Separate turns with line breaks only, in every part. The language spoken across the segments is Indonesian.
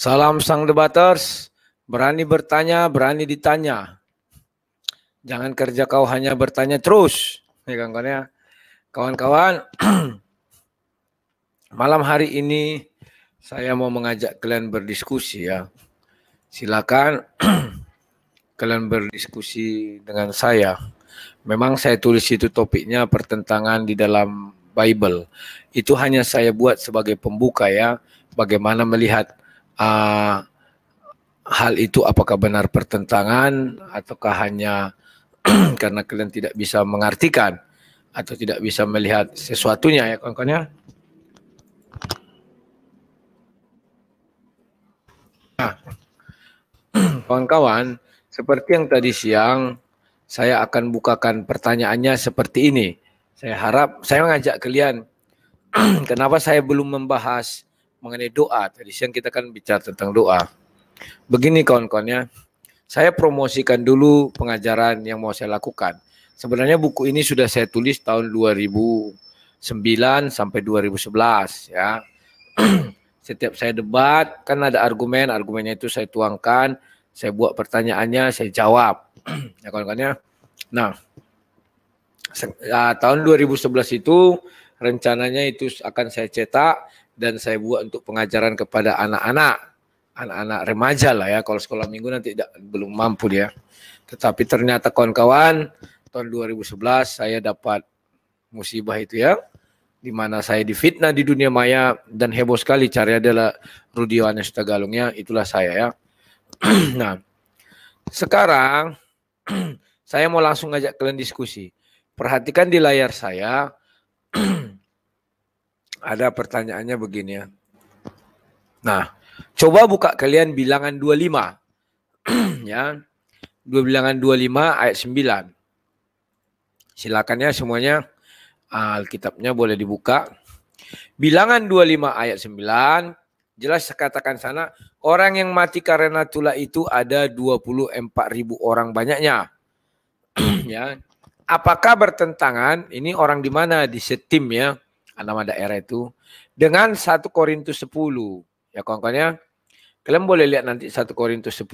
Salam sang debaters, berani bertanya, berani ditanya. Jangan kerja kau hanya bertanya terus. Ya kawan-kawan Kawan-kawan, malam hari ini saya mau mengajak kalian berdiskusi ya. Silakan kalian berdiskusi dengan saya. Memang saya tulis itu topiknya pertentangan di dalam Bible. Itu hanya saya buat sebagai pembuka ya, bagaimana melihat uh, hal itu apakah benar pertentangan ataukah hanya karena kalian tidak bisa mengartikan atau tidak bisa melihat sesuatunya ya kawan-kawan ya? Nah, kawan-kawan, seperti yang tadi siang saya akan bukakan pertanyaannya seperti ini. Saya harap saya mengajak kalian kenapa saya belum membahas mengenai doa. Tadi siang kita kan bicara tentang doa. Begini kawan-kawannya, saya promosikan dulu pengajaran yang mau saya lakukan. Sebenarnya buku ini sudah saya tulis tahun 2009 sampai 2011 ya. Setiap saya debat kan ada argumen, argumennya itu saya tuangkan, saya buat pertanyaannya, saya jawab. ya kawan-kawannya. Nah, ah, tahun 2011 itu rencananya itu akan saya cetak dan saya buat untuk pengajaran kepada anak-anak, anak-anak remaja lah ya. Kalau sekolah minggu nanti tidak, belum mampu dia. Tetapi ternyata kawan-kawan tahun 2011 saya dapat musibah itu ya di mana saya difitnah di dunia maya dan heboh sekali cari adalah Rudio Anes Galungnya itulah saya ya. nah, sekarang saya mau langsung ngajak kalian diskusi. Perhatikan di layar saya Ada pertanyaannya begini ya. Nah, coba buka kalian bilangan 25. ya. Dua bilangan 25 ayat 9. Silakan ya semuanya Alkitabnya boleh dibuka. Bilangan 25 ayat 9 jelas katakan sana orang yang mati karena tula itu ada 24.000 ribu orang banyaknya. ya. Apakah bertentangan? Ini orang di mana? Di Setim ya nama daerah itu dengan satu Korintus 10. Ya kawan-kawan ya. Kalian boleh lihat nanti satu Korintus 10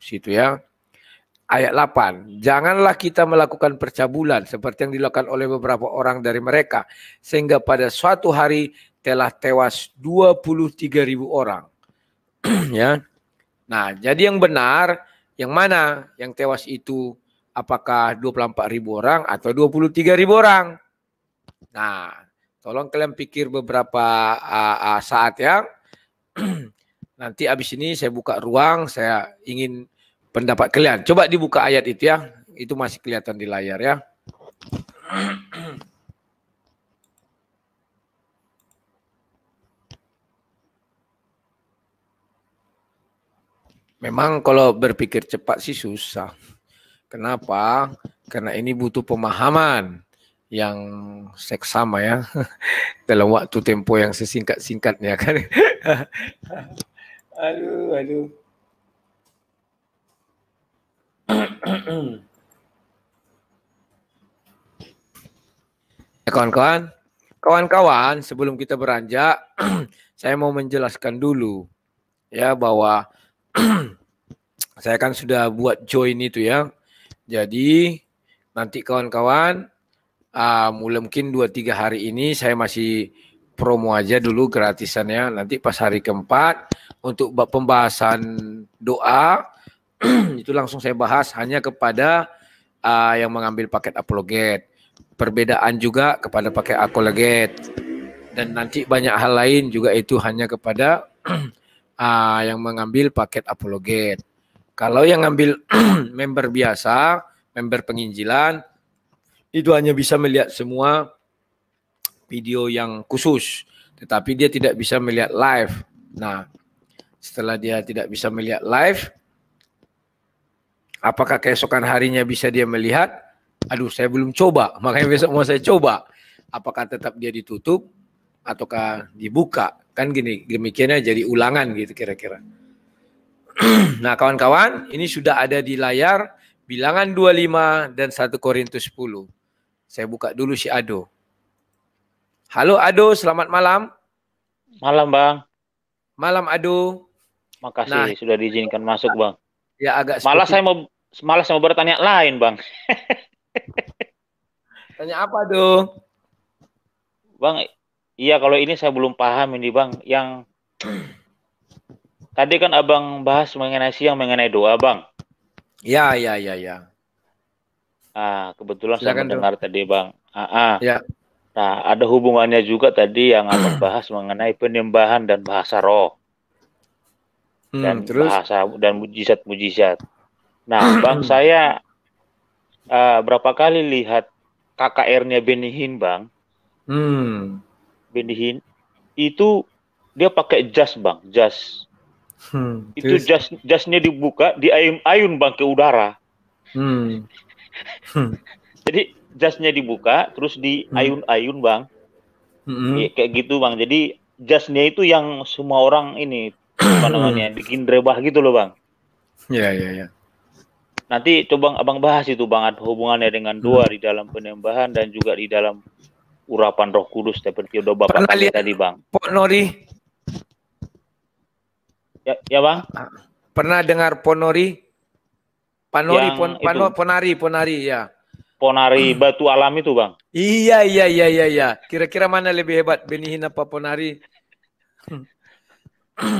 situ ya. Ayat 8. Janganlah kita melakukan percabulan seperti yang dilakukan oleh beberapa orang dari mereka. Sehingga pada suatu hari telah tewas 23.000 orang. ya. Nah jadi yang benar yang mana yang tewas itu apakah 24.000 orang atau 23.000 orang. Nah Tolong kalian pikir beberapa uh, uh, saat ya. Nanti habis ini saya buka ruang, saya ingin pendapat kalian. Coba dibuka ayat itu ya. Itu masih kelihatan di layar ya. Memang kalau berpikir cepat sih susah. Kenapa? Karena ini butuh pemahaman yang seksama ya dalam waktu tempo yang sesingkat-singkatnya kan.
aduh, aduh.
Eh, kawan-kawan, kawan-kawan sebelum kita beranjak, saya mau menjelaskan dulu ya bahwa saya kan sudah buat join itu ya. Jadi nanti kawan-kawan uh, mungkin dua tiga hari ini saya masih promo aja dulu gratisannya. Nanti pas hari keempat untuk pembahasan doa itu langsung saya bahas hanya kepada uh, yang mengambil paket apologet. Perbedaan juga kepada paket apologet. Dan nanti banyak hal lain juga itu hanya kepada uh, yang mengambil paket apologet. Kalau yang ngambil member biasa, member penginjilan, itu hanya bisa melihat semua video yang khusus, tetapi dia tidak bisa melihat live. Nah, setelah dia tidak bisa melihat live, apakah keesokan harinya bisa dia melihat? Aduh, saya belum coba, makanya besok mau saya coba. Apakah tetap dia ditutup ataukah dibuka? Kan gini, demikiannya jadi ulangan gitu kira-kira. nah, kawan-kawan, ini sudah ada di layar bilangan 25 dan 1 Korintus 10. Saya buka dulu si Ado. Halo Ado, selamat
malam. Malam Bang. Malam Ado. Makasih nah, sudah diizinkan masuk Bang. Ya agak. Malah saya mau malah saya mau bertanya lain Bang.
Tanya apa
Ado? Bang, iya kalau ini saya belum paham ini Bang. Yang tadi kan Abang bahas mengenai siang mengenai doa Bang. Ya, ya, ya, ya. Ah, kebetulan Silakan saya mendengar dong. tadi Bang. Ah, ah. Ya. Nah, ada hubungannya juga tadi yang akan bahas mengenai penyembahan dan bahasa roh. Hmm, dan terus? bahasa dan mujizat-mujizat. Nah, Bang saya uh, berapa kali lihat KKR-nya Benihin, Bang.
Hmm.
Benihin itu dia pakai jas, Bang, jas.
Hmm, itu
jas jasnya dibuka, diayun-ayun Bang ke udara.
Hmm. Hmm.
Jadi jasnya dibuka, terus diayun-ayun bang, hmm. ya, kayak gitu bang. Jadi jasnya itu yang semua orang ini apa hmm. namanya bikin drebah gitu loh bang. Ya ya ya. Nanti coba abang bahas itu banget hubungannya dengan hmm. dua hmm. di dalam penembahan dan juga di dalam urapan Roh Kudus seperti udah bapak Pernah tadi bang. Pak Nori. Ya, ya bang. Ah.
Pernah dengar Ponori? Panori, pon, pano, ponari, ponari ya.
Ponari hmm. batu alam itu bang.
Iya iya iya iya iya. Kira-kira mana lebih hebat Benihin
apa Ponari?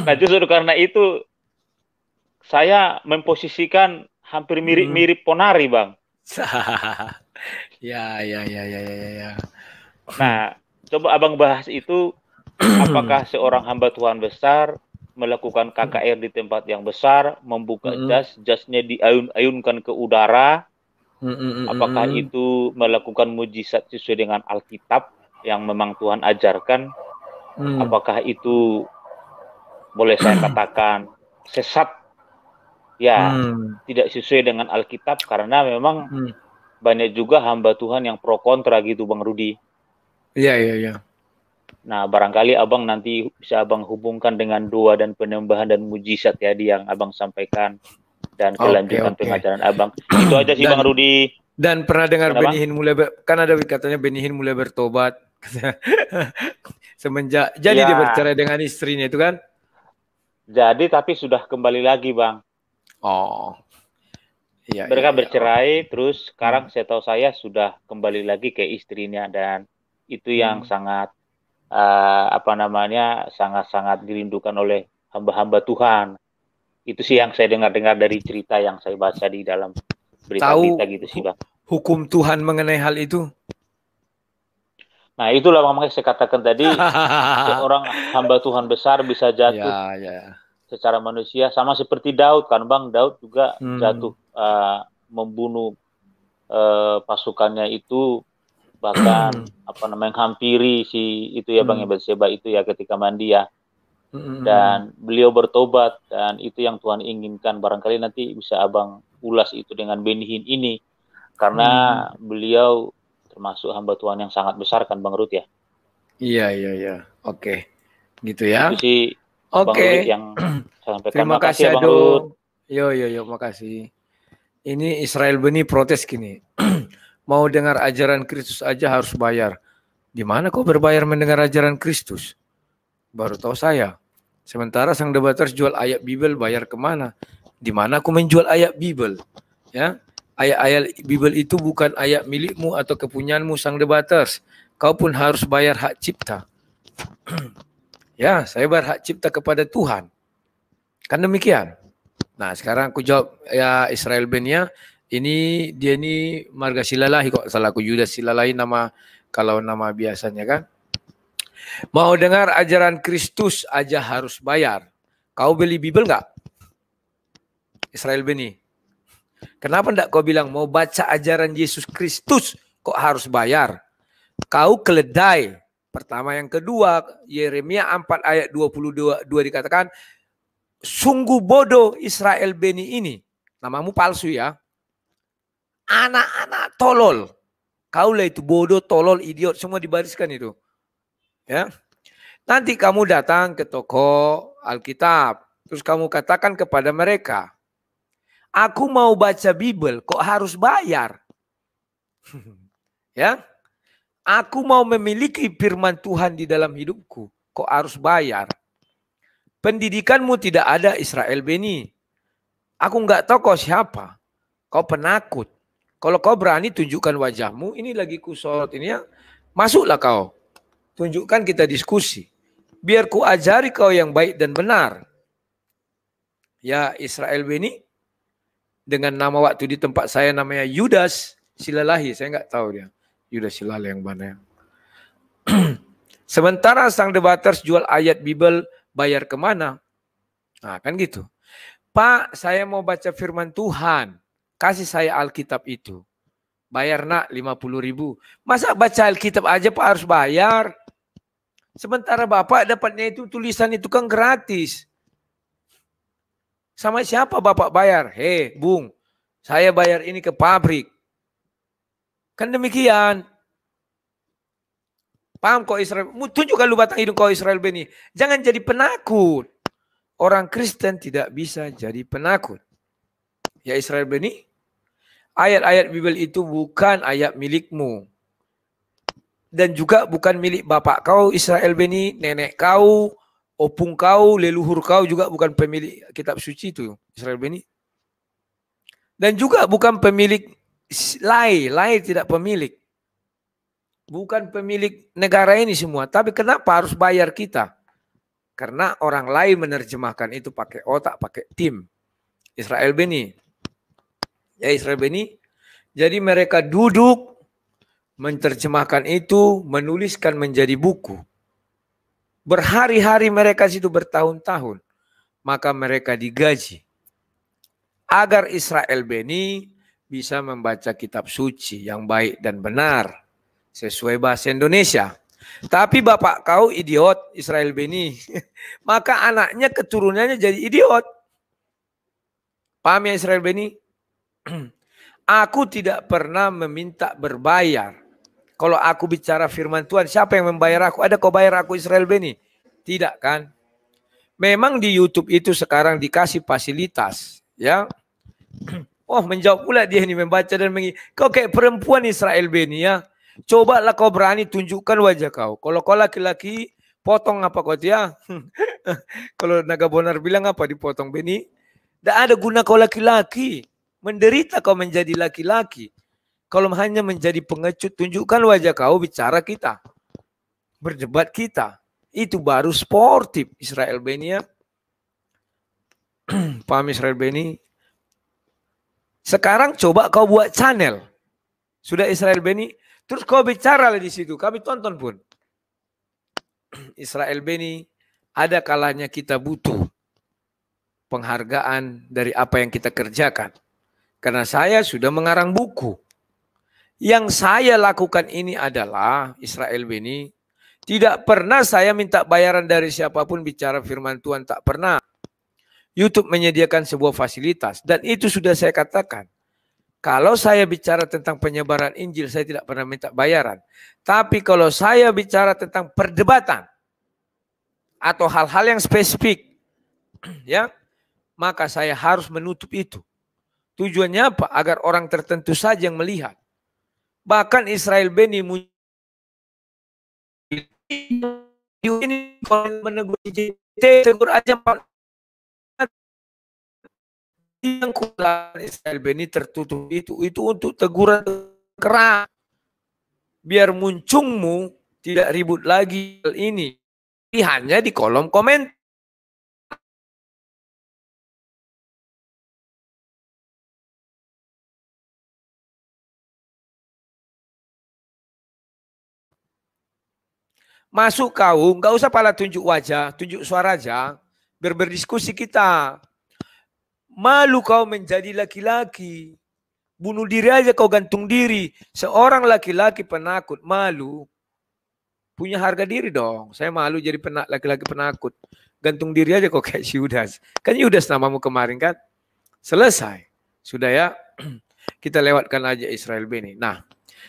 nah justru karena itu saya memposisikan hampir mirip-mirip hmm. Ponari bang. ya ya ya ya ya ya. Nah coba abang bahas itu apakah seorang hamba Tuhan besar melakukan KKR di tempat yang besar, membuka mm jas, jasnya diayun-ayunkan ke udara.
Mm Apakah
itu melakukan mujizat sesuai dengan Alkitab yang memang Tuhan ajarkan? Mm. Apakah itu boleh saya katakan sesat? Ya, mm. tidak sesuai dengan Alkitab karena memang mm. banyak juga hamba Tuhan yang pro kontra gitu Bang Rudi.
Iya, yeah, iya, yeah, iya. Yeah.
Nah, barangkali abang nanti bisa abang hubungkan dengan doa dan penambahan dan mujizat ya di yang abang sampaikan dan kelanjutan okay, okay. pengajaran abang.
Itu aja sih dan, Bang Rudi. Dan pernah dengar Kenapa? Benihin mulai ber, kan ada katanya Benihin mulai bertobat semenjak jadi ya. dia bercerai dengan istrinya itu kan?
Jadi tapi sudah kembali lagi Bang. Oh. Ya, Mereka ya, bercerai ya. terus sekarang hmm. saya tahu saya sudah kembali lagi ke istrinya dan itu yang hmm. sangat uh, apa namanya sangat-sangat dirindukan oleh hamba-hamba Tuhan. Itu sih yang saya dengar-dengar dari cerita yang saya baca di dalam berita-berita gitu sih, Bang.
Hukum Tuhan mengenai hal itu?
Nah, itulah makanya saya katakan tadi seorang hamba Tuhan besar bisa jatuh. Ya, ya. Secara manusia sama seperti Daud kan, Bang. Daud juga hmm. jatuh uh, membunuh uh, pasukannya itu bahkan hmm. apa namanya hampiri si itu ya Bang hmm. Ibn Seba itu ya ketika mandi ya hmm. dan beliau bertobat dan itu yang Tuhan inginkan barangkali nanti bisa abang ulas itu dengan Benihin ini karena beliau termasuk hamba Tuhan yang sangat besar kan Bang Rut ya
iya iya iya oke gitu ya
itu oke Bang yang saya sampaikan terima ya, kasih ya, Bang
Rut yo yo yo makasih ini Israel Beni protes gini mau dengar ajaran Kristus aja harus bayar. Di mana kau berbayar mendengar ajaran Kristus? Baru tahu saya. Sementara sang debater jual ayat Bible bayar kemana? Di mana aku menjual ayat Bible? Ya, ayat-ayat Bible itu bukan ayat milikmu atau kepunyaanmu sang debater. Kau pun harus bayar hak cipta. ya, saya bayar hak cipta kepada Tuhan. Kan demikian. Nah, sekarang aku jawab ya Israel benya. Ini dia ini marga silalahi kok salah aku silalahi nama kalau nama biasanya kan. Mau dengar ajaran Kristus aja harus bayar. Kau beli Bible enggak? Israel Beni. Kenapa ndak kau bilang mau baca ajaran Yesus Kristus kok harus bayar? Kau keledai. Pertama yang kedua, Yeremia 4 ayat 22 2 dikatakan sungguh bodoh Israel Beni ini. Namamu palsu ya anak-anak tolol. Kaulah itu bodoh, tolol, idiot, semua dibariskan itu. Ya. Nanti kamu datang ke toko Alkitab, terus kamu katakan kepada mereka, "Aku mau baca Bible, kok harus bayar?" ya. Aku mau memiliki firman Tuhan di dalam hidupku, kok harus bayar? Pendidikanmu tidak ada Israel Beni. Aku enggak tahu kau siapa. Kau penakut. Kalau kau berani tunjukkan wajahmu, ini lagi kusorot ini ya, masuklah kau. Tunjukkan kita diskusi. Biar ku ajari kau yang baik dan benar. Ya Israel Beni, dengan nama waktu di tempat saya namanya Yudas Silalahi. Saya enggak tahu dia. Yudas Silalahi yang mana. Ya. Sementara sang debater jual ayat Bible bayar kemana? Nah kan gitu. Pak, saya mau baca firman Tuhan kasih saya Alkitab itu. Bayar nak 50 ribu. Masa baca Alkitab aja Pak harus bayar? Sementara Bapak dapatnya itu tulisan itu kan gratis. Sama siapa Bapak bayar? Hei Bung, saya bayar ini ke pabrik. Kan demikian. Paham kau Israel? Tunjukkan lu batang hidung kau Israel Beni. Jangan jadi penakut. Orang Kristen tidak bisa jadi penakut. Ya Israel Beni, Ayat-ayat Bible itu bukan ayat milikmu. Dan juga bukan milik bapak kau Israel Beni, nenek kau, opung kau, leluhur kau juga bukan pemilik kitab suci itu Israel Beni. Dan juga bukan pemilik Lai, Lai tidak pemilik. Bukan pemilik negara ini semua. Tapi kenapa harus bayar kita? Karena orang lain menerjemahkan itu pakai otak, pakai tim. Israel Beni ya Israel Beni. Jadi mereka duduk menterjemahkan itu, menuliskan menjadi buku. Berhari-hari mereka situ bertahun-tahun. Maka mereka digaji. Agar Israel Beni bisa membaca kitab suci yang baik dan benar. Sesuai bahasa Indonesia. Tapi bapak kau idiot Israel Beni. Maka anaknya keturunannya jadi idiot. Paham ya Israel Beni? aku tidak pernah meminta berbayar. Kalau aku bicara firman Tuhan, siapa yang membayar aku? Ada kau bayar aku Israel Beni? Tidak kan? Memang di YouTube itu sekarang dikasih fasilitas, ya. Oh, menjawab pula dia ini membaca dan mengi. Kau kayak perempuan Israel Beni ya. Cobalah kau berani tunjukkan wajah kau. Kalau kau laki-laki, potong apa kau dia? Ya? Kalau Naga Bonar bilang apa dipotong Beni? Tidak ada guna kau laki-laki. Menderita kau menjadi laki-laki. Kalau hanya menjadi pengecut, tunjukkan wajah kau, bicara kita. Berdebat kita. Itu baru sportif Israel Benia. Ya. Paham Israel Beni? Sekarang coba kau buat channel. Sudah Israel Beni. Terus kau bicara di situ. Kami tonton pun. Israel Beni. Ada kalanya kita butuh penghargaan dari apa yang kita kerjakan. Karena saya sudah mengarang buku. Yang saya lakukan ini adalah Israel Beni tidak pernah saya minta bayaran dari siapapun bicara firman Tuhan tak pernah. YouTube menyediakan sebuah fasilitas dan itu sudah saya katakan. Kalau saya bicara tentang penyebaran Injil saya tidak pernah minta bayaran. Tapi kalau saya bicara tentang perdebatan atau hal-hal yang spesifik ya, maka saya harus menutup itu. Tujuannya apa? Agar orang tertentu saja yang melihat. Bahkan Israel Beni ini kalau menegur JT tegur yang Israel Beni tertutup itu itu untuk teguran keras biar muncungmu tidak ribut lagi hal ini. Hanya di kolom komentar. Masuk kau, nggak usah pala tunjuk wajah, tunjuk suara aja. Biar berdiskusi kita. Malu kau menjadi laki-laki. Bunuh diri aja kau gantung diri. Seorang laki-laki penakut, malu. Punya harga diri dong. Saya malu jadi laki-laki penakut. Gantung diri aja kau kayak si Yudas. Kan Yudas namamu kemarin kan? Selesai. Sudah ya. Kita lewatkan aja Israel Beni. Nah.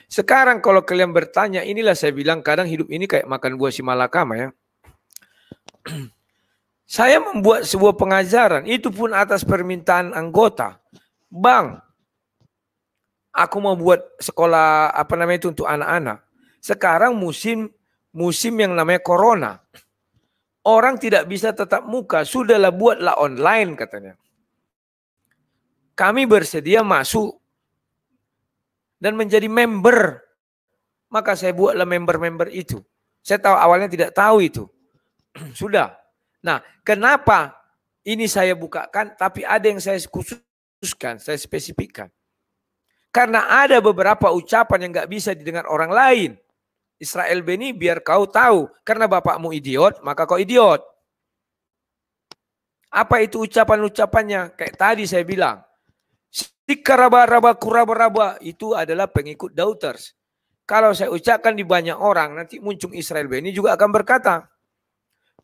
Sekarang kalau kalian bertanya, inilah saya bilang kadang hidup ini kayak makan buah si malakama ya. saya membuat sebuah pengajaran, itu pun atas permintaan anggota. Bang, aku mau buat sekolah apa namanya itu untuk anak-anak. Sekarang musim musim yang namanya corona. Orang tidak bisa tetap muka, sudahlah buatlah online katanya. Kami bersedia masuk dan menjadi member. Maka saya buatlah member-member itu. Saya tahu awalnya tidak tahu itu. Sudah. Nah, kenapa ini saya bukakan tapi ada yang saya khususkan, saya spesifikkan. Karena ada beberapa ucapan yang nggak bisa didengar orang lain. Israel Beni biar kau tahu. Karena bapakmu idiot, maka kau idiot. Apa itu ucapan-ucapannya? Kayak tadi saya bilang. Sikaraba-raba kuraba-raba itu adalah pengikut Dauters. Kalau saya ucapkan di banyak orang, nanti muncung Israel ini juga akan berkata,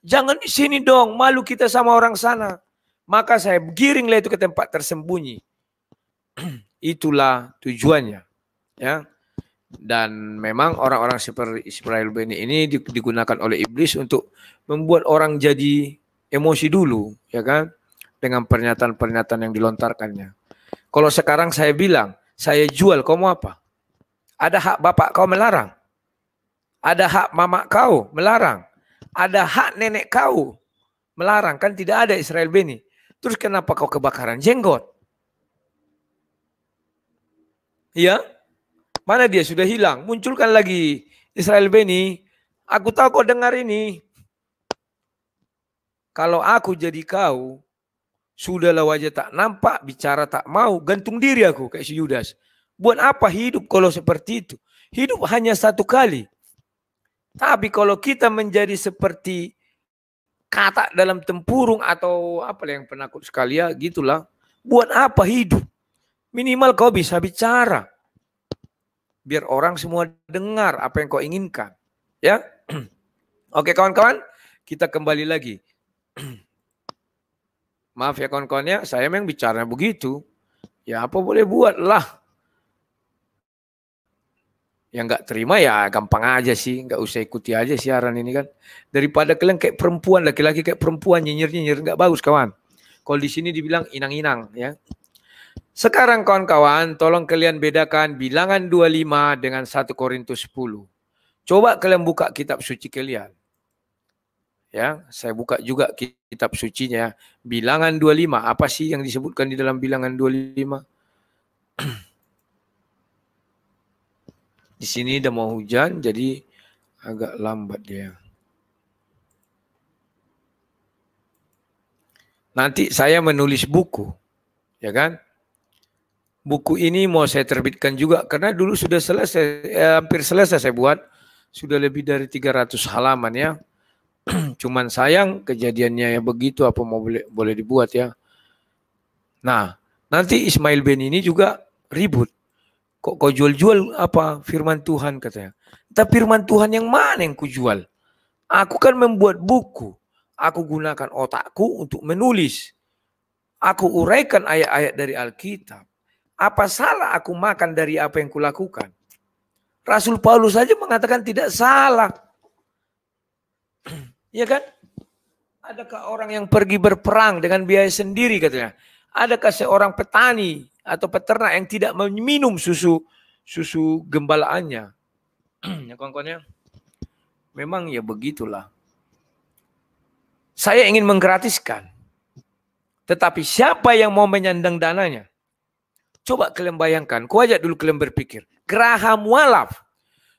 jangan di sini dong, malu kita sama orang sana. Maka saya giringlah itu ke tempat tersembunyi. Itulah tujuannya. Ya. Dan memang orang-orang seperti Israel Beni ini digunakan oleh iblis untuk membuat orang jadi emosi dulu, ya kan? Dengan pernyataan-pernyataan yang dilontarkannya. Kalau sekarang saya bilang, saya jual, kau mau apa? Ada hak bapak kau melarang. Ada hak mamak kau melarang. Ada hak nenek kau melarang. Kan tidak ada Israel Beni. Terus kenapa kau kebakaran jenggot? Iya? Mana dia sudah hilang? Munculkan lagi Israel Beni. Aku tahu kau dengar ini. Kalau aku jadi kau, Sudahlah wajah tak nampak, bicara tak mau, gantung diri aku kayak si Yudas. Buat apa hidup kalau seperti itu? Hidup hanya satu kali. Tapi kalau kita menjadi seperti kata dalam tempurung atau apa yang penakut sekali ya gitulah. Buat apa hidup? Minimal kau bisa bicara. Biar orang semua dengar apa yang kau inginkan. Ya. Oke kawan-kawan, kita kembali lagi. Maaf ya kawan-kawannya, saya memang bicara begitu. Ya apa boleh buat lah. Yang gak terima ya gampang aja sih, Gak usah ikuti aja siaran ini kan. Daripada kalian kayak perempuan, laki-laki kayak perempuan nyinyir-nyinyir gak bagus kawan. Kalau di sini dibilang inang-inang ya. Sekarang kawan-kawan, tolong kalian bedakan bilangan 25 dengan 1 Korintus 10. Coba kalian buka kitab suci kalian ya saya buka juga kitab sucinya bilangan 25 apa sih yang disebutkan di dalam bilangan 25 di sini udah mau hujan jadi agak lambat dia nanti saya menulis buku ya kan buku ini mau saya terbitkan juga karena dulu sudah selesai eh, hampir selesai saya buat sudah lebih dari 300 halaman ya Cuman sayang kejadiannya ya begitu apa mau boleh, boleh dibuat ya. Nah, nanti Ismail bin ini juga ribut. Kok kau jual-jual apa firman Tuhan katanya. Tapi firman Tuhan yang mana yang kujual? Aku kan membuat buku. Aku gunakan otakku untuk menulis. Aku uraikan ayat-ayat dari Alkitab. Apa salah aku makan dari apa yang kulakukan? Rasul Paulus saja mengatakan tidak salah. Iya kan? Adakah orang yang pergi berperang dengan biaya sendiri katanya? Adakah seorang petani atau peternak yang tidak meminum susu susu gembalaannya? ya kawan memang ya begitulah. Saya ingin menggratiskan. Tetapi siapa yang mau menyandang dananya? Coba kalian bayangkan, ku ajak dulu kalian berpikir. Graham Walaf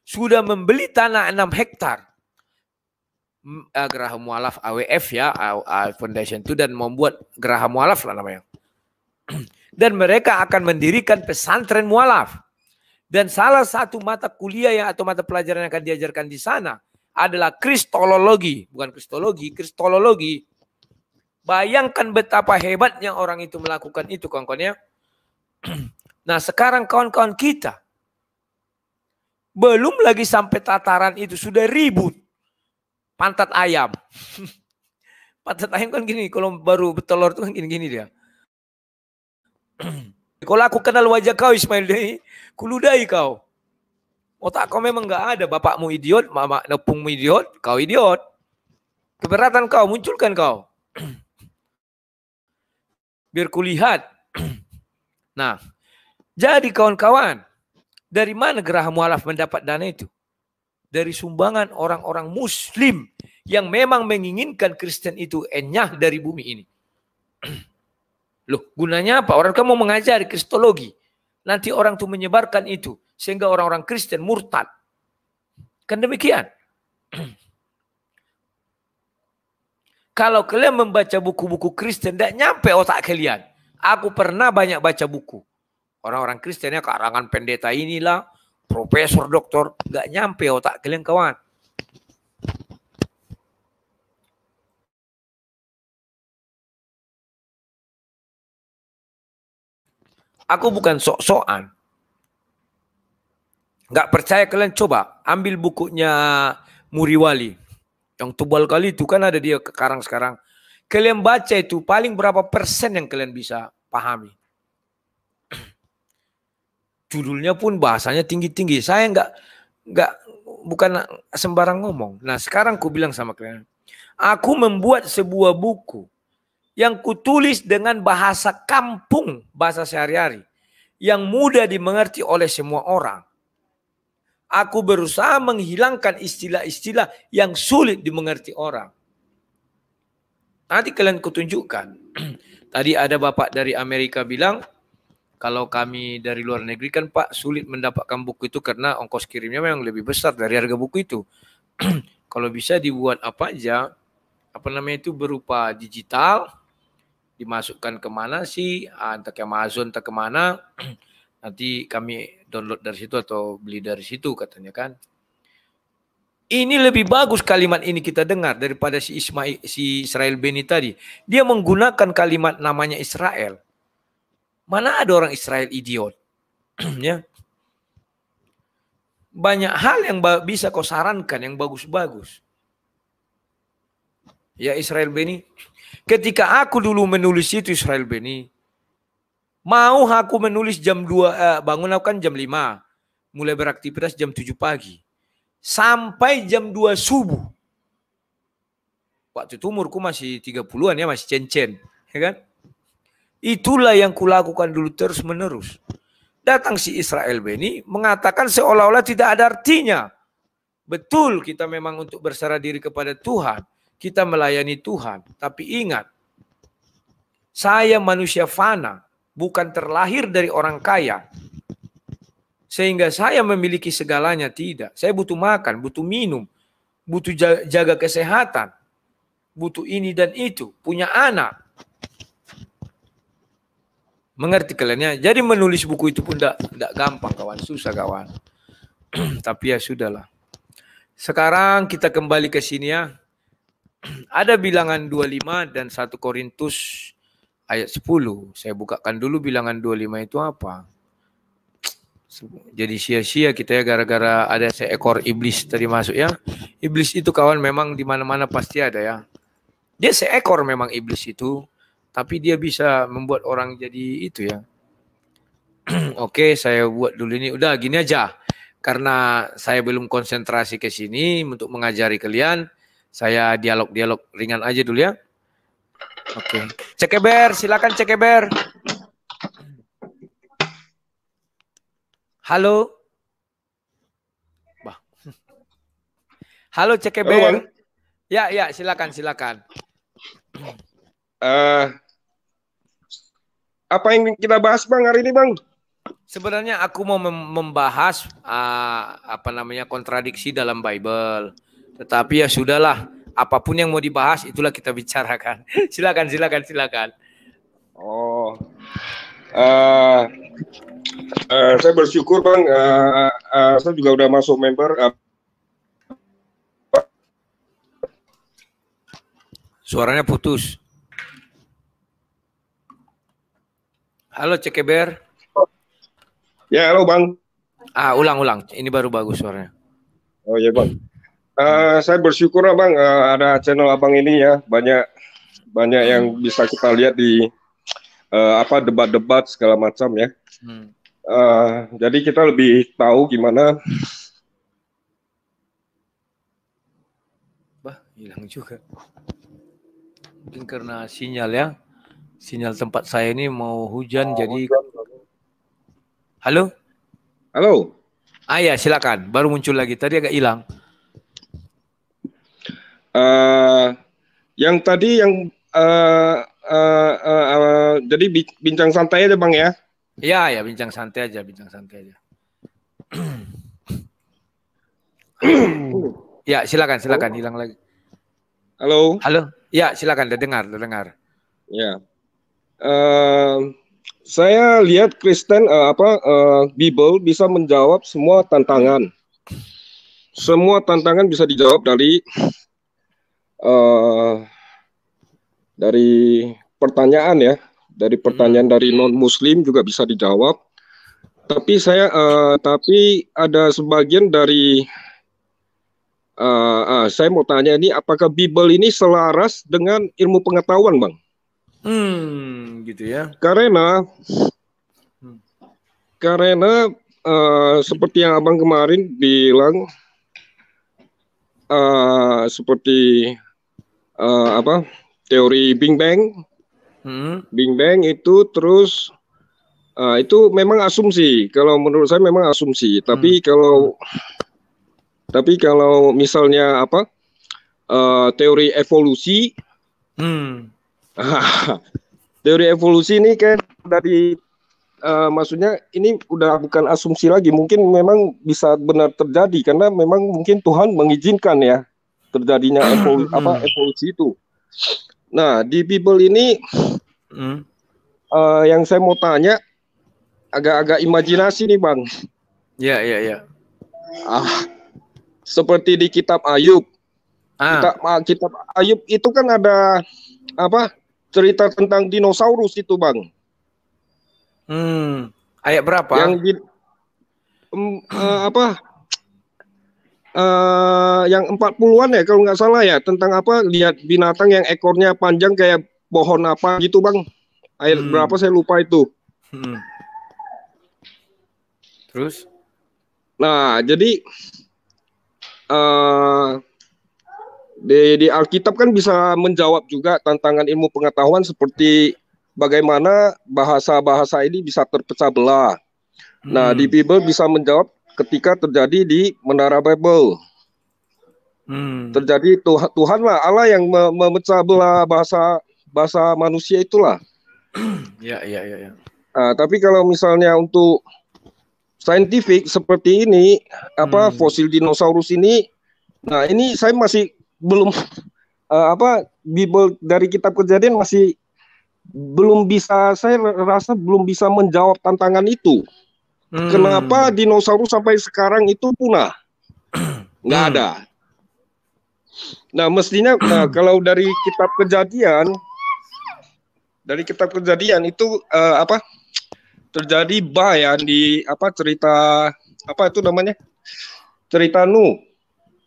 sudah membeli tanah 6 hektar uh, geraha mualaf AWF ya, uh, Foundation itu dan membuat geraha mualaf lah namanya. dan mereka akan mendirikan pesantren mualaf. Dan salah satu mata kuliah yang atau mata pelajaran yang akan diajarkan di sana adalah kristologi, bukan kristologi, kristologi. Bayangkan betapa hebatnya orang itu melakukan itu kawan-kawan ya. nah, sekarang kawan-kawan kita belum lagi sampai tataran itu sudah ribut pantat ayam. pantat ayam kan gini, kalau baru bertelur tuh kan gini-gini dia. kalau aku kenal wajah kau Ismail Dai, kuludai kau. Otak kau memang nggak ada, bapakmu idiot, mama nepungmu idiot, kau idiot. Keberatan kau, munculkan kau. Biar kulihat. nah, jadi kawan-kawan, dari mana geraha mualaf mendapat dana itu? dari sumbangan orang-orang muslim yang memang menginginkan Kristen itu enyah dari bumi ini. Loh, gunanya apa? Orang kamu mau mengajari kristologi. Nanti orang tuh menyebarkan itu sehingga orang-orang Kristen murtad. Kan demikian. Kalau kalian membaca buku-buku Kristen, tidak nyampe otak kalian. Aku pernah banyak baca buku. Orang-orang Kristen ya karangan pendeta inilah, profesor, doktor, nggak nyampe otak kalian kawan. Aku bukan sok-sokan. Nggak percaya kalian coba ambil bukunya Muriwali. Yang tebal kali itu kan ada dia karang sekarang Kalian baca itu paling berapa persen yang kalian bisa pahami judulnya pun bahasanya tinggi-tinggi. Saya nggak nggak bukan sembarang ngomong. Nah sekarang ku bilang sama kalian, aku membuat sebuah buku yang kutulis dengan bahasa kampung, bahasa sehari-hari, yang mudah dimengerti oleh semua orang. Aku berusaha menghilangkan istilah-istilah yang sulit dimengerti orang. Nanti kalian kutunjukkan. Tadi ada bapak dari Amerika bilang, kalau kami dari luar negeri kan Pak sulit mendapatkan buku itu karena ongkos kirimnya memang lebih besar dari harga buku itu. kalau bisa dibuat apa aja, apa namanya itu berupa digital, dimasukkan kemana sih, ah, entah ke Amazon, entah kemana, nanti kami download dari situ atau beli dari situ katanya kan. Ini lebih bagus kalimat ini kita dengar daripada si Ismail si Israel Beni tadi. Dia menggunakan kalimat namanya Israel. Mana ada orang Israel idiot? ya. Banyak hal yang bisa kau sarankan yang bagus-bagus. Ya Israel Beni, ketika aku dulu menulis itu Israel Beni, mau aku menulis jam 2 eh, bangun aku kan jam 5, mulai beraktivitas jam 7 pagi sampai jam 2 subuh. Waktu itu umurku masih 30-an ya, masih cencen, ya kan? Itulah yang kulakukan dulu terus menerus. Datang si Israel Beni mengatakan seolah-olah tidak ada artinya. Betul kita memang untuk berserah diri kepada Tuhan. Kita melayani Tuhan. Tapi ingat, saya manusia fana, bukan terlahir dari orang kaya. Sehingga saya memiliki segalanya, tidak. Saya butuh makan, butuh minum, butuh jaga kesehatan, butuh ini dan itu, punya anak, Mengerti kalian ya? Jadi menulis buku itu pun tidak gampang kawan, susah kawan. Tapi ya sudahlah. Sekarang kita kembali ke sini ya. Ada bilangan 25 dan 1 Korintus ayat 10. Saya bukakan dulu bilangan 25 itu apa. Jadi sia-sia kita ya gara-gara ada seekor iblis tadi masuk ya. Iblis itu kawan memang di mana-mana pasti ada ya. Dia seekor memang iblis itu tapi dia bisa membuat orang jadi itu ya. Oke, okay, saya buat dulu ini. Udah gini aja. Karena saya belum konsentrasi ke sini untuk mengajari kalian, saya dialog-dialog ringan aja dulu ya. Oke. Okay. Cekeber, silakan Cekeber. Halo. Bah. Halo Cekeber. Halo, ya, ya, silakan, silakan.
Uh,
apa yang kita bahas bang hari ini bang?
Sebenarnya aku mau membahas uh, apa namanya kontradiksi dalam Bible. Tetapi ya sudahlah, apapun yang mau dibahas itulah kita bicarakan. silakan, silakan, silakan.
Oh, uh, uh, saya bersyukur bang, uh, uh, saya juga udah masuk member. Uh,
Suaranya putus. Halo Cekeber.
Ya, halo Bang.
Ah, ulang-ulang. Ini baru bagus suaranya.
Oh ya Bang. Uh, saya bersyukur Abang uh, eh, ada channel Abang ini ya. Banyak banyak yang bisa kita lihat di uh, apa debat-debat segala macam ya. Uh, jadi kita lebih tahu gimana
Bah, hilang juga. Mungkin karena sinyal ya. Sinyal tempat saya ini mau hujan oh, jadi Halo? Halo. Ah ya,
silakan. Baru muncul lagi. Tadi agak hilang. Uh, yang tadi yang uh, uh, uh, uh, jadi bincang santai aja bang ya?
Ya ya bincang santai aja, bincang santai aja.
ya
silakan silakan Halo? hilang lagi. Halo. Halo. Ya silakan dengar dengar,
Ya. Eh, saya lihat Kristen uh, apa uh, Bible bisa menjawab semua tantangan. Semua tantangan bisa dijawab dari uh, dari pertanyaan ya, dari pertanyaan dari non Muslim juga bisa dijawab. Tapi saya uh, tapi ada sebagian dari uh, uh, saya mau tanya ini apakah Bible ini selaras dengan ilmu pengetahuan, bang?
Hmm, gitu ya.
Karena hmm. karena uh, seperti yang abang kemarin bilang uh, seperti uh, apa teori Big Bang, hmm. Big Bang itu terus uh, itu memang asumsi. Kalau menurut saya memang asumsi. Tapi hmm. kalau tapi kalau misalnya apa uh, teori evolusi hmm Teori evolusi ini kan dari uh, maksudnya ini udah bukan asumsi lagi, mungkin memang bisa benar terjadi karena memang mungkin Tuhan mengizinkan ya terjadinya evolu apa hmm. evolusi itu. Nah, di Bible ini uh, yang saya mau tanya agak-agak imajinasi nih, Bang. Ya, ya, ya. Ah, seperti di kitab Ayub. Ah. Kitab, ah, kitab Ayub itu kan ada apa? cerita tentang dinosaurus itu bang. Hmm, ayat berapa? Yang di, um, uh, apa? Uh, yang 40-an ya kalau nggak salah ya tentang apa lihat binatang yang ekornya panjang kayak pohon apa gitu bang ayat hmm. berapa saya lupa itu hmm. terus nah jadi uh, di, di Alkitab kan bisa menjawab juga tantangan ilmu pengetahuan seperti bagaimana bahasa-bahasa ini bisa terpecah belah. Nah, hmm. di Bible bisa menjawab ketika terjadi di Menara Bible Hmm. Terjadi Tuhan lah Allah yang memecah belah bahasa bahasa manusia itulah.
ya, ya, ya, ya.
Nah, tapi kalau misalnya untuk saintifik seperti ini, apa hmm. fosil dinosaurus ini, nah ini saya masih belum uh, apa Bible dari kitab Kejadian masih belum bisa saya rasa belum bisa menjawab tantangan itu. Hmm. Kenapa dinosaurus sampai sekarang itu punah? Nggak hmm. ada. Nah, mestinya nah, kalau dari kitab Kejadian dari kitab Kejadian itu uh, apa? terjadi bayan di apa cerita apa itu namanya? Cerita Nu.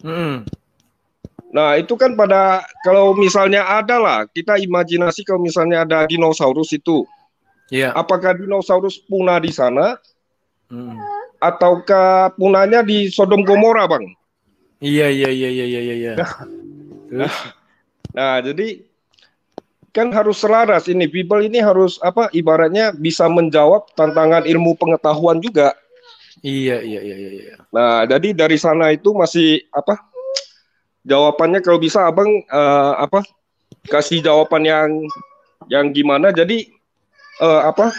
Hmm. Nah, itu kan pada kalau misalnya ada lah, kita imajinasi kalau misalnya ada dinosaurus itu. Iya. Apakah dinosaurus punah di sana? Hmm. Ataukah punahnya di Sodom Gomora, Bang? Iya, iya, iya, iya, iya, iya. iya. Nah, nah, nah, jadi kan harus selaras ini people ini harus apa ibaratnya bisa menjawab tantangan ilmu pengetahuan juga. Iya, iya, iya, iya. iya. Nah, jadi dari sana itu masih apa jawabannya kalau bisa abang uh, apa kasih jawaban yang yang gimana jadi uh, apa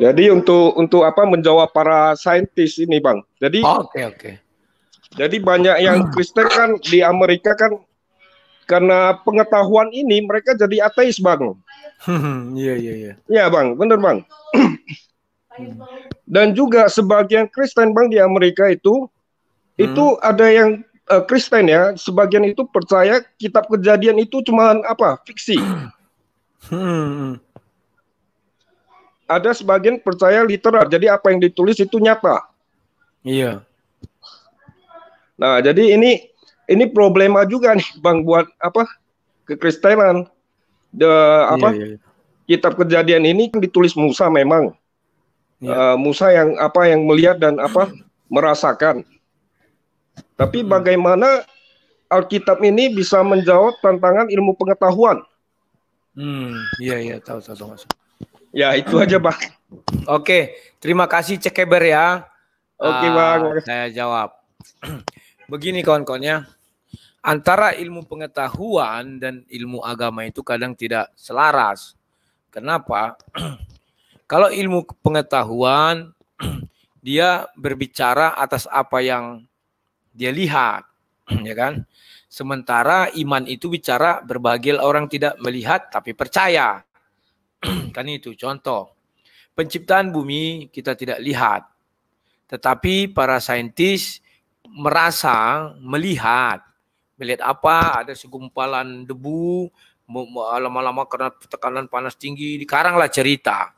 jadi untuk untuk apa menjawab para saintis ini bang jadi oke oh, oke okay, okay. jadi banyak yang Kristen kan di Amerika kan karena pengetahuan ini mereka jadi ateis bang
hmm, hmm, hmm. iya iya iya
iya bang bener bang Hmm. Dan juga sebagian Kristen bang di Amerika itu hmm. itu ada yang uh, Kristen ya, sebagian itu percaya kitab kejadian itu cuma apa? fiksi. Hmm. Ada sebagian percaya literal. Jadi apa yang ditulis itu nyata. Iya. Nah, jadi ini ini problema juga nih Bang buat apa? kekristenan. The apa? Iya, iya. iya. Kitab Kejadian ini kan ditulis Musa memang yeah. Ya. uh, Musa yang apa yang melihat dan apa merasakan. Tapi hmm. bagaimana Alkitab ini bisa menjawab tantangan ilmu pengetahuan?
Hmm, iya iya tahu tahu tahu. Ya itu aja bang. Oke, terima kasih Cekeber ya.
Oke ah, bang. Uh,
saya jawab. Begini kawan-kawan ya, antara ilmu pengetahuan dan ilmu agama itu kadang tidak selaras. Kenapa? Kalau ilmu pengetahuan dia berbicara atas apa yang dia lihat, ya kan? Sementara iman itu bicara berbahagia orang tidak melihat tapi percaya. kan itu contoh. Penciptaan bumi kita tidak lihat. Tetapi para saintis merasa melihat. Melihat apa? Ada segumpalan debu, lama-lama karena tekanan panas tinggi, dikaranglah cerita.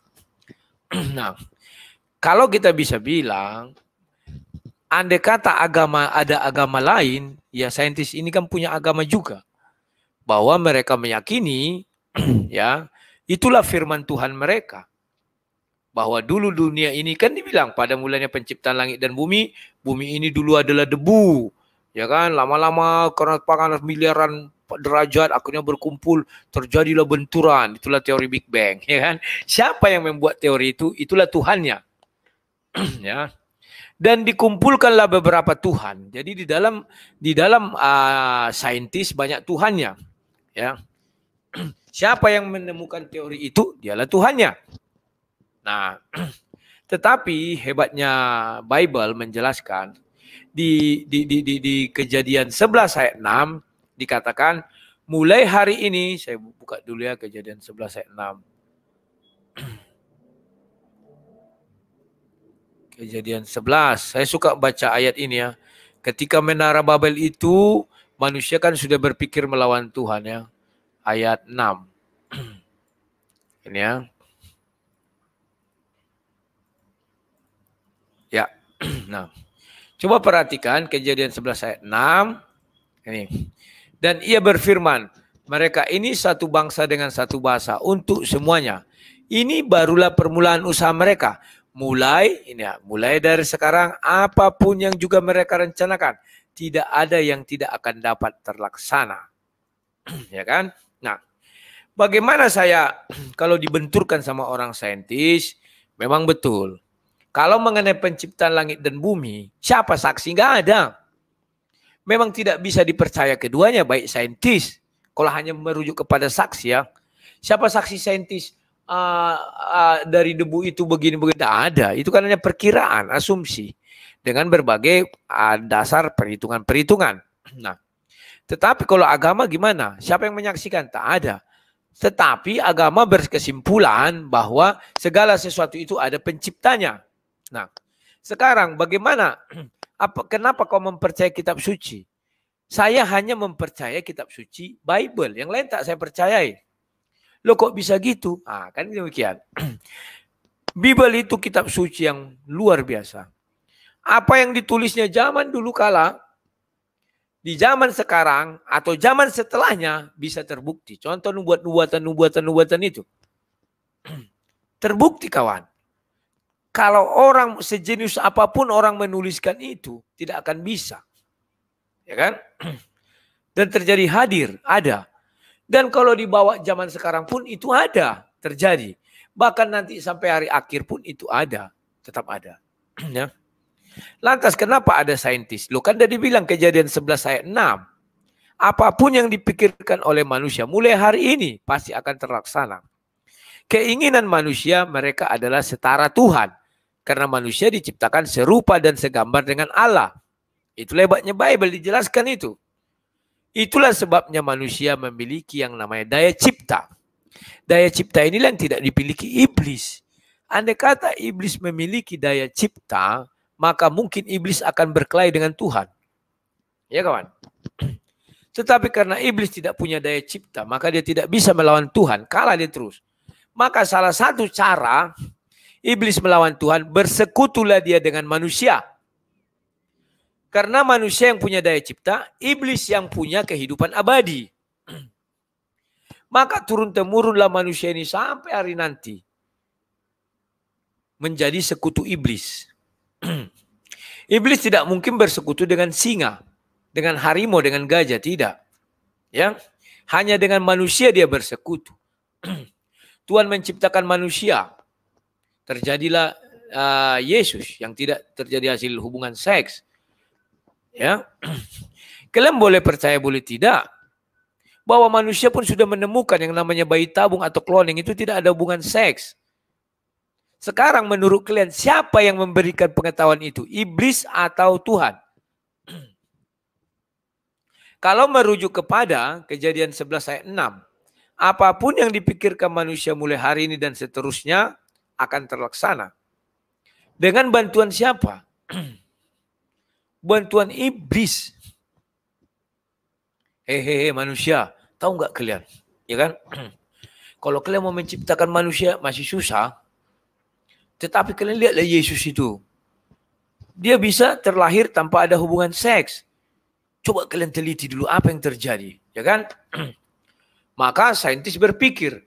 nah, kalau kita bisa bilang, andai kata agama ada agama lain, ya saintis ini kan punya agama juga. Bahwa mereka meyakini, ya, itulah firman Tuhan mereka. Bahwa dulu dunia ini kan dibilang pada mulanya penciptaan langit dan bumi, bumi ini dulu adalah debu. Ya kan, lama-lama karena panas miliaran derajat akhirnya berkumpul terjadilah benturan itulah teori Big Bang ya kan siapa yang membuat teori itu itulah Tuhannya ya dan dikumpulkanlah beberapa Tuhan jadi di dalam di dalam uh, saintis banyak Tuhannya ya siapa yang menemukan teori itu dialah Tuhannya nah tetapi hebatnya Bible menjelaskan di di di di, di kejadian 11 ayat 6 dikatakan mulai hari ini saya buka dulu ya kejadian 11 ayat 6. Kejadian 11. Saya suka baca ayat ini ya. Ketika menara Babel itu manusia kan sudah berpikir melawan Tuhan ya. Ayat 6. ini ya. Ya. Nah, coba perhatikan kejadian 11 ayat 6. Ini. Dan ia berfirman, mereka ini satu bangsa dengan satu bahasa untuk semuanya. Ini barulah permulaan usaha mereka. Mulai, ini ya, mulai dari sekarang apapun yang juga mereka rencanakan. Tidak ada yang tidak akan dapat terlaksana. ya kan? Nah, bagaimana saya kalau dibenturkan sama orang saintis, memang betul. Kalau mengenai penciptaan langit dan bumi, siapa saksi? Gak ada memang tidak bisa dipercaya keduanya baik saintis kalau hanya merujuk kepada saksi ya siapa saksi saintis uh, uh, dari debu itu begini begini tidak ada itu kan hanya perkiraan asumsi dengan berbagai uh, dasar perhitungan-perhitungan nah tetapi kalau agama gimana siapa yang menyaksikan tak ada tetapi agama berkesimpulan bahwa segala sesuatu itu ada penciptanya nah sekarang bagaimana Apa, kenapa kau mempercaya kitab suci? Saya hanya mempercaya kitab suci Bible. Yang lain tak saya percayai. Lo kok bisa gitu? Ah, kan demikian. Bible itu kitab suci yang luar biasa. Apa yang ditulisnya zaman dulu kala, di zaman sekarang atau zaman setelahnya bisa terbukti. Contoh nubuat-nubuatan-nubuatan-nubuatan itu. terbukti kawan. Kalau orang sejenis apapun orang menuliskan itu tidak akan bisa. Ya kan? Dan terjadi hadir, ada. Dan kalau dibawa zaman sekarang pun itu ada, terjadi. Bahkan nanti sampai hari akhir pun itu ada, tetap ada. ya. Lantas kenapa ada saintis? Lu kan tadi bilang kejadian 11 ayat 6. Apapun yang dipikirkan oleh manusia mulai hari ini pasti akan terlaksana. Keinginan manusia mereka adalah setara Tuhan. Karena manusia diciptakan serupa dan segambar dengan Allah. Itu lebatnya Bible dijelaskan itu. Itulah sebabnya manusia memiliki yang namanya daya cipta. Daya cipta inilah yang tidak dipiliki iblis. Andai kata iblis memiliki daya cipta, maka mungkin iblis akan berkelahi dengan Tuhan. Ya kawan? Tetapi karena iblis tidak punya daya cipta, maka dia tidak bisa melawan Tuhan. Kalah dia terus. Maka salah satu cara Iblis melawan Tuhan, bersekutulah dia dengan manusia. Karena manusia yang punya daya cipta, iblis yang punya kehidupan abadi. Maka turun-temurunlah manusia ini sampai hari nanti. Menjadi sekutu iblis. iblis tidak mungkin bersekutu dengan singa, dengan harimau, dengan gajah, tidak. Ya, hanya dengan manusia dia bersekutu. Tuhan menciptakan manusia terjadilah uh, Yesus yang tidak terjadi hasil hubungan seks. Ya. Kalian boleh percaya boleh tidak bahwa manusia pun sudah menemukan yang namanya bayi tabung atau cloning itu tidak ada hubungan seks. Sekarang menurut kalian siapa yang memberikan pengetahuan itu? Iblis atau Tuhan? Kalau merujuk kepada kejadian 11 ayat 6, apapun yang dipikirkan manusia mulai hari ini dan seterusnya, akan terlaksana. Dengan bantuan siapa? bantuan iblis. Hehehe manusia, tahu nggak kalian? Ya kan? Kalau kalian mau menciptakan manusia masih susah. Tetapi kalian lihatlah Yesus itu. Dia bisa terlahir tanpa ada hubungan seks. Coba kalian teliti dulu apa yang terjadi, ya kan? Maka saintis berpikir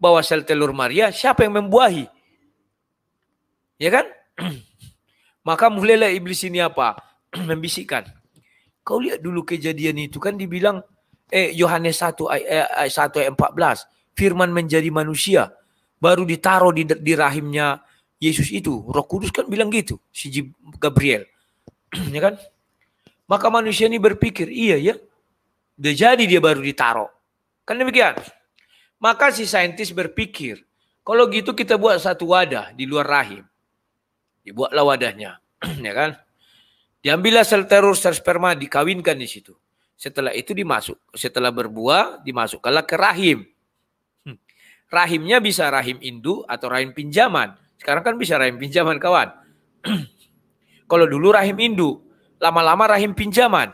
bahwa sel telur Maria siapa yang membuahi? Ya kan? Maka mulailah iblis ini apa? Membisikkan. Kau lihat dulu kejadian itu kan dibilang eh Yohanes 1 eh, ayat 1 ayat 14 firman menjadi manusia baru ditaruh di, di rahimnya Yesus itu. Roh Kudus kan bilang gitu si Gabriel. ya kan? Maka manusia ini berpikir, iya ya. Dia jadi dia baru ditaruh. Kan demikian. Maka si saintis berpikir, kalau gitu kita buat satu wadah di luar rahim. Dibuatlah wadahnya, ya kan? Diambillah sel telur sel sperma dikawinkan di situ. Setelah itu dimasuk, setelah berbuah dimasukkanlah ke rahim. Hmm. Rahimnya bisa rahim induk atau rahim pinjaman. Sekarang kan bisa rahim pinjaman kawan. Kalau dulu rahim induk, lama-lama rahim pinjaman.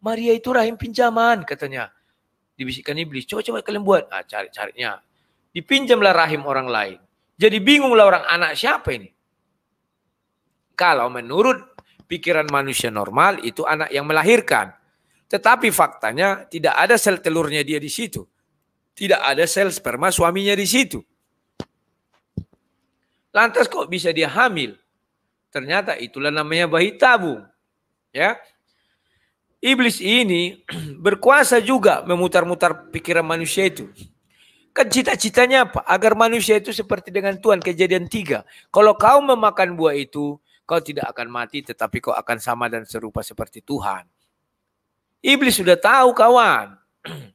Maria itu rahim pinjaman katanya. Dibisikkan iblis, coba-coba kalian buat. Ah, cari-carinya. Dipinjamlah rahim orang lain. Jadi bingunglah orang anak siapa ini. Kalau menurut pikiran manusia normal itu anak yang melahirkan. Tetapi faktanya tidak ada sel telurnya dia di situ. Tidak ada sel sperma suaminya di situ. Lantas kok bisa dia hamil? Ternyata itulah namanya bayi tabung. Ya. Iblis ini berkuasa juga memutar-mutar pikiran manusia itu. Kan cita-citanya apa? Agar manusia itu seperti dengan Tuhan. Kejadian tiga. Kalau kau memakan buah itu, Kau tidak akan mati tetapi kau akan sama dan serupa seperti Tuhan. Iblis sudah tahu kawan.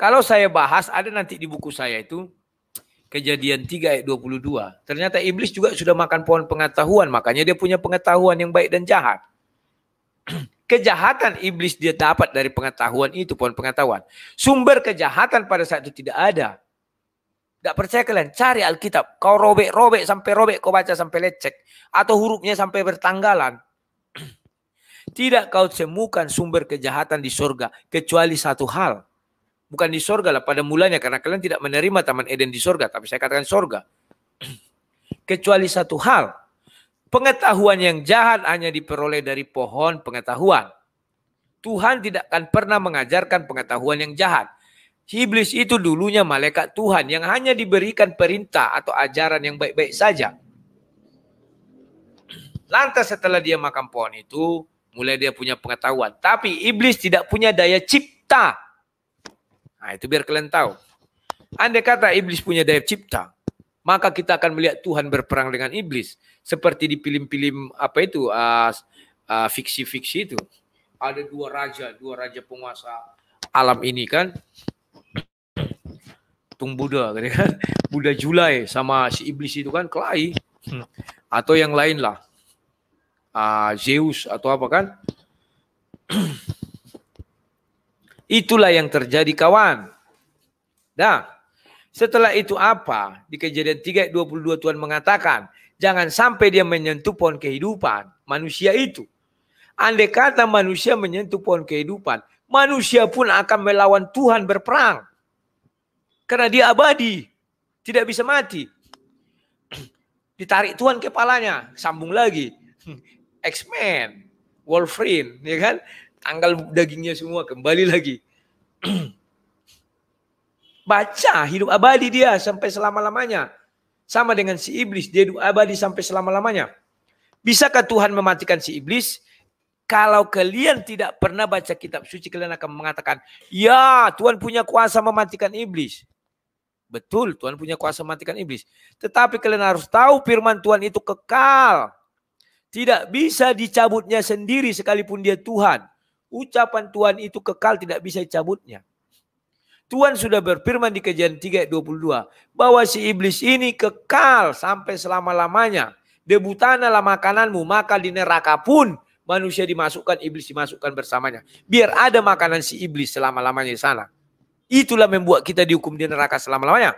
Kalau saya bahas ada nanti di buku saya itu kejadian 3 ayat 22. Ternyata iblis juga sudah makan pohon pengetahuan. Makanya dia punya pengetahuan yang baik dan jahat. kejahatan iblis dia dapat dari pengetahuan itu pohon pengetahuan. Sumber kejahatan pada saat itu tidak ada. Gak percaya kalian? Cari Alkitab. Kau robek-robek sampai robek, kau baca sampai lecek. Atau hurufnya sampai bertanggalan. Tidak kau temukan sumber kejahatan di sorga Kecuali satu hal. Bukan di sorga lah pada mulanya. Karena kalian tidak menerima Taman Eden di sorga Tapi saya katakan sorga Kecuali satu hal. Pengetahuan yang jahat hanya diperoleh dari pohon pengetahuan. Tuhan tidak akan pernah mengajarkan pengetahuan yang jahat iblis itu dulunya malaikat Tuhan yang hanya diberikan perintah atau ajaran yang baik-baik saja. Lantas setelah dia makan pohon itu, mulai dia punya pengetahuan. Tapi iblis tidak punya daya cipta. Nah itu biar kalian tahu. Andai kata iblis punya daya cipta, maka kita akan melihat Tuhan berperang dengan iblis. Seperti di film-film apa itu, uh, uh, fiksi-fiksi itu. Ada dua raja, dua raja penguasa alam ini kan patung Buddha gitu kan Buddha Julai sama si iblis itu kan kelahi hmm. atau yang lain lah uh, Zeus atau apa kan itulah yang terjadi kawan nah setelah itu apa di kejadian 3 22 Tuhan mengatakan jangan sampai dia menyentuh pohon kehidupan manusia itu andai kata manusia menyentuh pohon kehidupan manusia pun akan melawan Tuhan berperang karena dia abadi. Tidak bisa mati. Ditarik Tuhan kepalanya. Sambung lagi. X-Men. Wolverine. Ya kan? Tanggal dagingnya semua. Kembali lagi. Baca hidup abadi dia sampai selama-lamanya. Sama dengan si iblis. Dia hidup abadi sampai selama-lamanya. Bisakah Tuhan mematikan si iblis? kalau kalian tidak pernah baca kitab suci, kalian akan mengatakan, ya Tuhan punya kuasa mematikan iblis. Betul, Tuhan punya kuasa matikan iblis. Tetapi kalian harus tahu firman Tuhan itu kekal. Tidak bisa dicabutnya sendiri sekalipun dia Tuhan. Ucapan Tuhan itu kekal tidak bisa dicabutnya. Tuhan sudah berfirman di kejadian 3 22. Bahwa si iblis ini kekal sampai selama-lamanya. tanahlah makananmu maka di neraka pun manusia dimasukkan, iblis dimasukkan bersamanya. Biar ada makanan si iblis selama-lamanya di sana. Itulah membuat kita dihukum di neraka selama-lamanya.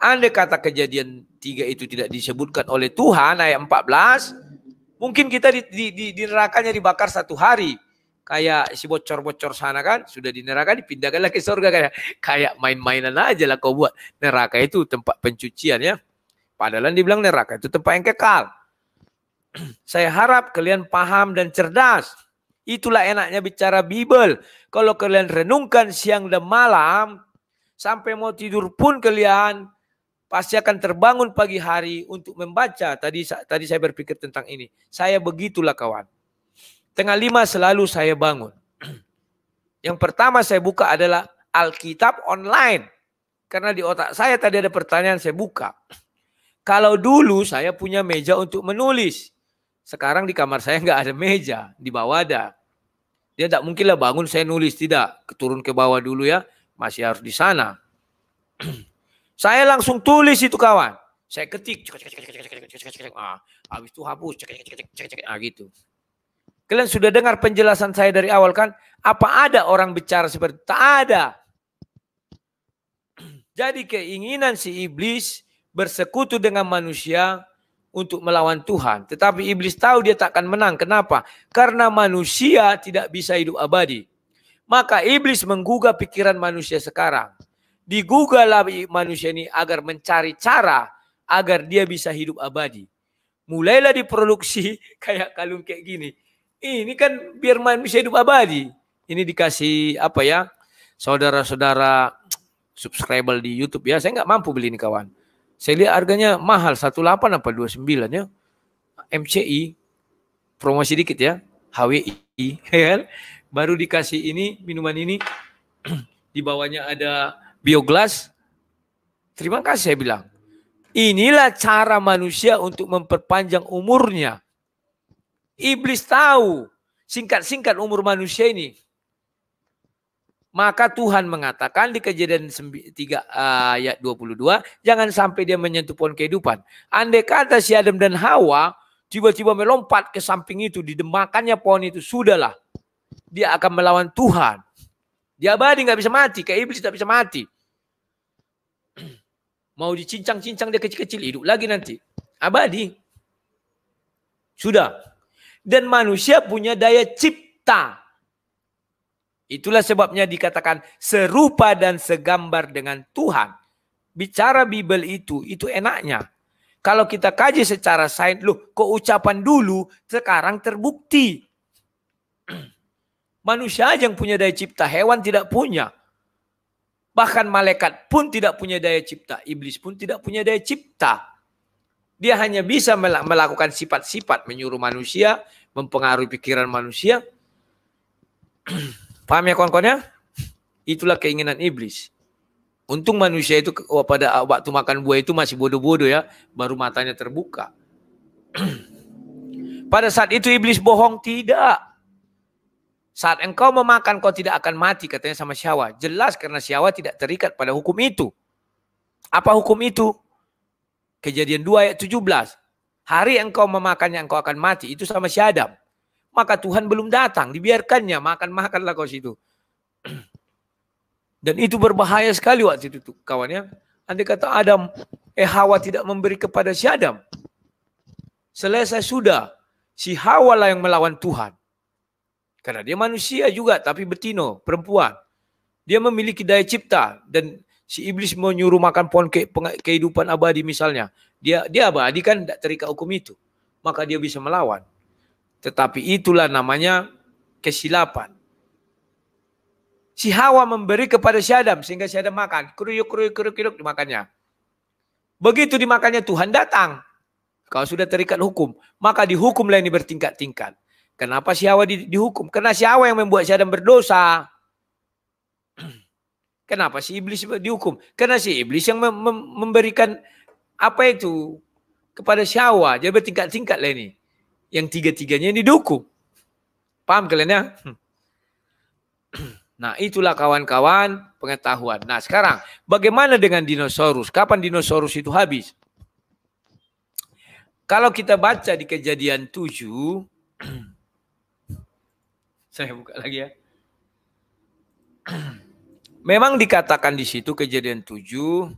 Anda kata kejadian tiga itu tidak disebutkan oleh Tuhan ayat 14, mungkin kita di, di, di, di nerakanya dibakar satu hari. Kayak si bocor-bocor sana kan, sudah di neraka dipindahkanlah ke surga kayak kayak main-mainan aja lah kau buat. Neraka itu tempat pencucian ya. Padahal dibilang neraka itu tempat yang kekal. Saya harap kalian paham dan cerdas. Itulah enaknya bicara Bible. Kalau kalian renungkan siang dan malam, sampai mau tidur pun kalian pasti akan terbangun pagi hari untuk membaca. Tadi tadi saya berpikir tentang ini. Saya begitulah kawan. Tengah lima selalu saya bangun. Yang pertama saya buka adalah Alkitab online. Karena di otak saya tadi ada pertanyaan saya buka. Kalau dulu saya punya meja untuk menulis. Sekarang di kamar saya nggak ada meja, di bawah ada. Dia tidak mungkinlah bangun saya nulis tidak, keturun ke bawah dulu ya, masih harus di sana. saya langsung tulis itu kawan. Saya ketik, Ah, habis itu hapus, ah gitu. Kalian sudah dengar penjelasan saya dari awal kan? Apa ada orang bicara seperti itu? Tak ada. Jadi keinginan si iblis bersekutu dengan manusia untuk melawan Tuhan. Tetapi iblis tahu dia tak akan menang. Kenapa? Karena manusia tidak bisa hidup abadi. Maka iblis menggugah pikiran manusia sekarang. Digugahlah manusia ini agar mencari cara agar dia bisa hidup abadi. Mulailah diproduksi kayak kalung kayak gini. Ini kan biar manusia hidup abadi. Ini dikasih apa ya? Saudara-saudara subscriber di YouTube ya. Saya nggak mampu beli ini kawan. Saya lihat harganya mahal 18 apa 29 ya. MCI promosi dikit ya. HWI ya kan? Baru dikasih ini minuman ini di bawahnya ada bioglas. Terima kasih saya bilang. Inilah cara manusia untuk memperpanjang umurnya. Iblis tahu singkat-singkat umur manusia ini. Maka Tuhan mengatakan di kejadian 3 eh, ayat 22, jangan sampai dia menyentuh pohon kehidupan. Andai kata si Adam dan Hawa tiba-tiba melompat ke samping itu, didemakannya pohon itu, sudahlah. Dia akan melawan Tuhan. Dia abadi nggak bisa mati, kayak iblis tidak bisa mati. Mau dicincang-cincang dia kecil-kecil, hidup lagi nanti. Abadi. Sudah. Dan manusia punya daya cipta Itulah sebabnya dikatakan serupa dan segambar dengan Tuhan. Bicara Bible itu, itu enaknya. Kalau kita kaji secara sains, loh kok ucapan dulu sekarang terbukti. Manusia aja yang punya daya cipta, hewan tidak punya. Bahkan malaikat pun tidak punya daya cipta, iblis pun tidak punya daya cipta. Dia hanya bisa melakukan sifat-sifat, menyuruh manusia, mempengaruhi pikiran manusia Paham ya kawan-kawan ya? Itulah keinginan iblis. Untung manusia itu oh, pada waktu makan buah itu masih bodoh-bodoh ya, baru matanya terbuka. pada saat itu iblis bohong tidak. Saat engkau memakan kau tidak akan mati katanya sama Syawa. Jelas karena Syawa tidak terikat pada hukum itu. Apa hukum itu? Kejadian 2 ayat 17. Hari engkau memakannya engkau akan mati. Itu sama si Adam maka Tuhan belum datang. Dibiarkannya makan-makanlah kau situ. Dan itu berbahaya sekali waktu itu tuh, kawannya. Andai kata Adam, eh Hawa tidak memberi kepada si Adam. Selesai sudah, si Hawa lah yang melawan Tuhan. Karena dia manusia juga, tapi betino, perempuan. Dia memiliki daya cipta dan si iblis menyuruh makan pohon ke, kehidupan abadi misalnya. Dia dia abadi kan tidak terikat hukum itu. Maka dia bisa melawan. Tetapi itulah namanya kesilapan. Si Hawa memberi kepada si Adam sehingga si Adam makan. Kruyuk, kruyuk, kruyuk, kruyuk dimakannya. Begitu dimakannya Tuhan datang. Kalau sudah terikat hukum. Maka dihukumlah ini bertingkat-tingkat. Kenapa si Hawa dihukum? Karena si Hawa yang membuat si Adam berdosa. Kenapa si iblis dihukum? Karena si iblis yang mem memberikan apa itu kepada si Hawa. Jadi bertingkat-tingkat lah ini yang tiga-tiganya ini duku. Paham kalian ya? Hmm. Nah itulah kawan-kawan pengetahuan. Nah sekarang bagaimana dengan dinosaurus? Kapan dinosaurus itu habis? Kalau kita baca di kejadian tujuh, saya buka lagi ya. Memang dikatakan di situ kejadian tujuh,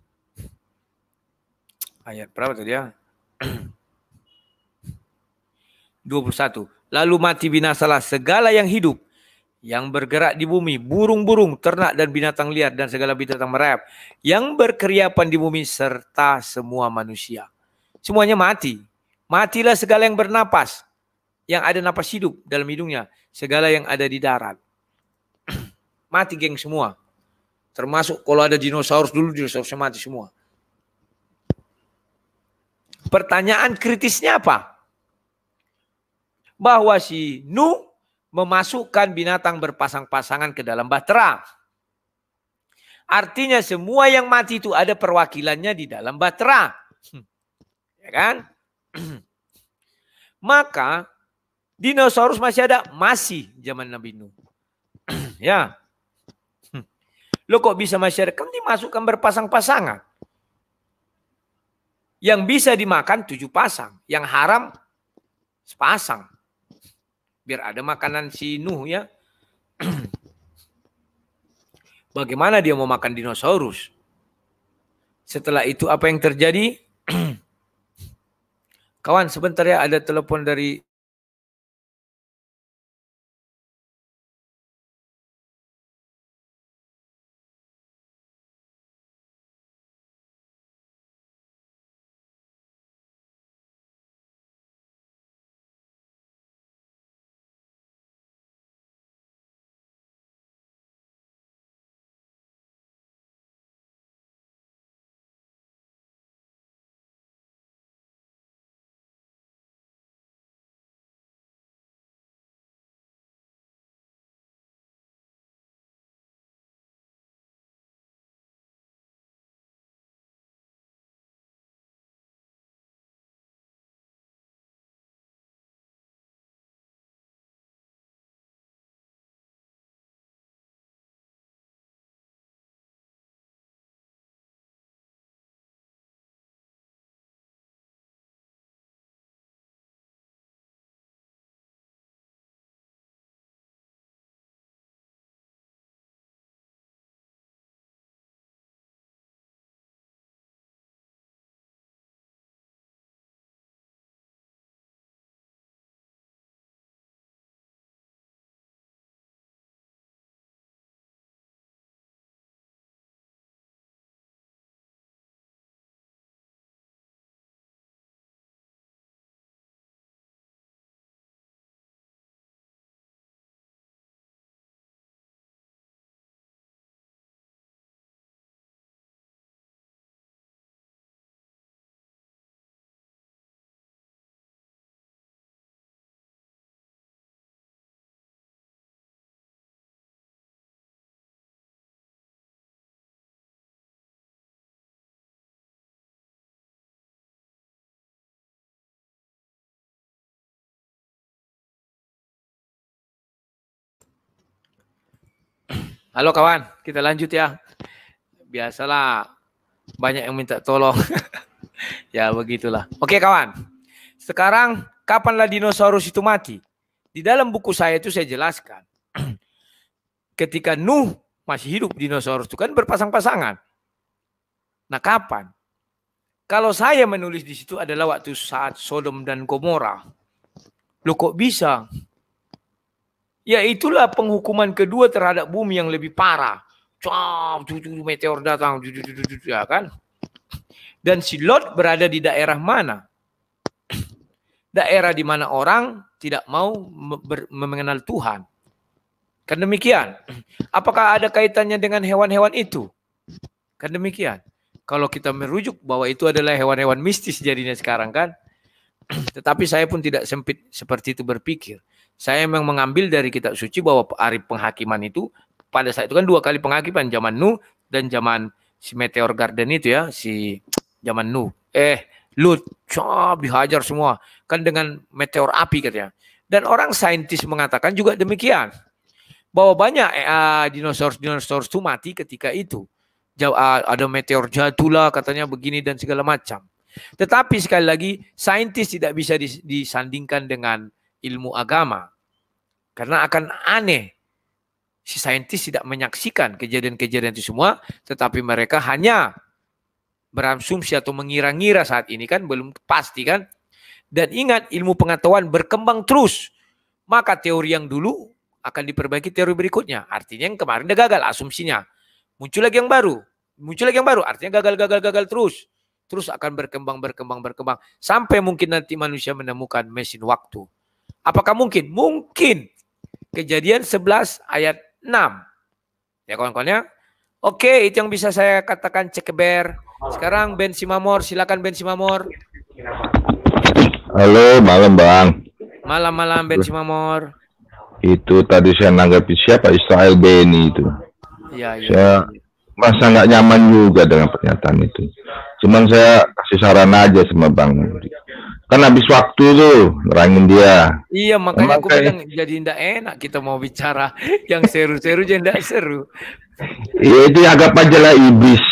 ayat berapa tadi ya? 21. Lalu mati binasalah segala yang hidup yang bergerak di bumi, burung-burung, ternak dan binatang liar dan segala binatang merayap yang berkeriapan di bumi serta semua manusia. Semuanya mati. Matilah segala yang bernapas, yang ada napas hidup dalam hidungnya, segala yang ada di darat. mati geng semua. Termasuk kalau ada dinosaurus dulu dinosaurusnya mati semua. Pertanyaan kritisnya apa? bahwa si Nuh memasukkan binatang berpasang-pasangan ke dalam bahtera. Artinya semua yang mati itu ada perwakilannya di dalam bahtera. Hmm. Ya kan? Maka dinosaurus masih ada? Masih zaman Nabi Nuh. ya. Hmm. Lo kok bisa masih ada? Kan dimasukkan berpasang-pasangan. Yang bisa dimakan tujuh pasang. Yang haram sepasang biar ada makanan si Nuh ya. Bagaimana dia mau makan dinosaurus? Setelah itu apa yang terjadi? Kawan sebentar ya ada telepon dari Halo kawan, kita lanjut ya. Biasalah banyak yang minta tolong. ya begitulah. Oke kawan, sekarang kapanlah dinosaurus itu mati? Di dalam buku saya itu saya jelaskan. Ketika Nuh masih hidup dinosaurus itu kan berpasang-pasangan. Nah kapan? Kalau saya menulis di situ adalah waktu saat Sodom dan Gomora. Lo kok bisa? Ya itulah penghukuman kedua terhadap bumi yang lebih parah. Cam, meteor datang, ya kan? Dan si Lot berada di daerah mana? Daerah di mana orang tidak mau mengenal Tuhan. Kan demikian. Apakah ada kaitannya dengan hewan-hewan itu? Kan demikian. Kalau kita merujuk bahwa itu adalah hewan-hewan mistis jadinya sekarang kan. Tetapi saya pun tidak sempit seperti itu berpikir. Saya memang mengambil dari kitab suci bahwa hari penghakiman itu pada saat itu kan dua kali penghakiman zaman Nuh dan zaman si Meteor Garden itu ya, si zaman Nuh. Eh, Lut, cah, dihajar semua. Kan dengan meteor api katanya. Dan orang saintis mengatakan juga demikian. Bahwa banyak eh, ah, dinosaurus-dinosaurus itu mati ketika itu. Jauh, ah, ada meteor jatuh lah katanya begini dan segala macam. Tetapi sekali lagi saintis tidak bisa disandingkan dengan ilmu agama. Karena akan aneh si saintis tidak menyaksikan kejadian-kejadian itu semua, tetapi mereka hanya berasumsi atau mengira-ngira saat ini kan belum pasti kan. Dan ingat ilmu pengetahuan berkembang terus, maka teori yang dulu akan diperbaiki teori berikutnya. Artinya yang kemarin udah gagal asumsinya. Muncul lagi yang baru, muncul lagi yang baru, artinya gagal gagal gagal terus. Terus akan berkembang berkembang berkembang sampai mungkin nanti manusia menemukan mesin waktu. Apakah mungkin? Mungkin. Kejadian 11 ayat 6. Ya kawan-kawannya. Oke, itu yang bisa saya katakan cekeber. Sekarang Ben Simamor, silakan Ben Simamor.
Halo, malam Bang.
Malam-malam Ben Simamor.
Itu tadi saya nanggapi siapa Israel Beni itu. Iya, iya. Saya masa nggak nyaman juga dengan pernyataan itu. Cuman saya kasih saran aja sama Bang. Kan habis waktu tuh nerangin dia. Iya,
makanya Memang aku kayak... bilang jadi ndak enak kita mau bicara yang seru-seru jadi ndak seru.
Iya, itu agak aja lah iblis.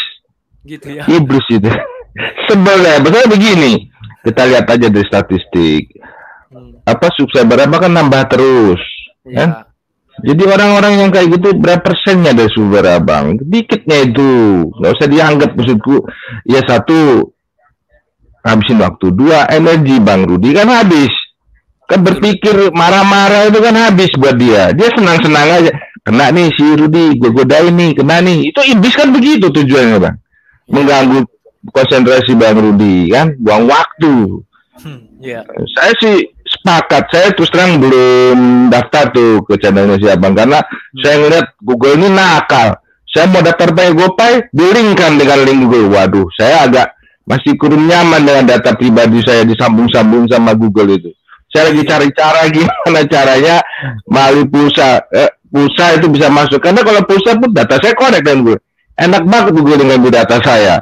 Gitu ya. Iblis itu. ya Maksudnya begini, kita lihat aja dari statistik. Hmm. Apa sukses berapa kan nambah terus. ya. Kan? Jadi orang-orang yang kayak gitu berapa persennya dari sumber abang? Dikitnya itu, nggak usah dianggap maksudku. Ya satu habisin waktu. Dua, energi Bang Rudi kan habis. Kan berpikir marah-marah itu kan habis buat dia. Dia senang-senang aja. Kena nih si Rudi, gue godain nih, kena nih. Itu iblis kan begitu tujuannya Bang. Mengganggu konsentrasi Bang Rudi kan, buang waktu.
Hmm, yeah.
Saya sih sepakat, saya terus terang belum daftar tuh ke channelnya si Abang karena hmm. saya ngeliat Google ini nakal. Saya mau daftar pay GoPay, dilingkan dengan link Google. Waduh, saya agak masih kurang nyaman dengan data pribadi saya disambung-sambung sama Google itu. Saya lagi cari cara gimana caranya melalui pulsa. Eh, pulsa itu bisa masuk. Karena kalau pulsa pun data saya connect dengan Google. Enak banget Google dengan data saya.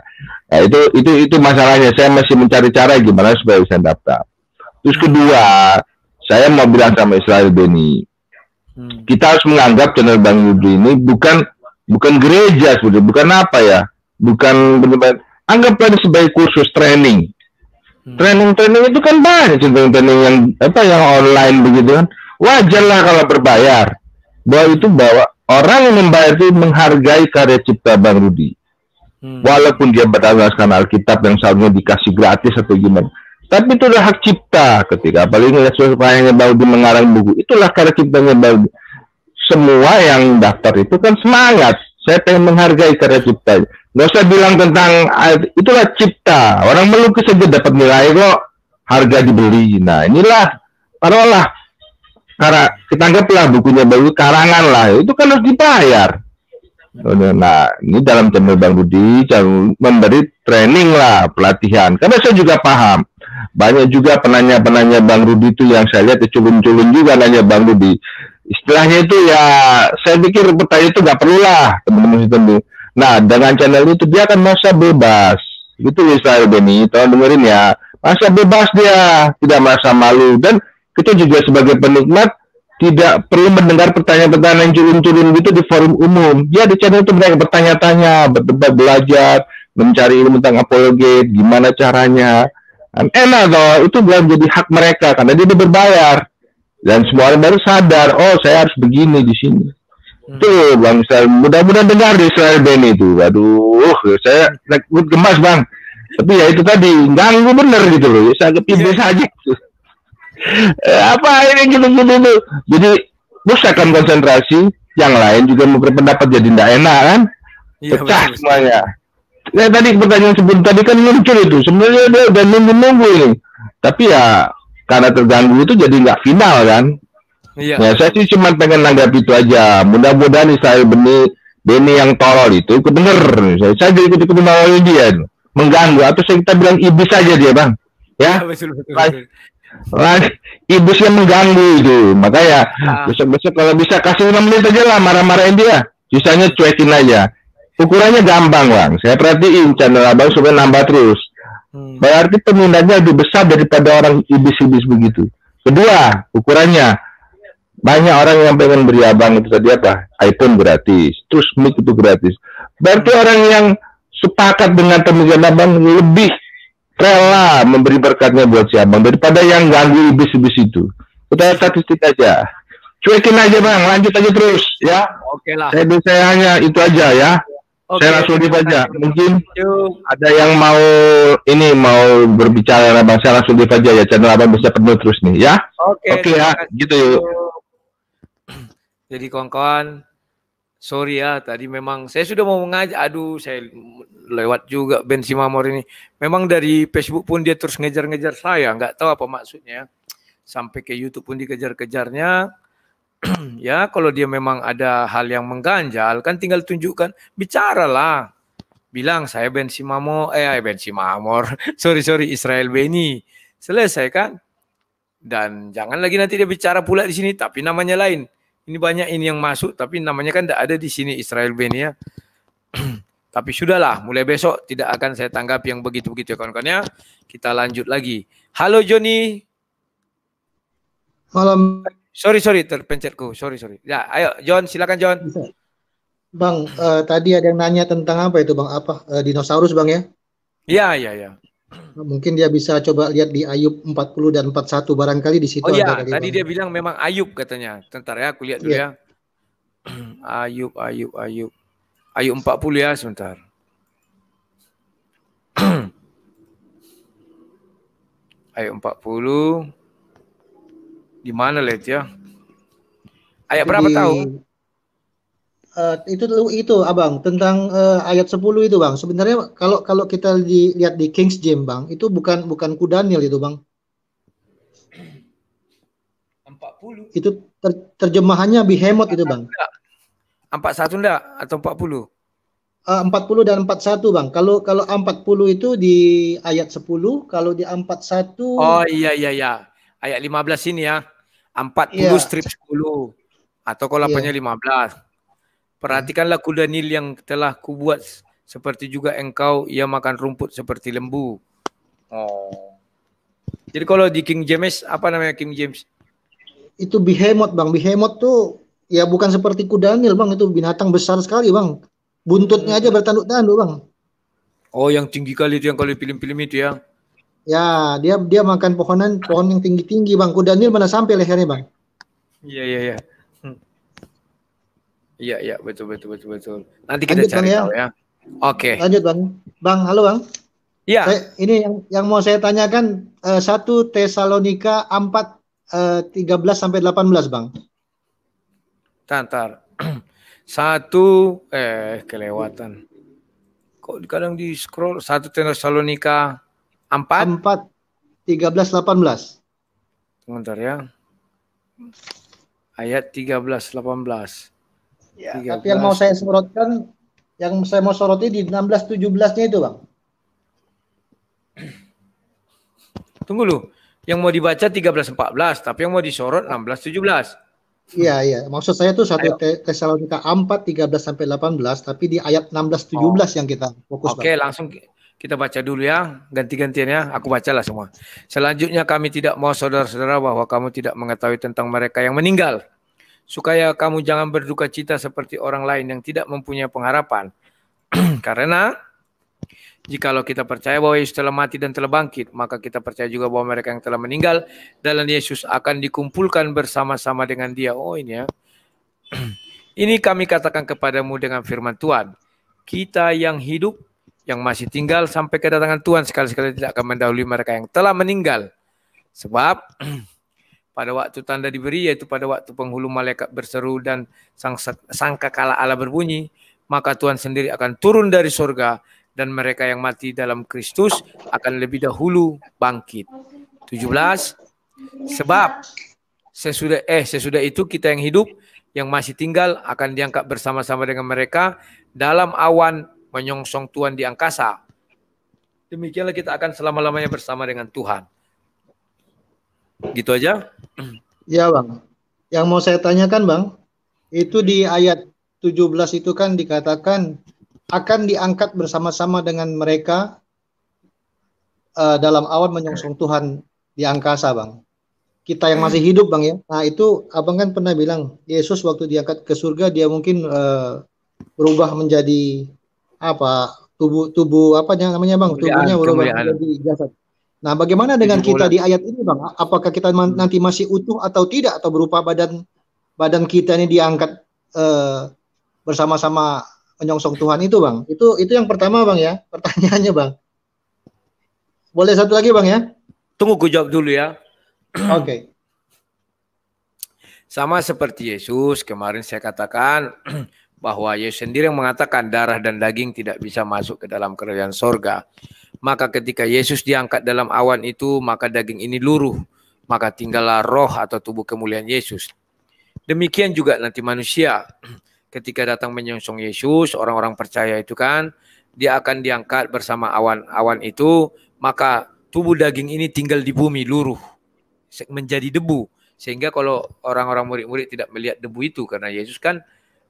Nah, itu itu itu masalahnya. Saya masih mencari cara gimana supaya bisa daftar. Terus kedua, saya mau bilang sama Israel Beni, hmm. kita harus menganggap channel Bang Yudri ini bukan bukan gereja sebenarnya, bukan apa ya, bukan benar-benar anggaplah ini sebagai kursus training. Hmm. Training-training itu kan banyak training-training yang apa yang online begitu kan. Wajarlah kalau berbayar. Bahwa itu bahwa orang yang membayar itu menghargai karya cipta Bang Rudi. Hmm. Walaupun dia berdasarkan Alkitab yang seharusnya dikasih gratis atau gimana. Tapi itu adalah hak cipta ketika apalagi supaya Bang Rudi mengarang buku. Itulah karya ciptanya Bang Semua yang daftar itu kan semangat saya pengen menghargai karya cipta Nggak usah bilang tentang ah, itulah cipta. Orang melukis saja dapat nilai kok. Harga dibeli. Nah inilah parola karena kita anggaplah bukunya baru karangan lah itu kan harus dibayar. Nah ini dalam channel Bang Budi memberi training lah pelatihan karena saya juga paham banyak juga penanya-penanya Bang Rudi itu yang saya lihat ya, culun-culun juga nanya Bang Rudi istilahnya itu ya saya pikir peta itu nggak perlu lah teman-teman itu nah dengan channel itu dia akan masa bebas gitu Israel Benny tolong dengerin ya masa bebas dia tidak merasa malu dan kita juga sebagai penikmat tidak perlu mendengar pertanyaan-pertanyaan yang curun curun gitu di forum umum. Ya di channel itu mereka bertanya-tanya, berdebat, belajar, mencari ilmu tentang apologet, gimana caranya. Dan enak loh, itu belum jadi hak mereka karena dia berbayar dan semua orang baru sadar oh saya harus begini di sini hmm. tuh bang Israel mudah-mudahan dengar di Israel Ben itu aduh saya like, gemas bang tapi ya itu tadi ganggu bener gitu loh saya kepindah iya. saja eh, apa ini gitu-gitu gitu. jadi rusakkan konsentrasi yang lain juga berpendapat jadi tidak enak kan ya, pecah betul. semuanya Nah, tadi pertanyaan sebelum tadi kan muncul itu sebenarnya dia udah nunggu-nunggu ini tapi ya karena terganggu itu jadi nggak final kan. Iya. Ya, saya sih cuma pengen nanggap itu aja. Mudah-mudahan saya benih beni yang tolol itu denger. Saya, saya jadi ikut ikut dia, ya. mengganggu atau saya kita bilang iblis aja dia bang, ya. Iya, betul, betul, iblis yang mengganggu itu. Makanya besok ah. besok-besok kalau bisa kasih 6 menit aja lah marah-marahin dia. Sisanya cuekin aja. Ukurannya gampang, Bang. Saya perhatiin channel Abang supaya nambah terus. Hmm. Berarti peminatnya lebih besar daripada orang ibis-ibis begitu. Kedua, ukurannya. Banyak orang yang pengen beri abang itu tadi apa? iPhone gratis, terus mic itu gratis. Berarti hmm. orang yang sepakat dengan pemikiran abang lebih rela memberi berkatnya buat si abang daripada yang ganggu ibis-ibis itu. Kita statistik aja. Cuekin aja bang, lanjut aja terus ya. Oke okay lah. Saya, saya hanya itu aja ya. Okay. Saya langsung di aja. Mungkin ada yang mau ini mau berbicara Bang saya langsung di aja ya. Channel Abang bisa penuh terus nih ya.
Oke. Okay, Oke okay, ya, gitu yuk. Jadi kawan-kawan, sorry ya tadi memang saya sudah mau mengajak. Aduh, saya lewat juga bensin mamor ini. Memang dari Facebook pun dia terus ngejar-ngejar saya, nggak tahu apa maksudnya. Ya. Sampai ke YouTube pun dikejar-kejarnya ya kalau dia memang ada hal yang mengganjal kan tinggal tunjukkan bicaralah bilang saya Ben Simamo eh Ben Simamor sorry sorry Israel Beni selesai kan dan jangan lagi nanti dia bicara pula di sini tapi namanya lain ini banyak ini yang masuk tapi namanya kan tidak ada di sini Israel Beni ya tapi sudahlah mulai besok tidak akan saya tanggapi yang begitu-begitu ya kawan-kawan ya kita lanjut lagi halo Joni malam Sorry, sorry terpencetku. Sorry, sorry. Ya, ayo John, silakan John.
Bang, uh, tadi ada yang nanya tentang apa itu Bang? Apa uh, dinosaurus Bang ya?
Iya, iya, iya.
Mungkin dia bisa coba lihat di Ayub 40 dan 41 barangkali di situ. Oh iya, tadi bang.
dia bilang memang Ayub katanya. Sebentar ya, aku lihat dulu iya. ya. ya. Ayub, Ayub, Ayub. Ayub 40 ya, sebentar. Ayub 40. Di mana Let ya? Ayat Jadi, berapa tahu?
Uh, itu itu Abang tentang uh, ayat 10 itu Bang. Sebenarnya kalau kalau kita di, lihat di King's James Bang, itu bukan bukan ku Daniel itu Bang.
40. Itu ter, terjemahannya behemot itu Bang. Enggak. 41 enggak atau 40?
Uh, 40 dan 41 Bang. Kalau kalau 40 itu di ayat 10, kalau di 41
Oh iya iya iya. Ayat 15 ini ya. 40 iya. yeah. strip 10 atau kolapannya iya. yeah. 15. Perhatikanlah iya. kuda nil yang telah kubuat seperti juga engkau ia makan rumput seperti lembu. Oh. Jadi kalau di King James apa namanya King James?
Itu behemoth bang. Behemoth tuh ya bukan seperti kuda nil bang. Itu binatang besar sekali bang. Buntutnya aja bertanduk-tanduk bang.
Oh yang tinggi kali itu yang kalau film-film itu ya.
Ya, dia dia makan pohonan pohon yang tinggi-tinggi, Bang. Kuda Nil mana sampai lehernya, Bang?
Iya, iya, iya. Hmm. Iya, iya, betul, betul, betul, betul. Nanti kita Lanjut, cari bang, ya. ya. Oke. Okay.
Lanjut, Bang. Bang, halo, Bang. Iya. Ini yang yang mau saya tanyakan uh, Tesalonika empat eh, tiga belas sampai delapan belas, Bang.
Tantar. Satu eh kelewatan. Kok kadang di scroll satu Tesalonika 4 4 13 18 Sebentar ya. Ayat 13 18 Ya, 13. tapi yang mau saya
sorotkan, yang saya mau soroti di 16 17-nya itu, Bang.
Tunggu lu. Yang mau dibaca 13 14, tapi yang mau disorot 16 17.
Iya, iya. Maksud saya tuh satu Tesalonika 4 13 sampai 18, tapi di ayat 16 17 oh. yang kita fokus. Oke, okay,
langsung kita baca dulu ya, ganti-gantian ya. Aku bacalah semua. Selanjutnya kami tidak mau saudara-saudara bahwa kamu tidak mengetahui tentang mereka yang meninggal. Supaya kamu jangan berduka cita seperti orang lain yang tidak mempunyai pengharapan. Karena jikalau kita percaya bahwa Yesus telah mati dan telah bangkit, maka kita percaya juga bahwa mereka yang telah meninggal dalam Yesus akan dikumpulkan bersama-sama dengan dia. Oh ini ya. Ini kami katakan kepadamu dengan firman Tuhan. Kita yang hidup yang masih tinggal sampai kedatangan Tuhan sekali-sekali tidak akan mendahului mereka yang telah meninggal. Sebab pada waktu tanda diberi yaitu pada waktu penghulu malaikat berseru dan sang kala Allah berbunyi, maka Tuhan sendiri akan turun dari surga dan mereka yang mati dalam Kristus akan lebih dahulu bangkit. 17 Sebab sesudah eh sesudah itu kita yang hidup yang masih tinggal akan diangkat bersama-sama dengan mereka dalam awan menyongsong Tuhan di angkasa. Demikianlah kita akan selama-lamanya bersama dengan Tuhan.
Gitu aja?
Ya Bang. Yang mau saya tanyakan Bang, itu di ayat 17 itu kan dikatakan akan diangkat bersama-sama dengan mereka uh, dalam awan menyongsong Tuhan di angkasa Bang. Kita yang masih hidup Bang ya. Nah itu Abang kan pernah bilang Yesus waktu diangkat ke surga dia mungkin uh, berubah menjadi apa tubuh tubuh apa namanya bang tubuhnya berubah menjadi jasad. Nah, bagaimana dengan kita di ayat ini bang? Apakah kita hmm. nanti masih utuh atau tidak atau berupa badan badan kita ini diangkat eh, bersama-sama menyongsong Tuhan itu bang? Itu itu yang pertama bang ya pertanyaannya bang. Boleh satu lagi bang ya?
Tunggu gue jawab dulu ya. Oke. Okay. Sama seperti Yesus kemarin saya katakan bahwa Yesus sendiri yang mengatakan darah dan daging tidak bisa masuk ke dalam kerajaan sorga. Maka ketika Yesus diangkat dalam awan itu, maka daging ini luruh. Maka tinggallah roh atau tubuh kemuliaan Yesus. Demikian juga nanti manusia. Ketika datang menyongsong Yesus, orang-orang percaya itu kan, dia akan diangkat bersama awan-awan itu, maka tubuh daging ini tinggal di bumi, luruh. Menjadi debu. Sehingga kalau orang-orang murid-murid tidak melihat debu itu, karena Yesus kan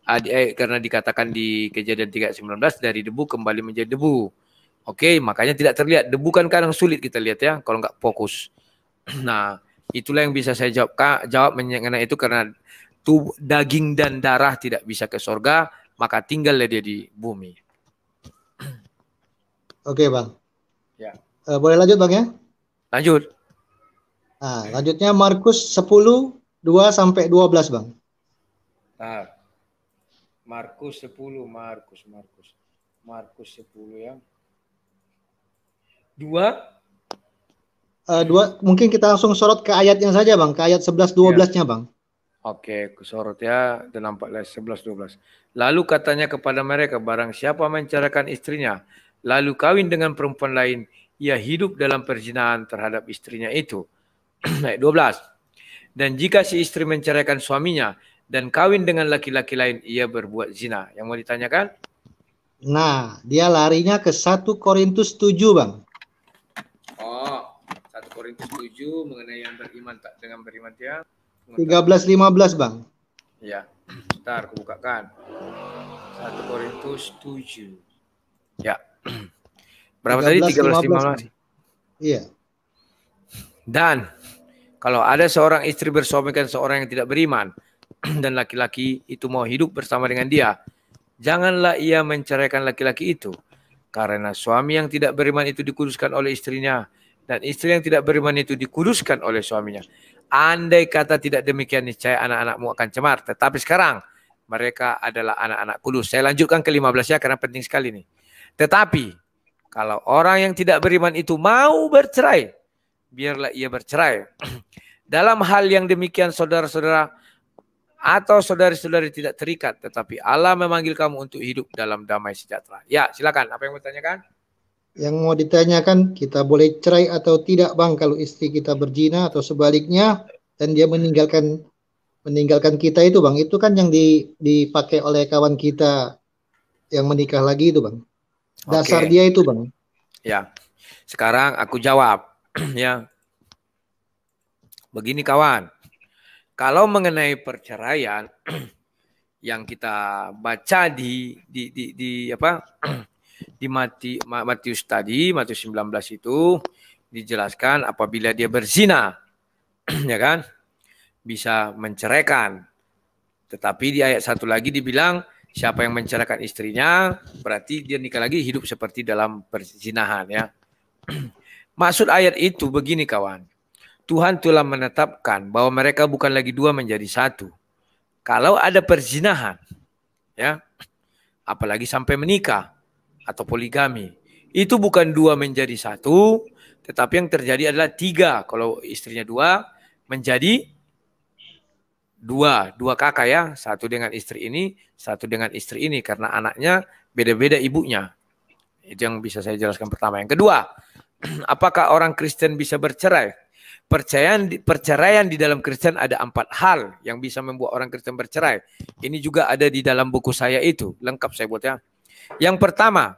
Ah, eh, karena dikatakan di kejadian 319 dari debu kembali menjadi debu. Oke, okay, makanya tidak terlihat. Debu kan kadang sulit kita lihat ya kalau nggak fokus. Nah, itulah yang bisa saya jawab Kak, jawab mengenai itu karena tubuh, daging dan darah tidak bisa ke surga maka tinggallah dia di bumi. Oke, okay, Bang. Ya.
Uh, boleh lanjut, Bang ya? Lanjut. Nah, lanjutnya Markus 10 2 sampai 12, Bang.
Nah, Markus 10, Markus, Markus. Markus 10 ya. Dua. Uh, dua,
mungkin kita langsung sorot ke ayatnya saja Bang, ke ayat 11 12-nya iya. Bang.
Oke, okay, sorot ya, dan 11 12. Lalu katanya kepada mereka, barang siapa mencerahkan istrinya, lalu kawin dengan perempuan lain, ia hidup dalam perzinahan terhadap istrinya itu. Ayat 12. Dan jika si istri menceraikan suaminya, dan kawin dengan laki-laki lain ia berbuat zina. Yang mau ditanyakan?
Nah, dia larinya ke 1 Korintus 7, Bang.
Oh, 1 Korintus 7 mengenai yang beriman tak dengan beriman dia. 13.15, Bang. Ya. Bentar, aku bukakan. 1 Korintus 7. Ya. Berapa 13, tadi? 13, 15. 15. Iya. Dan kalau ada seorang istri bersuamikan seorang yang tidak beriman, dan laki-laki itu mau hidup bersama dengan dia, janganlah ia menceraikan laki-laki itu. Karena suami yang tidak beriman itu dikuduskan oleh istrinya. Dan istri yang tidak beriman itu dikuduskan oleh suaminya. Andai kata tidak demikian, niscaya anak-anakmu akan cemar. Tetapi sekarang, mereka adalah anak-anak kudus. Saya lanjutkan ke 15 ya, karena penting sekali ini. Tetapi, kalau orang yang tidak beriman itu mau bercerai, biarlah ia bercerai. Dalam hal yang demikian, saudara-saudara, atau saudari-saudari tidak terikat, tetapi Allah memanggil kamu untuk hidup dalam damai sejahtera. Ya, silakan. Apa yang mau ditanyakan?
Yang mau ditanyakan, kita boleh cerai atau tidak, bang, kalau istri kita berzina atau sebaliknya, dan dia meninggalkan meninggalkan kita itu, bang. Itu kan yang dipakai oleh kawan kita yang menikah lagi itu, bang. Dasar okay. dia itu, bang.
Ya. Sekarang aku jawab, ya. Begini kawan, kalau mengenai perceraian yang kita baca di di di, di apa di Mati, Matius tadi Matius 19 itu dijelaskan apabila dia berzina ya kan bisa menceraikan tetapi di ayat satu lagi dibilang siapa yang menceraikan istrinya berarti dia nikah lagi hidup seperti dalam perzinahan ya maksud ayat itu begini kawan Tuhan telah menetapkan bahwa mereka bukan lagi dua menjadi satu. Kalau ada perzinahan, ya, apalagi sampai menikah atau poligami, itu bukan dua menjadi satu, tetapi yang terjadi adalah tiga. Kalau istrinya dua menjadi dua, dua kakak ya, satu dengan istri ini, satu dengan istri ini karena anaknya beda-beda ibunya. Itu yang bisa saya jelaskan pertama. Yang kedua, apakah orang Kristen bisa bercerai? Percayaan, perceraian di dalam Kristen ada empat hal yang bisa membuat orang Kristen bercerai. Ini juga ada di dalam buku saya itu, lengkap saya buat ya. Yang pertama,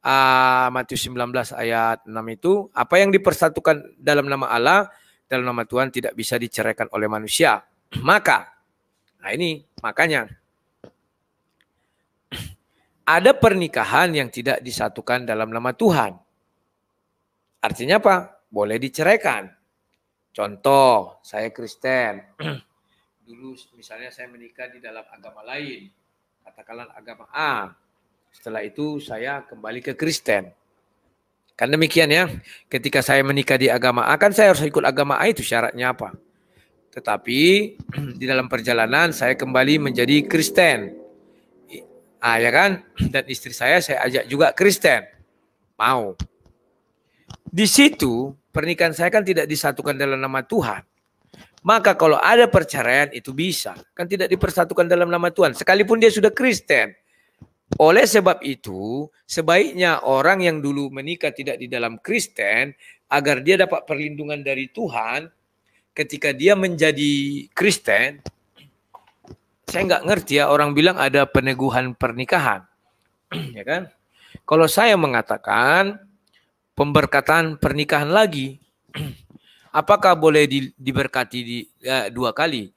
uh, Matius 19 ayat 6 itu, apa yang dipersatukan dalam nama Allah, dalam nama Tuhan tidak bisa diceraikan oleh manusia. Maka, nah ini makanya, ada pernikahan yang tidak disatukan dalam nama Tuhan. Artinya apa? Boleh diceraikan. Contoh, saya Kristen. Dulu misalnya saya menikah di dalam agama lain, katakanlah agama A. Setelah itu saya kembali ke Kristen. Kan demikian ya, ketika saya menikah di agama A kan saya harus ikut agama A itu syaratnya apa? Tetapi di dalam perjalanan saya kembali menjadi Kristen. Ah ya kan? Dan istri saya saya ajak juga Kristen. Mau. Di situ pernikahan saya kan tidak disatukan dalam nama Tuhan. Maka kalau ada perceraian itu bisa. Kan tidak dipersatukan dalam nama Tuhan. Sekalipun dia sudah Kristen. Oleh sebab itu, sebaiknya orang yang dulu menikah tidak di dalam Kristen, agar dia dapat perlindungan dari Tuhan, ketika dia menjadi Kristen, saya nggak ngerti ya orang bilang ada peneguhan pernikahan. ya kan? Kalau saya mengatakan pemberkatan pernikahan lagi. Apakah boleh di, diberkati di, ya, dua kali?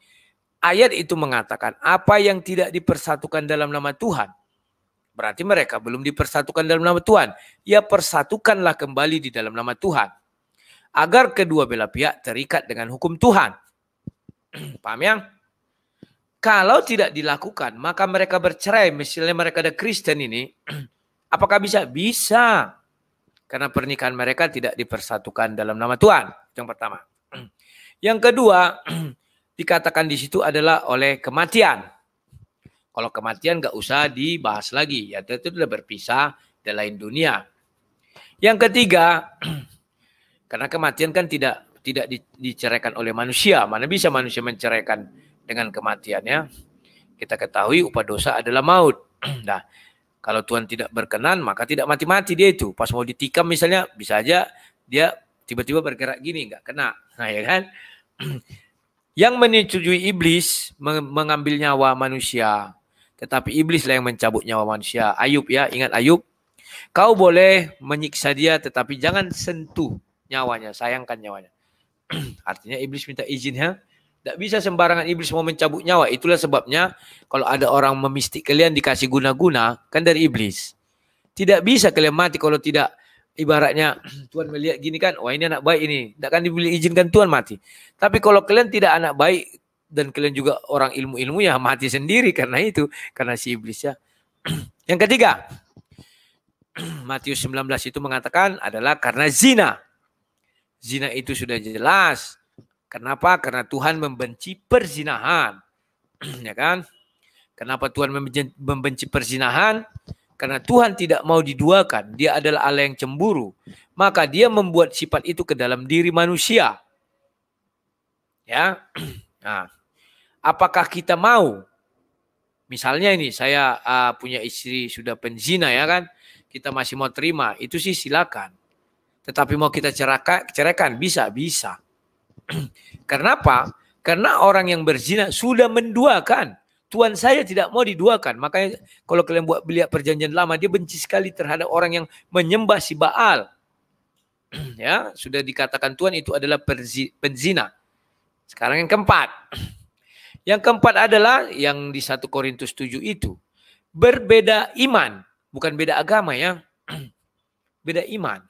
Ayat itu mengatakan apa yang tidak dipersatukan dalam nama Tuhan. Berarti mereka belum dipersatukan dalam nama Tuhan. Ya persatukanlah kembali di dalam nama Tuhan. Agar kedua belah pihak terikat dengan hukum Tuhan. Paham yang? Kalau tidak dilakukan, maka mereka bercerai. Misalnya mereka ada Kristen ini, apakah bisa? Bisa. Karena pernikahan mereka tidak dipersatukan dalam nama Tuhan. Yang pertama. Yang kedua, dikatakan di situ adalah oleh kematian. Kalau kematian gak usah dibahas lagi. Ya itu sudah berpisah dari lain dunia. Yang ketiga, karena kematian kan tidak tidak diceraikan oleh manusia. Mana bisa manusia menceraikan dengan kematiannya? Kita ketahui upah dosa adalah maut. Nah, kalau Tuhan tidak berkenan, maka tidak mati-mati dia itu. Pas mau ditikam misalnya, bisa aja dia tiba-tiba bergerak gini, nggak kena. Nah, ya kan? yang menyetujui iblis mengambil nyawa manusia. Tetapi iblislah yang mencabut nyawa manusia. Ayub ya, ingat Ayub. Kau boleh menyiksa dia tetapi jangan sentuh nyawanya, sayangkan nyawanya. Artinya iblis minta izin ya. Tak bisa sembarangan iblis mau mencabut nyawa. Itulah sebabnya kalau ada orang memistik kalian dikasih guna-guna, kan dari iblis. Tidak bisa kalian mati kalau tidak ibaratnya Tuhan melihat gini kan, wah ini anak baik ini. Tak akan dibeli izinkan Tuhan mati. Tapi kalau kalian tidak anak baik dan kalian juga orang ilmu-ilmu ya mati sendiri karena itu. Karena si iblis ya. Yang ketiga, Matius 19 itu mengatakan adalah karena zina. Zina itu sudah jelas Kenapa? Karena Tuhan membenci perzinahan. ya kan? Kenapa Tuhan membenci, perzinahan? Karena Tuhan tidak mau diduakan. Dia adalah Allah yang cemburu. Maka dia membuat sifat itu ke dalam diri manusia. Ya. Nah, apakah kita mau? Misalnya ini saya uh, punya istri sudah penzina ya kan. Kita masih mau terima. Itu sih silakan. Tetapi mau kita cerahkan? ceraikan bisa, bisa. Karena apa? Karena orang yang berzina sudah menduakan. Tuhan saya tidak mau diduakan. Makanya kalau kalian buat beliau perjanjian lama, dia benci sekali terhadap orang yang menyembah si Baal. ya, sudah dikatakan Tuhan itu adalah penzina. Sekarang yang keempat. Yang keempat adalah yang di 1 Korintus 7 itu. Berbeda iman. Bukan beda agama ya. beda iman.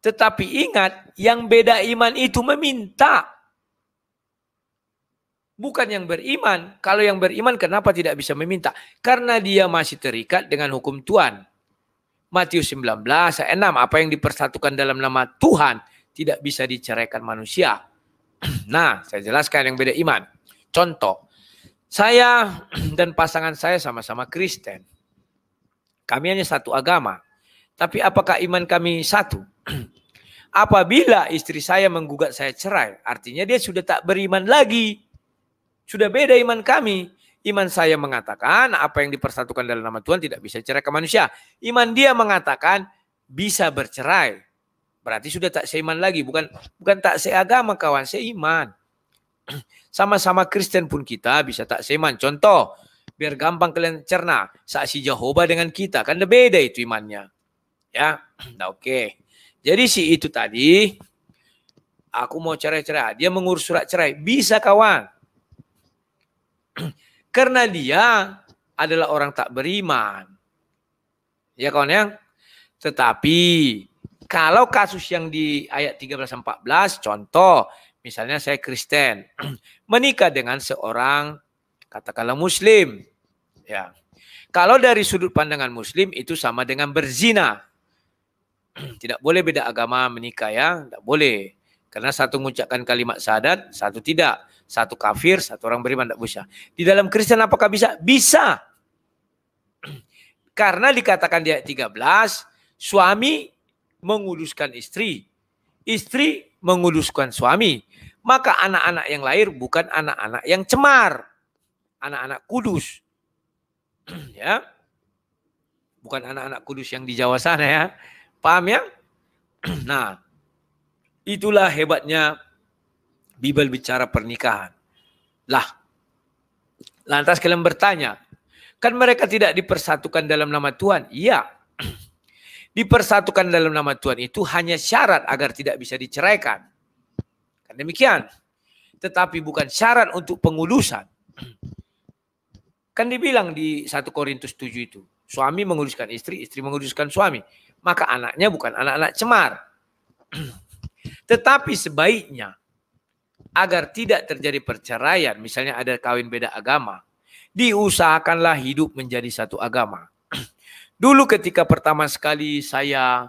Tetapi ingat, yang beda iman itu meminta. Bukan yang beriman. Kalau yang beriman kenapa tidak bisa meminta? Karena dia masih terikat dengan hukum Tuhan. Matius 19 6. Apa yang dipersatukan dalam nama Tuhan tidak bisa diceraikan manusia. Nah, saya jelaskan yang beda iman. Contoh, saya dan pasangan saya sama-sama Kristen. Kami hanya satu agama. Tapi apakah iman kami satu? Apabila istri saya menggugat saya cerai, artinya dia sudah tak beriman lagi. Sudah beda iman kami. Iman saya mengatakan apa yang dipersatukan dalam nama Tuhan tidak bisa cerai ke manusia. Iman dia mengatakan bisa bercerai. Berarti sudah tak seiman lagi, bukan bukan tak seagama kawan, seiman. Sama-sama Kristen pun kita bisa tak seiman. Contoh, biar gampang kalian cerna, saksi Jehovah dengan kita kan beda itu imannya. Ya, nah, oke. Okay. Jadi si itu tadi, aku mau cerai-cerai. Dia mengurus surat cerai. Bisa kawan. Karena dia adalah orang tak beriman. Ya kawan ya. Tetapi kalau kasus yang di ayat 13 14 contoh misalnya saya Kristen menikah dengan seorang katakanlah muslim ya. Kalau dari sudut pandangan muslim itu sama dengan berzina. tidak boleh beda agama menikah ya, tidak boleh. Karena satu mengucapkan kalimat syahadat, satu tidak. Satu kafir, satu orang beriman tidak bisa. Di dalam Kristen apakah bisa? Bisa. Karena dikatakan di ayat 13, suami menguduskan istri. Istri menguduskan suami. Maka anak-anak yang lahir bukan anak-anak yang cemar. Anak-anak kudus. ya. Bukan anak-anak kudus yang di Jawa sana ya Paham ya? nah, itulah hebatnya Bible bicara pernikahan. Lah, lantas kalian bertanya, kan mereka tidak dipersatukan dalam nama Tuhan? Iya. dipersatukan dalam nama Tuhan itu hanya syarat agar tidak bisa diceraikan. Kan demikian. Tetapi bukan syarat untuk pengulusan. Kan dibilang di 1 Korintus 7 itu, suami menguruskan istri, istri menguruskan suami maka anaknya bukan anak-anak cemar. Tetapi sebaiknya agar tidak terjadi perceraian, misalnya ada kawin beda agama, diusahakanlah hidup menjadi satu agama. Dulu ketika pertama sekali saya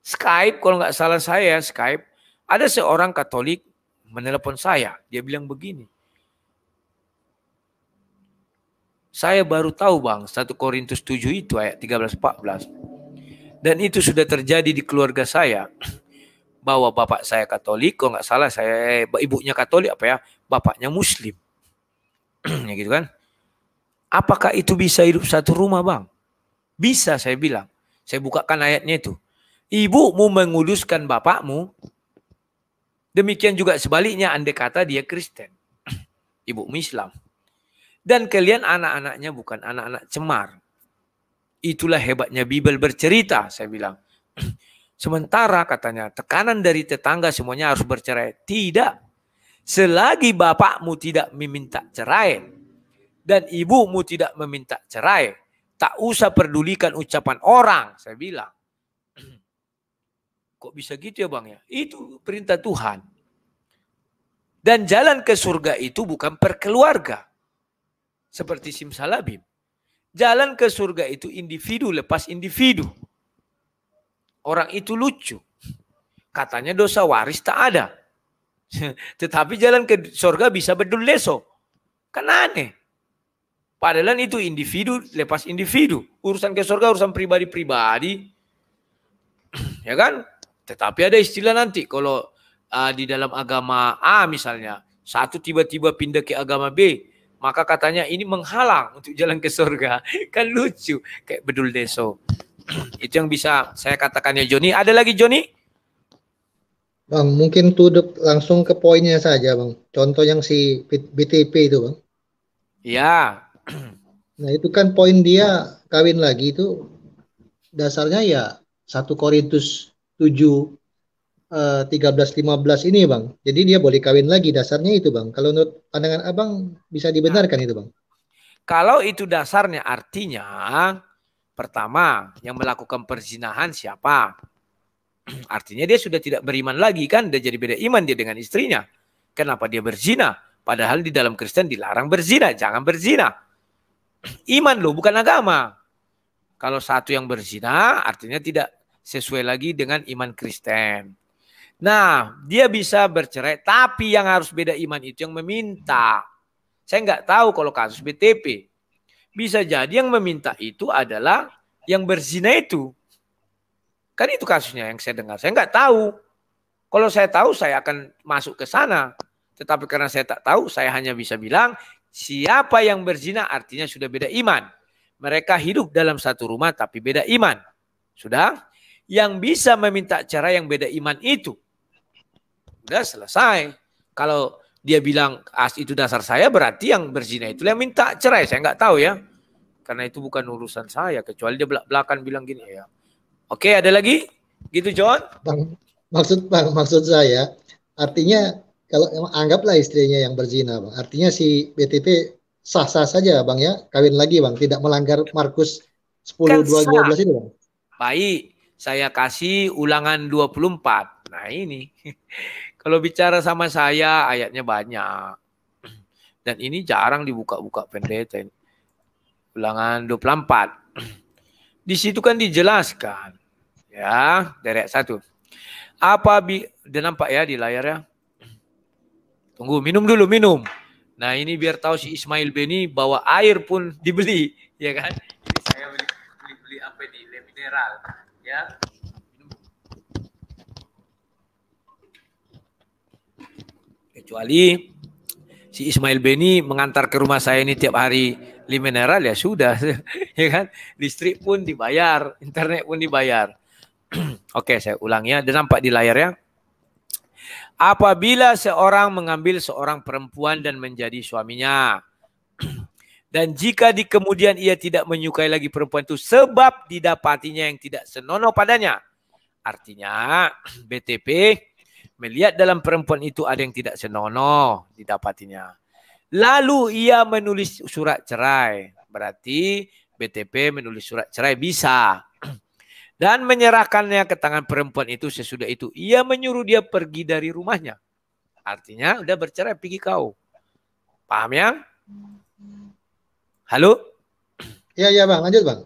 Skype, kalau nggak salah saya Skype, ada seorang Katolik menelepon saya. Dia bilang begini, saya baru tahu bang, 1 Korintus 7 itu ayat 13-14. Dan itu sudah terjadi di keluarga saya. Bahwa bapak saya Katolik, kok nggak salah saya eh, ibunya Katolik apa ya, bapaknya Muslim. ya gitu kan. Apakah itu bisa hidup satu rumah bang? Bisa saya bilang. Saya bukakan ayatnya itu. ibu Ibumu menguduskan bapakmu. Demikian juga sebaliknya andai kata dia Kristen. ibu muslim, Dan kalian anak-anaknya bukan anak-anak cemar. Itulah hebatnya Bible bercerita, saya bilang. Sementara katanya tekanan dari tetangga semuanya harus bercerai. Tidak. Selagi bapakmu tidak meminta cerai dan ibumu tidak meminta cerai, tak usah pedulikan ucapan orang, saya bilang. Kok bisa gitu ya Bang ya? Itu perintah Tuhan. Dan jalan ke surga itu bukan perkeluarga. Seperti Simsalabim. Jalan ke surga itu individu lepas individu. Orang itu lucu. Katanya dosa waris tak ada. Tetapi jalan ke surga bisa bedul leso. Kan aneh. Padahal itu individu lepas individu. Urusan ke surga urusan pribadi-pribadi. ya kan? Tetapi ada istilah nanti kalau uh, di dalam agama A misalnya. Satu tiba-tiba pindah ke agama B maka katanya ini menghalang untuk jalan ke surga. Kan lucu. Kayak bedul deso. Itu yang bisa saya katakan ya Joni. Ada lagi Joni?
Bang, mungkin tuh langsung ke poinnya saja Bang. Contoh yang si BTP itu Bang.
Ya.
Nah itu kan poin dia kawin lagi itu dasarnya ya 1 Korintus 7 13-15 eh, ini bang. Jadi dia boleh kawin lagi dasarnya itu bang. Kalau menurut pandangan abang bisa dibenarkan nah, itu bang?
Kalau itu dasarnya artinya pertama yang melakukan perzinahan siapa? Artinya dia sudah tidak beriman lagi kan. Dia jadi beda iman dia dengan istrinya. Kenapa dia berzina? Padahal di dalam Kristen dilarang berzina. Jangan berzina. Iman loh bukan agama. Kalau satu yang berzina artinya tidak sesuai lagi dengan iman Kristen. Nah, dia bisa bercerai, tapi yang harus beda iman itu yang meminta. Saya nggak tahu kalau kasus BTP. Bisa jadi yang meminta itu adalah yang berzina itu. Kan itu kasusnya yang saya dengar. Saya nggak tahu. Kalau saya tahu, saya akan masuk ke sana. Tetapi karena saya tak tahu, saya hanya bisa bilang siapa yang berzina artinya sudah beda iman. Mereka hidup dalam satu rumah tapi beda iman. Sudah? Yang bisa meminta cara yang beda iman itu Udah selesai. Kalau dia bilang as itu dasar saya berarti yang berzina itu yang minta cerai saya nggak tahu ya karena itu bukan urusan saya kecuali dia belak belakan bilang gini ya oke ada lagi gitu John
bang maksud bang maksud saya artinya kalau anggaplah istrinya yang berzina bang artinya si BTP sah sah saja bang ya kawin lagi bang tidak melanggar Markus 10 kan 12 itu bang
baik saya kasih ulangan 24 nah ini kalau bicara sama saya ayatnya banyak. Dan ini jarang dibuka-buka pendeta. Ulangan 24. Di situ kan dijelaskan. Ya, dari satu. Apa bi nampak ya di layar ya. Tunggu, minum dulu, minum. Nah, ini biar tahu si Ismail Beni bahwa air pun dibeli, ya kan? Ini saya beli, beli, beli apa di Le mineral, ya. kecuali si Ismail Beni mengantar ke rumah saya ini tiap hari di mineral ya sudah ya kan listrik pun dibayar internet pun dibayar oke saya ulangnya dan nampak di layar ya apabila seorang mengambil seorang perempuan dan menjadi suaminya dan jika di kemudian ia tidak menyukai lagi perempuan itu sebab didapatinya yang tidak senonoh padanya artinya BTP Melihat dalam perempuan itu ada yang tidak senonoh didapatinya. Lalu ia menulis surat cerai. Berarti BTP menulis surat cerai bisa. Dan menyerahkannya ke tangan perempuan itu sesudah itu. Ia menyuruh dia pergi dari rumahnya. Artinya udah bercerai pergi kau. Paham ya? Halo? Ya, ya bang. Lanjut bang.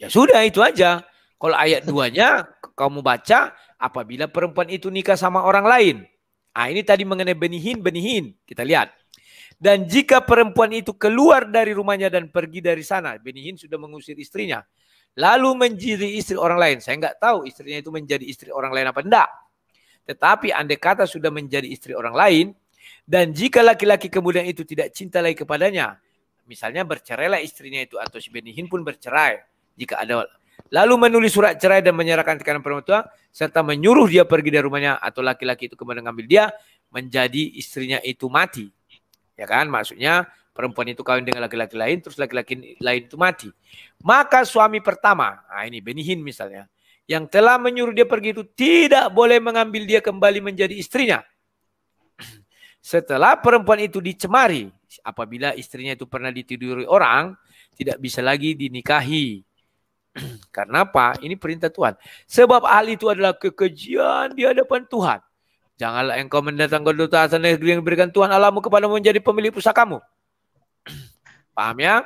Ya sudah itu aja. Kalau ayat duanya kamu baca apabila perempuan itu nikah sama orang lain. Ah ini tadi mengenai benihin-benihin. Kita lihat. Dan jika perempuan itu keluar dari rumahnya dan pergi dari sana, Benihin sudah mengusir istrinya. Lalu menjadi istri orang lain. Saya nggak tahu istrinya itu menjadi istri orang lain apa enggak. Tetapi andai kata sudah menjadi istri orang lain, dan jika laki-laki kemudian itu tidak cinta lagi kepadanya, misalnya bercerailah istrinya itu atau si Benihin pun bercerai. Jika ada Lalu menulis surat cerai dan menyerahkan tekanan perempuan serta menyuruh dia pergi dari rumahnya atau laki-laki itu kemudian mengambil dia menjadi istrinya itu mati. Ya kan? Maksudnya perempuan itu kawin dengan laki-laki lain terus laki-laki lain itu mati. Maka suami pertama, nah ini Benihin misalnya, yang telah menyuruh dia pergi itu tidak boleh mengambil dia kembali menjadi istrinya. Setelah perempuan itu dicemari, apabila istrinya itu pernah ditiduri orang, tidak bisa lagi dinikahi. Karena apa? Ini perintah Tuhan. Sebab hal itu adalah kekejian di hadapan Tuhan. Janganlah engkau mendatangkan duta asal negeri yang diberikan Tuhan Allahmu kepadamu menjadi pemilik pusakamu. Paham ya?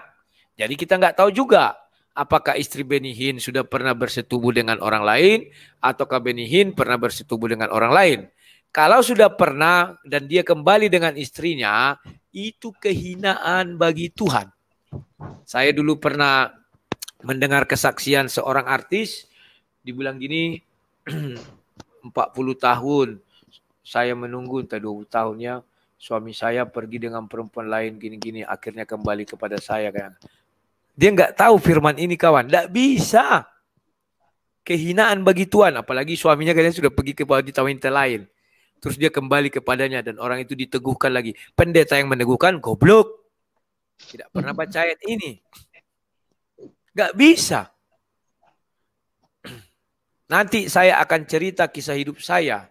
Jadi kita nggak tahu juga apakah istri Benihin sudah pernah bersetubuh dengan orang lain ataukah Benihin pernah bersetubuh dengan orang lain. Kalau sudah pernah dan dia kembali dengan istrinya, itu kehinaan bagi Tuhan. Saya dulu pernah mendengar kesaksian seorang artis dibilang gini 40 tahun saya menunggu entah 20 tahunnya suami saya pergi dengan perempuan lain gini-gini akhirnya kembali kepada saya kan dia nggak tahu firman ini kawan nggak bisa kehinaan bagi Tuhan apalagi suaminya kalian sudah pergi ke wanita-wanita lain terus dia kembali kepadanya dan orang itu diteguhkan lagi pendeta yang meneguhkan goblok tidak pernah baca ayat ini Gak bisa. Nanti saya akan cerita kisah hidup saya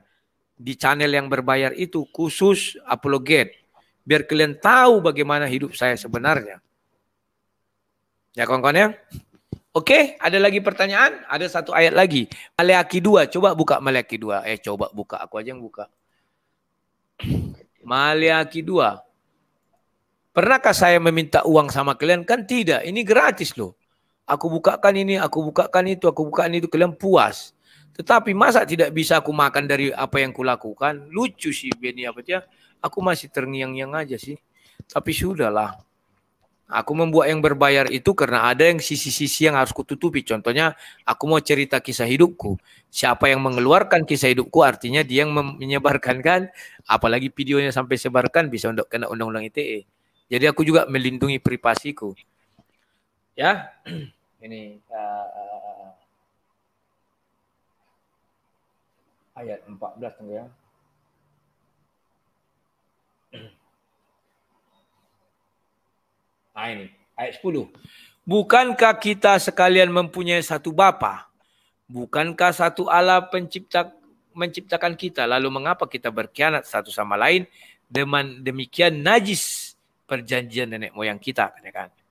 di channel yang berbayar itu khusus apologet. Biar kalian tahu bagaimana hidup saya sebenarnya. Ya kawan-kawan ya? Oke, ada lagi pertanyaan? Ada satu ayat lagi. Maleaki 2, coba buka Maleaki 2. Eh coba buka, aku aja yang buka. Maleaki 2. Pernahkah saya meminta uang sama kalian? Kan tidak, ini gratis loh. Aku bukakan ini, aku bukakan itu, aku bukakan itu. Kalian puas. Tetapi masa tidak bisa aku makan dari apa yang kulakukan? Lucu sih Beni apa ya? Aku masih terngiang-ngiang aja sih. Tapi sudahlah. Aku membuat yang berbayar itu karena ada yang sisi-sisi yang harus kututupi. Contohnya, aku mau cerita kisah hidupku. Siapa yang mengeluarkan kisah hidupku artinya dia yang menyebarkan kan. Apalagi videonya sampai sebarkan bisa untuk kena undang-undang ITE. Jadi aku juga melindungi privasiku. Ya. ini uh, uh,
ayat 14 ya.
Nah ini, ayat 10. Bukankah kita sekalian mempunyai satu Bapa? Bukankah satu Allah pencipta menciptakan kita? Lalu mengapa kita berkhianat satu sama lain? dengan demikian najis perjanjian nenek moyang kita, katakan. Ya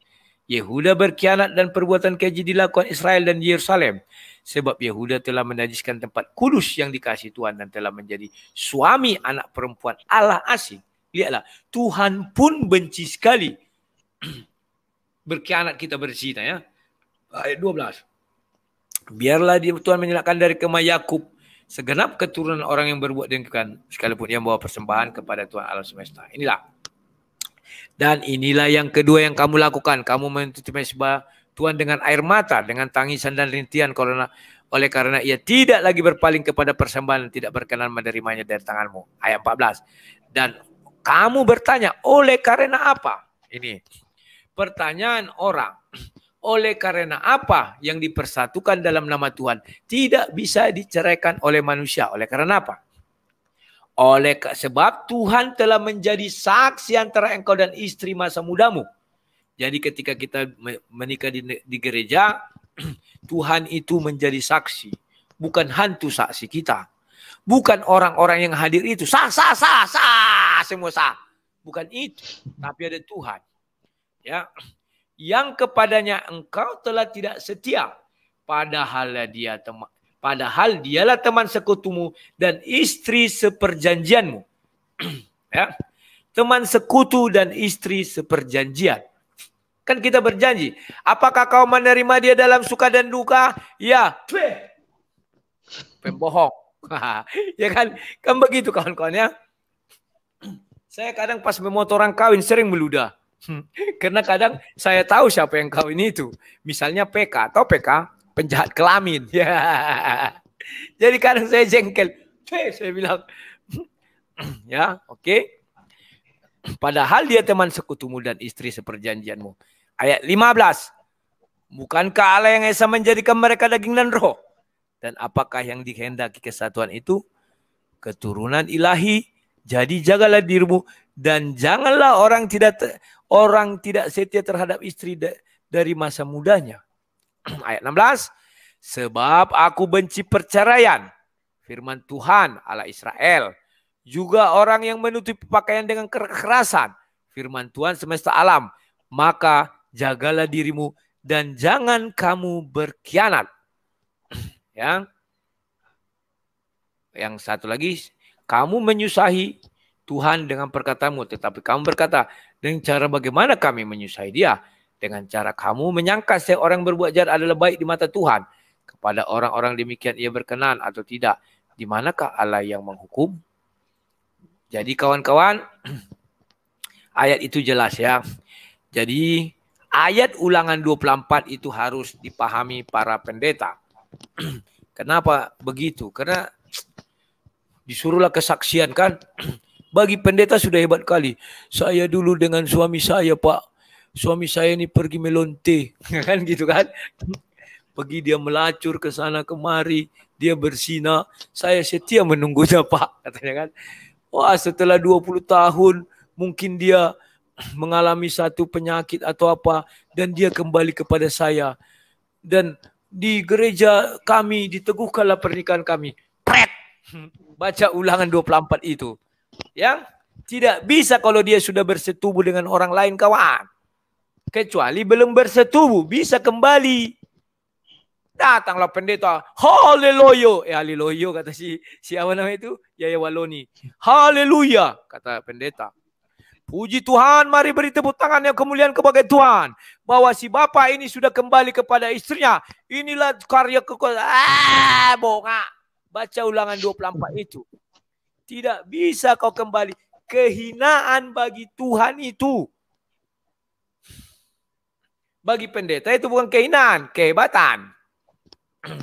Yehuda berkianat dan perbuatan keji dilakukan Israel dan Yerusalem. Sebab Yehuda telah menajiskan tempat kudus yang dikasih Tuhan dan telah menjadi suami anak perempuan Allah asing. Lihatlah, Tuhan pun benci sekali. berkianat kita bercerita ya. Ayat 12. Biarlah dia Tuhan menyelakkan dari kemah Yakub segenap keturunan orang yang berbuat demikian sekalipun yang membawa persembahan kepada Tuhan alam semesta. Inilah dan inilah yang kedua yang kamu lakukan. Kamu menutupi mesbah Tuhan dengan air mata, dengan tangisan dan rintian karena oleh karena ia tidak lagi berpaling kepada persembahan tidak berkenan menerimanya dari tanganmu. Ayat 14. Dan kamu bertanya, oleh karena apa? Ini pertanyaan orang. Oleh karena apa yang dipersatukan dalam nama Tuhan tidak bisa diceraikan oleh manusia. Oleh karena apa? Oleh sebab Tuhan telah menjadi saksi antara engkau dan istri masa mudamu. Jadi ketika kita menikah di, di gereja, Tuhan itu menjadi saksi. Bukan hantu saksi kita. Bukan orang-orang yang hadir itu. Sah, sah, sah, sah. Semua sah. Bukan itu. Tapi ada Tuhan. Ya, Yang kepadanya engkau telah tidak setia. Padahal dia teman Padahal dialah teman sekutumu dan istri seperjanjianmu. ya. Teman sekutu dan istri seperjanjian. Kan kita berjanji. Apakah kau menerima dia dalam suka dan duka? Ya. Pembohong. ya kan? Kan begitu kawan-kawan ya. Saya kadang pas memotong kawin sering meludah. Karena kadang saya tahu siapa yang kawin itu. Misalnya PK. atau PK? penjahat kelamin. Ya. Jadi kadang saya jengkel. saya bilang, ya, oke. Padahal dia teman sekutumu dan istri seperjanjianmu. Ayat 15. Bukankah Allah yang Esa menjadikan mereka daging dan roh? Dan apakah yang dikehendaki kesatuan itu? Keturunan ilahi. Jadi jagalah dirimu dan janganlah orang tidak orang tidak setia terhadap istri dari masa mudanya. ayat 16. Sebab aku benci perceraian. Firman Tuhan ala Israel. Juga orang yang menutup pakaian dengan kekerasan. Firman Tuhan semesta alam. Maka jagalah dirimu dan jangan kamu berkhianat. ya. Yang satu lagi, kamu menyusahi Tuhan dengan perkataanmu, tetapi kamu berkata, dengan cara bagaimana kami menyusahi dia? dengan cara kamu menyangka seorang orang berbuat jahat adalah baik di mata Tuhan. Kepada orang-orang demikian ia berkenan atau tidak. Di manakah Allah yang menghukum? Jadi kawan-kawan, ayat itu jelas ya. Jadi ayat ulangan 24 itu harus dipahami para pendeta. Kenapa begitu? Karena disuruhlah kesaksian kan. Bagi pendeta sudah hebat kali. Saya dulu dengan suami saya Pak suami saya ni pergi melonte kan gitu kan pergi dia melacur ke sana kemari dia bersina saya setia menunggunya pak katanya kan wah setelah 20 tahun mungkin dia mengalami satu penyakit atau apa dan dia kembali kepada saya dan di gereja kami diteguhkanlah pernikahan kami pret baca ulangan 24 itu yang tidak bisa kalau dia sudah bersetubuh dengan orang lain kawan Kecuali belum bersetubuh, bisa kembali. Datanglah pendeta, haleluya. Eh, haleluya kata si siapa namanya itu? Yaya Waloni. Haleluya kata pendeta. Puji Tuhan, mari beri tepuk tangan yang kemuliaan kepada Tuhan. Bahwa si bapak ini sudah kembali kepada istrinya. Inilah karya kekuasaan. Ah, bonga. Baca ulangan 24 itu. Tidak bisa kau kembali. Kehinaan bagi Tuhan itu bagi pendeta itu bukan keinginan, kehebatan.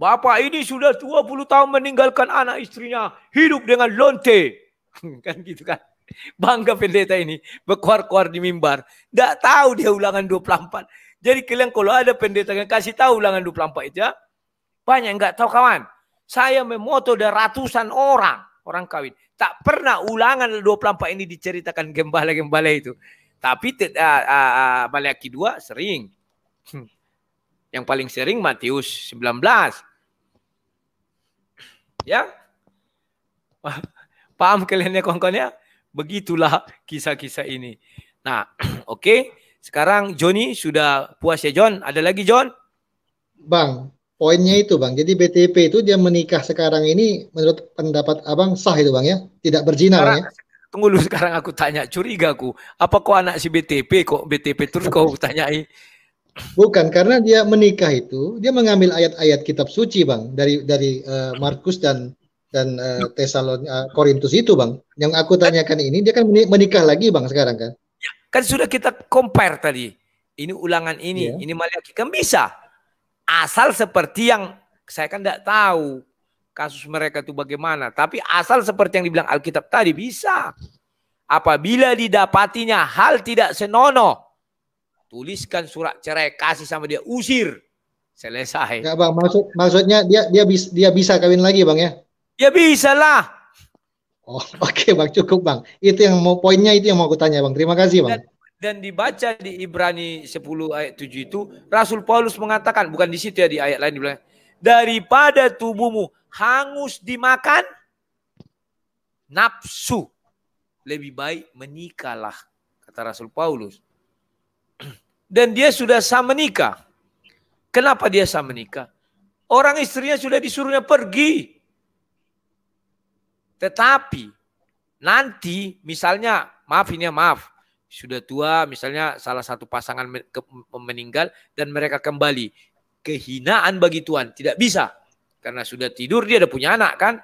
Bapak ini sudah 20 tahun meninggalkan anak istrinya, hidup dengan lonte. kan gitu kan. Bangga pendeta ini, berkuar-kuar di mimbar. Tidak tahu dia ulangan 24. Jadi kalian kalau ada pendeta yang kasih tahu ulangan 24 itu ya. Banyak nggak tahu kawan. Saya memoto dari ratusan orang, orang kawin. Tak pernah ulangan 24 ini diceritakan gembala-gembala itu. Tapi uh, uh, uh, 2 sering. Hmm. Yang paling sering Matius 19. Ya? Paham kalian ya kawan-kawan ya? Begitulah kisah-kisah ini. Nah, oke. Okay. Sekarang Joni sudah puas ya John? Ada lagi John?
Bang, poinnya itu Bang. Jadi BTP itu dia menikah sekarang ini menurut pendapat Abang sah itu Bang ya? Tidak berzina ya?
Tunggu dulu sekarang aku tanya, curiga aku. Apa kau anak si BTP kok? BTP terus kau tanyai.
Bukan, karena dia menikah itu, dia mengambil ayat-ayat kitab suci, Bang, dari dari uh, Markus dan dan uh, eh, Tesalon uh, eh, Korintus itu, Bang. Yang aku tanyakan ini, dia kan menikah lagi, Bang, sekarang kan? Ya,
kan sudah kita compare tadi. Ini ulangan ini, yeah. ini Maliaki. Kan bisa. Asal seperti yang saya kan tidak tahu kasus mereka itu bagaimana. Tapi asal seperti yang dibilang Alkitab tadi bisa. Apabila didapatinya hal tidak senono, tuliskan surat cerai kasih sama dia usir selesai.
Enggak bang, maksud maksudnya dia dia bisa dia bisa kawin lagi bang ya?
Ya bisa lah.
Oh oke okay, bang cukup bang. Itu yang mau poinnya itu yang mau aku tanya bang. Terima kasih bang. Dan,
dan dibaca di Ibrani 10 ayat 7 itu Rasul Paulus mengatakan bukan di situ ya di ayat lain dibilang daripada tubuhmu hangus dimakan nafsu. Lebih baik menikahlah, kata Rasul Paulus. Dan dia sudah sama menikah. Kenapa dia sama menikah? Orang istrinya sudah disuruhnya pergi. Tetapi nanti misalnya, maaf ini ya maaf, sudah tua misalnya salah satu pasangan meninggal dan mereka kembali kehinaan bagi Tuhan. Tidak bisa. Karena sudah tidur dia ada punya anak kan.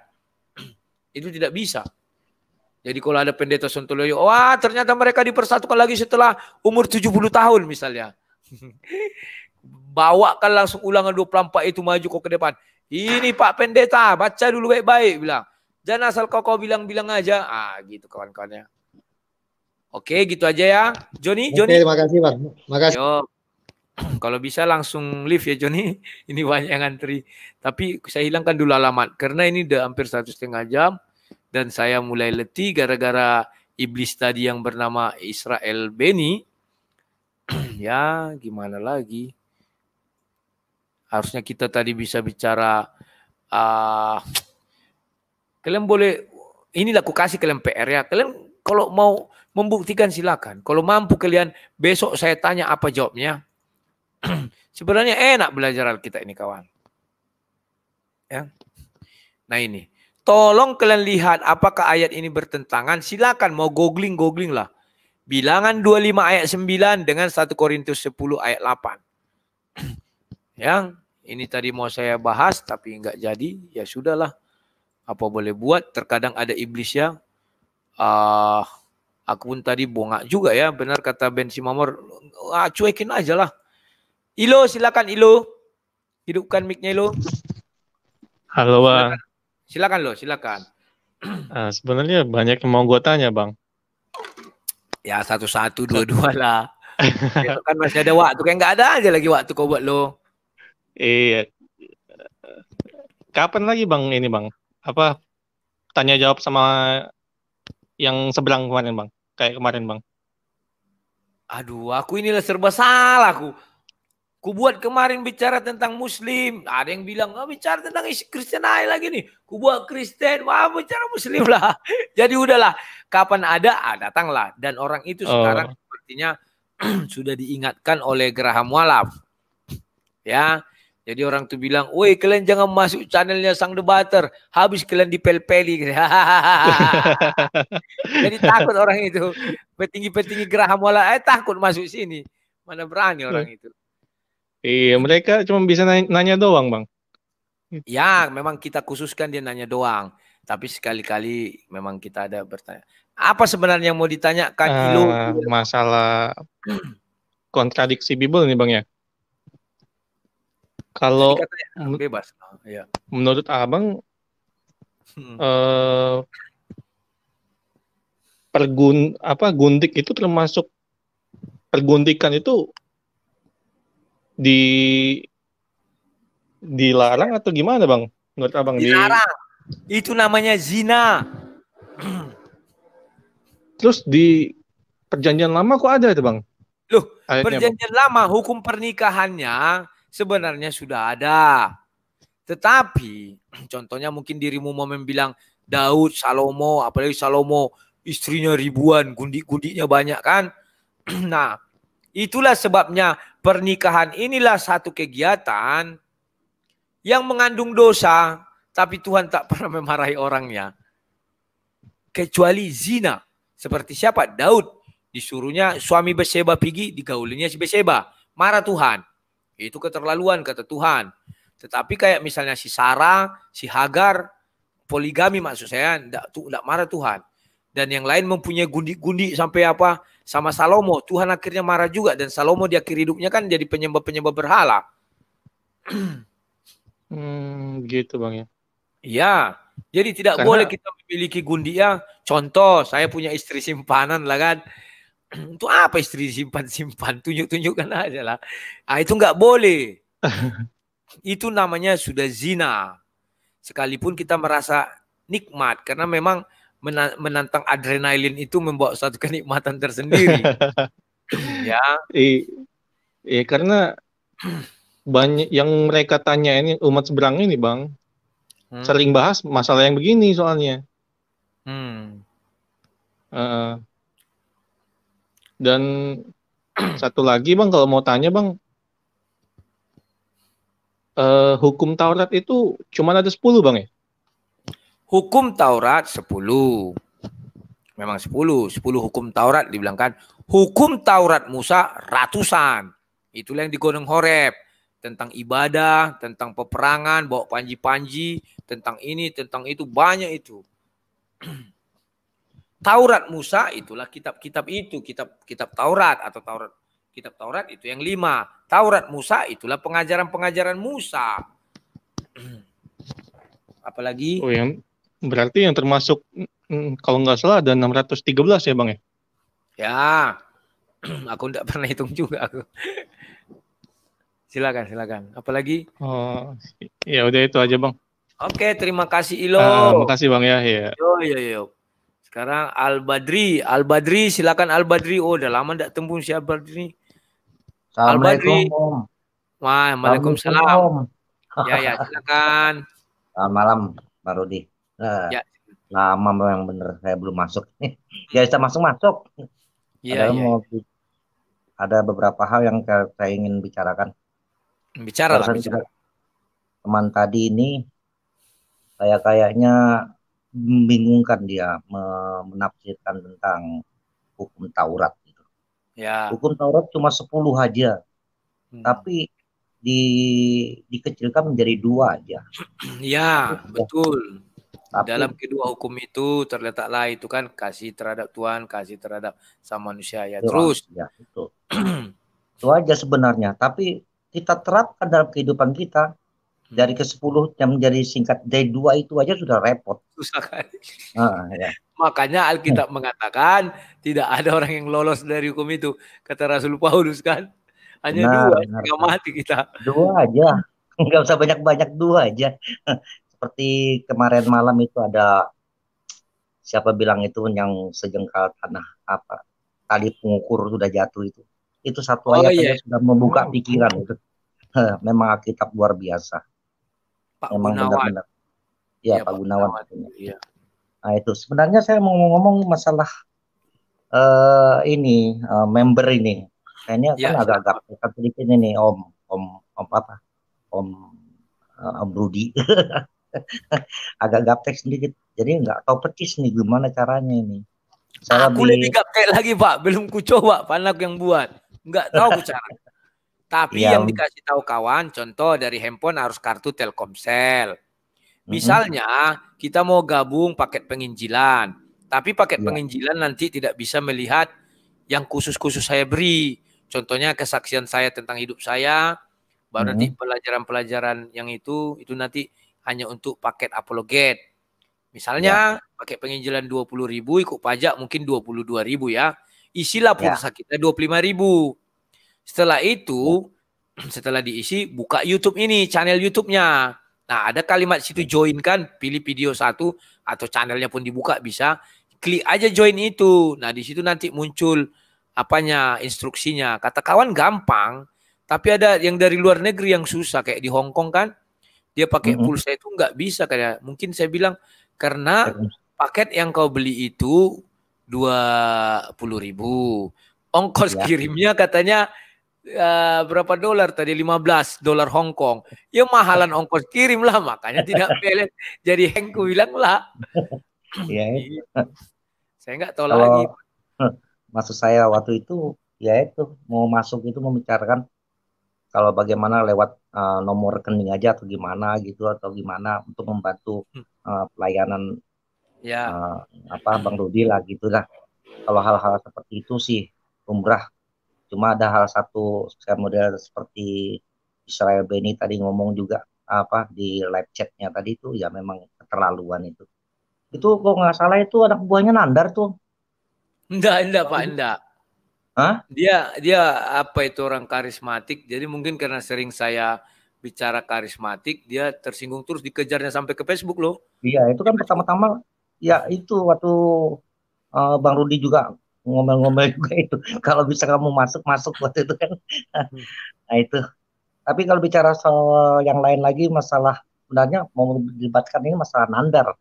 Itu tidak bisa. Jadi kalau ada pendeta Sontoloyo, wah ternyata mereka dipersatukan lagi setelah umur 70 tahun misalnya. Bawakan langsung ulangan 24 itu maju kok ke depan. Ini Pak Pendeta, baca dulu baik-baik bilang. Jangan asal kau kau bilang-bilang aja. Ah gitu kawan-kawannya. Oke, gitu aja ya. Joni, Joni. Terima
kasih, Pak Makasih.
Yo. Kalau bisa langsung live ya Joni, ini banyak yang antri. Tapi saya hilangkan dulu alamat karena ini udah hampir satu setengah jam dan saya mulai letih gara-gara iblis tadi yang bernama Israel Beni. ya gimana lagi? Harusnya kita tadi bisa bicara. Uh, kalian boleh, ini laku kasih kalian PR ya. Kalian kalau mau membuktikan silakan. Kalau mampu kalian besok saya tanya apa jawabnya. Sebenarnya enak belajar Alkitab ini kawan. Ya. Nah ini, tolong kalian lihat apakah ayat ini bertentangan. Silakan mau googling-googling lah. Bilangan 25 ayat 9 dengan 1 Korintus 10 ayat 8. Yang ini tadi mau saya bahas tapi nggak jadi, ya sudahlah. Apa boleh buat, terkadang ada iblis ya. Uh, aku pun tadi bongak juga ya, benar kata Ben Simamor, ah, cuekin aja lah. Ilo, silakan Ilo. Hidupkan mic Ilo.
Halo, Bang.
Silakan, silakan lo, silakan.
Uh, sebenarnya banyak yang mau gue tanya, Bang. Ya, satu-satu, dua-dua lah. Besok kan masih ada waktu. Kayak nggak ada aja lagi waktu kau buat lo. Iya. Kapan lagi, Bang, ini, Bang? Apa, tanya jawab sama yang seberang kemarin, Bang? Kayak kemarin, Bang.
Aduh, aku inilah serba salah aku. Kubuat kemarin bicara tentang Muslim. Ada yang bilang, oh, bicara tentang Kristen aja lagi nih. Kubuat Kristen, wah bicara Muslim lah. Jadi udahlah, kapan ada, ah, datanglah. Dan orang itu oh. sekarang sepertinya sudah diingatkan oleh Graham Walaf. Ya, jadi orang tuh bilang, woi kalian jangan masuk channelnya Sang Debater. Habis kalian dipel-peli. Jadi takut orang itu. Petinggi-petinggi Graham Walaf, eh takut masuk sini. Mana berani orang itu. Iya, mereka
cuma bisa nanya, doang, Bang.
Gitu. Ya, memang kita khususkan dia nanya doang. Tapi sekali-kali memang kita ada bertanya. Apa sebenarnya yang mau ditanyakan uh, ah, Ilu?
Masalah kontradiksi Bible nih, Bang ya. Kalau
ah, bebas. Oh, iya.
Menurut Abang
hmm. uh,
pergun apa guntik itu termasuk perguntikan itu di dilarang atau gimana bang? Menurut abang dilarang. Di... Itu namanya zina. Terus di perjanjian lama kok ada itu bang? Loh, Ayatnya, perjanjian
bang. lama hukum pernikahannya sebenarnya sudah ada. Tetapi contohnya mungkin dirimu mau membilang Daud, Salomo, apalagi Salomo istrinya ribuan, gundik-gundiknya banyak kan? nah, itulah sebabnya Pernikahan inilah satu kegiatan yang mengandung dosa, tapi Tuhan tak pernah memarahi orangnya. Kecuali zina. Seperti siapa? Daud. Disuruhnya suami Beseba pigi, digaulinya si Beseba. Marah Tuhan. Itu keterlaluan kata Tuhan. Tetapi kayak misalnya si Sarah, si Hagar, poligami maksud saya, tidak marah Tuhan. Dan yang lain mempunyai gundi-gundi sampai apa, sama Salomo, Tuhan akhirnya marah juga dan Salomo di akhir hidupnya kan jadi penyembah-penyembah berhala.
hmm, gitu Bang ya.
Iya. Jadi tidak Karena... boleh kita memiliki ya. Contoh, saya punya istri simpanan lah kan. untuk apa istri simpan-simpan? Tunjuk-tunjukkan aja lah. Ah, itu nggak boleh. itu namanya sudah zina. Sekalipun kita merasa nikmat karena memang menantang adrenalin itu membawa suatu kenikmatan tersendiri.
ya. Eh, eh karena banyak yang mereka tanya ini umat seberang ini bang hmm. sering bahas masalah yang begini soalnya. Hmm. Uh, dan satu lagi bang kalau mau tanya bang
uh, hukum Taurat itu cuma ada 10 bang ya? Hukum Taurat 10. Memang 10, 10 hukum Taurat dibilangkan. Hukum Taurat Musa ratusan. Itulah yang di Gunung Horeb. Tentang ibadah, tentang peperangan, bawa panji-panji, tentang ini, tentang itu, banyak itu. Taurat Musa itulah kitab-kitab itu, kitab kitab Taurat atau Taurat kitab Taurat itu yang lima. Taurat Musa itulah pengajaran-pengajaran Musa.
Apalagi oh, yang Berarti yang termasuk mm, mm, kalau nggak salah ada 613 ya bang ya?
Ya, aku nggak pernah hitung juga aku. silakan silakan. Apalagi? Oh,
ya udah itu aja bang.
Oke, terima kasih Ilo. Uh, ah, terima
kasih bang ya. ya.
Yo yo yo. Sekarang Al Badri, Al Badri, silakan Al Badri. Oh, udah lama nggak tembung si Al Badri.
Al Badri.
Waalaikumsalam. Ya ya, silakan.
Selamat malam, Pak Rudi. Eh, ya. lama memang bener saya belum masuk ya bisa masuk masuk. ya, Ada ya. mau iya. ada beberapa hal yang saya ingin bicarakan. Bicara lah. Bicara. Teman tadi ini saya kayaknya membingungkan dia menafsirkan tentang hukum Taurat gitu. Ya. Hukum Taurat cuma 10 aja. Hmm. Tapi di dikecilkan menjadi dua aja.
Iya, ya,
betul.
Tapi, Dalam kedua hukum itu terletaklah itu kan kasih terhadap Tuhan, kasih terhadap sama manusia ya. Terus. Ya,
itu. itu aja sebenarnya. Tapi kita terapkan dalam kehidupan kita hmm. dari ke sepuluh yang menjadi singkat d dua itu aja sudah repot. Susah kan? Nah, ya.
Makanya Alkitab hmm. mengatakan tidak ada orang yang lolos dari hukum itu. Kata Rasul Paulus kan. Hanya nah, dua, nah. mati kita.
Dua aja. Enggak usah banyak-banyak dua aja. seperti kemarin malam itu ada siapa bilang itu yang sejengkal tanah apa tali pengukur sudah jatuh itu itu satu oh, ayat iya. sudah membuka pikiran itu memang Alkitab luar biasa Pak memang benar-benar ya, ya Pak Gunawan, Gunawan. Ya. nah itu sebenarnya saya mau ngomong masalah uh, ini uh, member ini kayaknya ya, agak-agak sedikit ini Om Om Om apa Om eh, Om Rudi agak gaptek sedikit jadi nggak tahu petis nih gimana caranya ini Cara aku beli... lebih gaptek
lagi pak belum ku coba panak yang buat nggak tahu aku cara tapi ya. yang dikasih tahu kawan contoh dari handphone harus kartu Telkomsel misalnya mm-hmm. kita mau gabung paket penginjilan tapi paket ya. penginjilan nanti tidak bisa melihat yang khusus-khusus saya beri contohnya kesaksian saya tentang hidup saya baru mm-hmm. nanti pelajaran-pelajaran yang itu itu nanti hanya untuk paket apologet. Misalnya ya. paket penginjilan 20 ribu, ikut pajak mungkin 22 ribu ya. Isilah ya. pulsa ya. kita 25 ribu. Setelah itu, ya. setelah diisi, buka YouTube ini, channel YouTube-nya. Nah, ada kalimat situ ya. join kan, pilih video satu atau channelnya pun dibuka bisa. Klik aja join itu. Nah, di situ nanti muncul apanya instruksinya. Kata kawan gampang, tapi ada yang dari luar negeri yang susah kayak di Hong Kong kan dia pakai mm -hmm. pulsa itu nggak bisa kayak ya. mungkin saya bilang karena paket yang kau beli itu dua puluh ribu, ongkos ya. kirimnya katanya uh, berapa dolar tadi 15 dolar Hong Kong. Ya mahalan ongkos kirim lah makanya tidak pelet. Jadi Hengku bilang lah.
ya. ya.
Saya nggak tahu Kalau, lagi.
Maksud saya waktu itu ya itu mau masuk itu membicarakan kalau bagaimana lewat uh, nomor rekening aja atau gimana gitu atau gimana untuk membantu uh, pelayanan ya. uh, apa Bang Rudi lah gitulah lah. Kalau hal-hal seperti itu sih umrah Cuma ada hal satu model seperti Israel Beni tadi ngomong juga apa di live chatnya tadi itu ya memang keterlaluan itu. Itu kok nggak salah itu anak buahnya Nandar tuh. Enggak, enggak Pak, enggak. Hah? Dia
dia apa itu orang karismatik. Jadi mungkin karena sering saya bicara karismatik, dia tersinggung terus dikejarnya sampai ke Facebook loh.
Iya, itu kan pertama-tama ya itu waktu uh, Bang Rudi juga ngomel-ngomel juga itu. kalau bisa kamu masuk masuk waktu itu kan. Hmm. nah itu. Tapi kalau bicara soal yang lain lagi masalah sebenarnya mau dilibatkan ini masalah Nandar.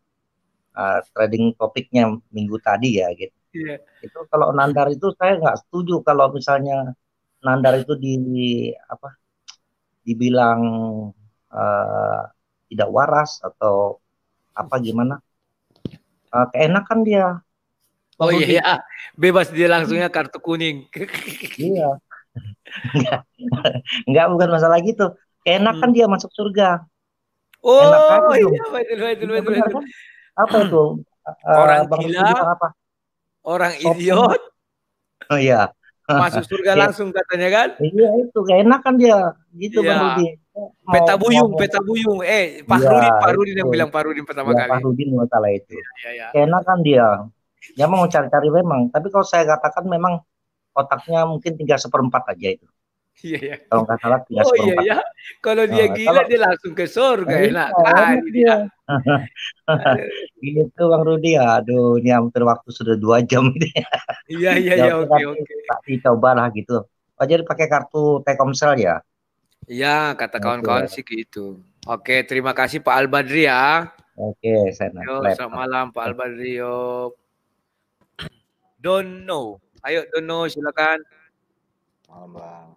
Uh, eh, trading topiknya minggu tadi ya gitu
yeah. itu
kalau nandar itu saya nggak setuju kalau misalnya nandar itu di, apa dibilang uh, tidak waras atau apa gimana uh, keenakan dia oh iya, iya bebas dia langsungnya
kartu kuning iya
Enggak bukan masalah gitu keenakan hmm. dia masuk surga
oh Enak iya betul betul betul kan?
apa itu orang uh, gila apa orang idiot. Oh iya. Masuk surga iya. langsung katanya kan? Iya itu, gak enak kan dia gitu ya. Bang Rudi. Peta buyung, peta
buyung. Eh,
Pak ya, Rudin, Pak Rudin yang bilang Pak Rudin pertama ya, kali. Pak Rudin masalah itu. Iya, iya. ya. Enak kan dia. Dia mau cari-cari memang. Tapi kalau saya katakan memang otaknya mungkin tinggal seperempat aja itu. Iya ya. Kalau nggak salah dia Oh iya ya.
Kalau dia nah, gila kalau, dia langsung ke surga iya, enak kan dia. tuh
ya. gitu, Bang Rudi. Aduh, ini hampir waktu sudah dua jam ini. iya iya ya, iya oke
oke. Tapi
cobalah gitu. wajar oh, pakai kartu Telkomsel ya?
Iya, kata kawan-kawan sih gitu. Oke, terima kasih Pak Albadri ya.
Oke, saya Yo, selamat
malam Pak Albadri. Yo. Don't know. Ayo Dono silakan.
Malam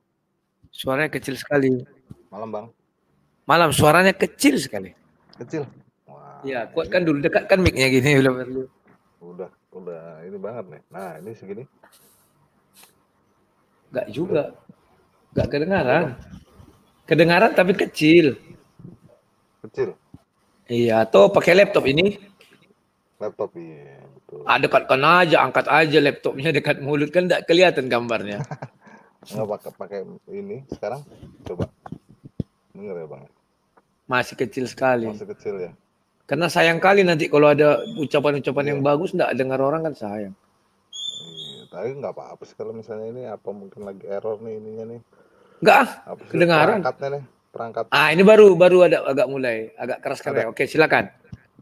Suaranya kecil sekali. Malam, Bang. Malam, suaranya kecil sekali. Kecil. Wah.
Iya, kuatkan dulu, dekat kan miknya gini perlu. Udah, udah ini banget nih. Nah, ini segini. Gak juga.
Gak kedengaran. Kedengaran tapi kecil. Kecil. Iya, atau pakai laptop ini?
Laptop iya,
betul. Ah, dekatkan aja, angkat aja laptopnya dekat mulut kan tidak kelihatan gambarnya.
nggak pakai pakai ini sekarang coba denger ya bang masih kecil sekali masih kecil ya
karena sayang kali nanti kalau ada ucapan-ucapan yeah. yang iya. bagus nggak dengar orang kan sayang
iya, tapi nggak apa-apa sih kalau misalnya ini apa mungkin lagi error nih ininya nih nggak ah, kedengaran perangkatnya nih perangkat
ah ini baru baru ada agak mulai agak keras kali ya. oke silakan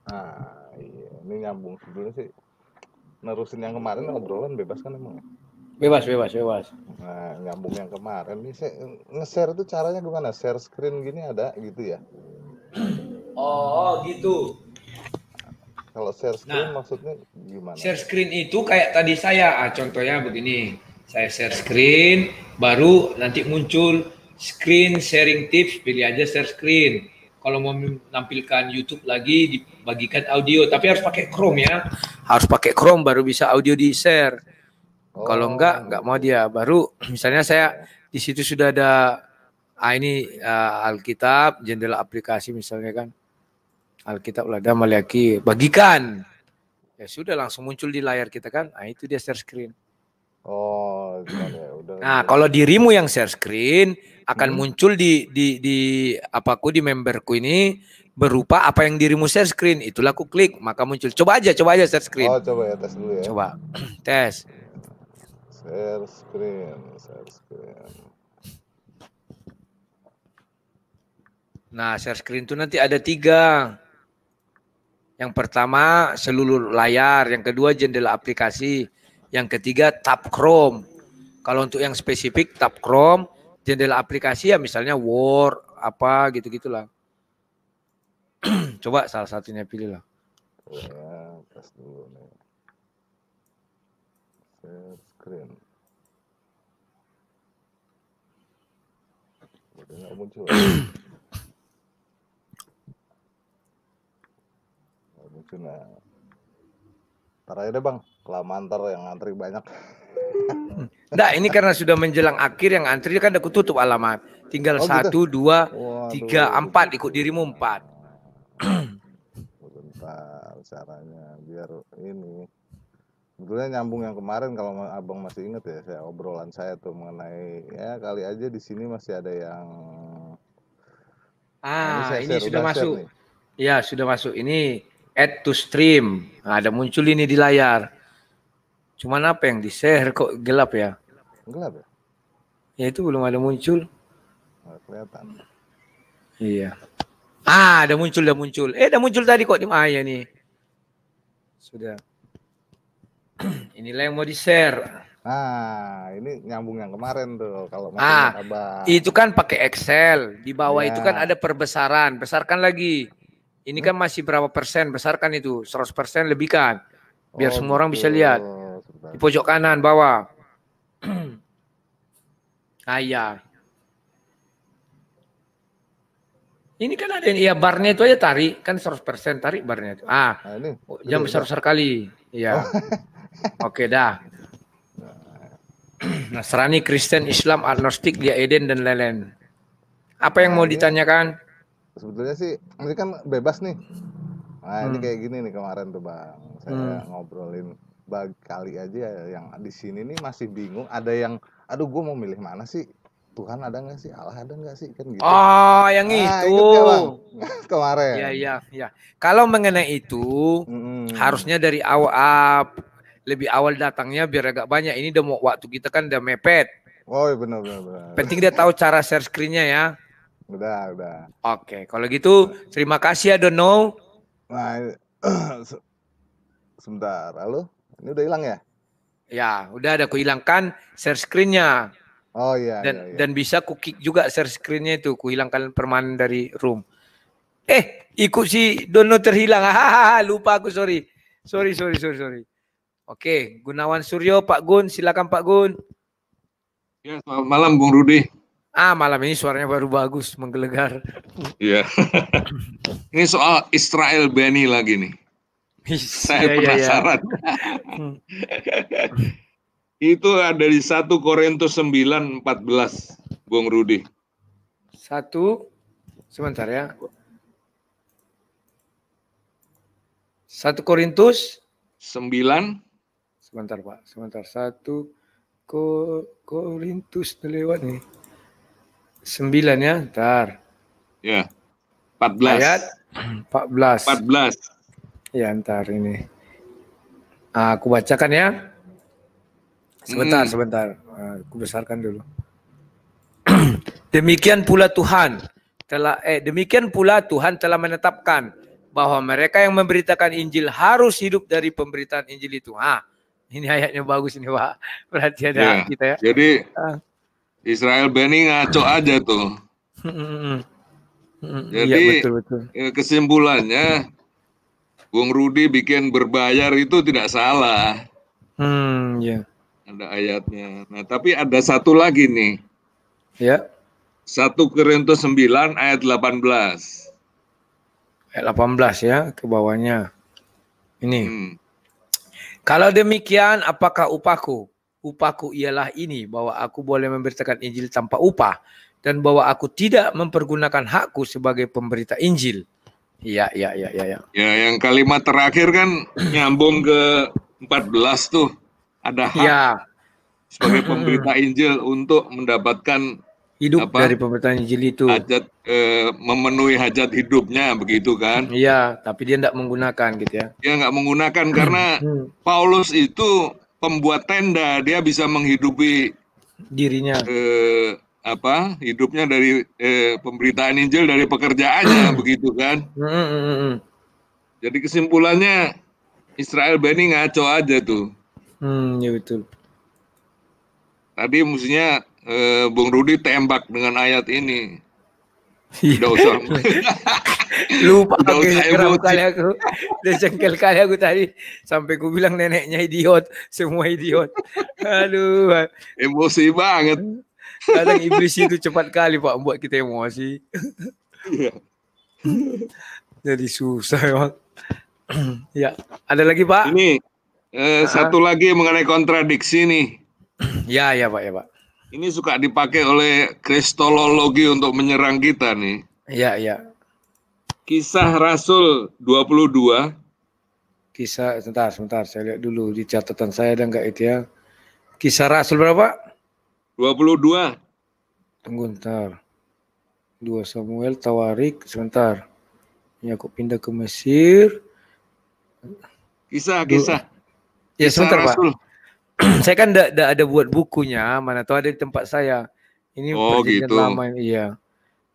ah iya ini nyambung sebelumnya sih nerusin yang kemarin ngobrolan bebas kan emang
Bebas, bebas, bebas.
Nah, nyambung yang kemarin nih nge-share itu caranya gimana? Share screen gini ada gitu ya?
Oh, gitu.
Kalau share screen nah, maksudnya
gimana? Share screen itu kayak tadi saya, ah, contohnya begini. Saya share screen, baru nanti muncul screen sharing tips, pilih aja share screen kalau mau menampilkan YouTube lagi dibagikan audio tapi harus pakai Chrome ya harus pakai Chrome baru bisa audio di share Oh. Kalau enggak iya. enggak mau dia baru misalnya saya di situ sudah ada ah ini uh, Alkitab jendela aplikasi misalnya kan Alkitab ada Maliaki bagikan ya sudah langsung muncul di layar kita kan ah itu dia share screen oh ya, udah, nah udah. kalau dirimu yang share screen akan hmm. muncul di di di apaku di memberku ini berupa apa yang dirimu share screen itulah aku klik maka muncul coba aja coba aja share screen oh coba ya tes dulu ya coba tes
share screen share screen
nah share screen itu nanti ada tiga yang pertama seluruh layar yang kedua jendela aplikasi yang ketiga tab Chrome kalau untuk yang spesifik tab Chrome jendela aplikasi ya misalnya Word apa gitu gitulah coba salah satunya pilih lah oh ya, dulu
nih keren udah nggak muncul nggak muncul nah ntar aja deh bang kelamaan ntar yang antri banyak
Nah ini karena sudah menjelang akhir yang antri kan aku tutup alamat. Tinggal oh, gitu? satu, dua, tiga, empat. Ikut
dirimu empat. Bentar caranya biar ini Sebetulnya nyambung yang kemarin kalau abang masih ingat ya, saya obrolan saya tuh mengenai ya kali aja di sini masih ada yang ah
ini, ini, ini share, sudah masuk, nih. ya sudah masuk ini add to stream nah, ada muncul ini di layar. Cuman apa yang di share kok gelap ya? Gelap ya? Ya itu belum ada muncul.
Nggak kelihatan.
Iya. Ah, ada muncul, ada muncul. Eh, ada muncul tadi kok. Ah, ya nih. Sudah. Inilah yang mau di-share.
Nah, ini nyambung yang kemarin tuh kalau ah,
Itu kan pakai Excel. Di bawah ya. itu kan iya. ada perbesaran. Besarkan lagi. Ini hmm. kan masih berapa persen? Besarkan itu. 100 persen lebih kan. Biar oh, semua betul. orang bisa lihat. Di pojok kanan bawah. Ayah. Iya. Ini kan ada yang, ya barnya itu aja tarik. Kan 100 persen tarik barnya itu. Ah, nah, ini, jam besar-besar kali. Iya. Oh. Oke dah. Nasrani, Kristen, Islam, agnostik, dia Eden dan lain-lain. Apa yang nah, mau ditanyakan?
Sebetulnya sih ini kan bebas nih. Nah, hmm. ini kayak gini nih kemarin tuh, Bang. Saya hmm. ngobrolin bag kali aja ya, yang di sini nih masih bingung ada yang aduh gue mau milih mana sih Tuhan ada nggak sih Allah ada nggak sih kan gitu oh yang nah, itu ya, kemarin ya ya ya
kalau mengenai itu -hmm. harusnya dari awal lebih awal datangnya biar agak banyak. Ini udah mau waktu kita kan udah mepet.
Oh benar benar. benar.
Penting dia tahu cara share screennya ya.
Udah udah. Oke kalau
gitu terima kasih ya Dono.
Nah, sebentar, halo, ini udah hilang ya?
Ya, udah ada hilangkan share screennya.
Oh iya. Dan, iya, iya.
dan bisa ku juga share screennya itu, hilangkan permanen dari room. Eh, ikut si Dono terhilang. Hahaha, lupa aku sorry. Sorry, sorry, sorry, sorry. Oke, Gunawan Suryo, Pak Gun, silakan Pak Gun. Ya, selamat
malam Bung Rudi.
Ah, malam ini suaranya baru bagus, menggelegar.
Iya. ini soal Israel Benny lagi nih. Saya ya, penasaran. Ya, ya. Itu ada di 1 Korintus 9 14, Bung Rudi.
Satu, sebentar ya. 1 Korintus
9 Sebentar Pak, sebentar. Satu Ko, Korintus lewat nih.
Sembilan ya, ntar. Ya, empat belas. Ayat empat belas. Empat belas. Ya, ntar ini. Ah, aku bacakan ya. Sebentar, hmm. sebentar. Ah, aku besarkan dulu. demikian pula Tuhan telah eh demikian pula Tuhan telah menetapkan bahwa mereka yang memberitakan Injil harus hidup dari pemberitaan Injil itu. Ah, ini ayatnya bagus ini Pak. Berarti ada ya, kita ya. Jadi uh.
Israel Beni ngaco aja tuh. Jadi ya, betul, betul. Ya, kesimpulannya Bung Rudi bikin berbayar itu tidak salah.
Hmm, ya.
Ada ayatnya. Nah, tapi ada satu lagi nih. Ya. 1 Korintus 9 ayat 18.
Ayat 18 ya, ke bawahnya. Ini. Hmm. Kalau demikian, apakah upahku? Upahku ialah ini, bahwa aku boleh memberitakan Injil tanpa upah. Dan bahwa aku tidak mempergunakan hakku sebagai pemberita Injil. Iya, iya, iya, iya. Ya.
ya, yang kalimat terakhir kan nyambung ke 14 tuh. Ada hak ya. sebagai pemberita Injil untuk mendapatkan
hidup apa, dari pemerintahan Injil itu
hajat e, memenuhi hajat hidupnya begitu kan iya tapi dia tidak menggunakan gitu ya dia nggak menggunakan karena hmm. Paulus itu pembuat tenda dia bisa menghidupi dirinya e, apa hidupnya dari e, pemberitaan Injil dari pekerjaannya begitu kan hmm, hmm, jadi kesimpulannya Israel Benny ngaco aja tuh
hmm ya betul
tadi musuhnya eh, Bung Rudi tembak dengan ayat ini. Iya. Tidak usah. Lupa Tidak usah
emosi. kali aku. Udah jengkel kali aku tadi. Sampai ku bilang neneknya idiot. Semua idiot. Aduh. Emosi banget. Kadang iblis itu cepat kali Pak buat kita emosi. Iya. Jadi susah emang.
Ya, ya, ada lagi Pak? Ini eh, uh -huh. satu lagi mengenai kontradiksi nih. ya, ya Pak, ya Pak. Ini suka dipakai oleh kristologi untuk menyerang kita nih. Iya, iya. Kisah Rasul 22.
Kisah, sebentar, sebentar. Saya lihat dulu di catatan saya dan nggak itu ya. Kisah Rasul berapa? 22. Tunggu ntar. 2 Samuel, Tawarik, sebentar. Ini aku pindah ke Mesir.
Kisah, kisah.
Ya, kisah sebentar Rasul. Pak. saya kan tidak ada buat bukunya, mana tahu ada di tempat saya. Ini oh, perjanjian gitu. lama, iya.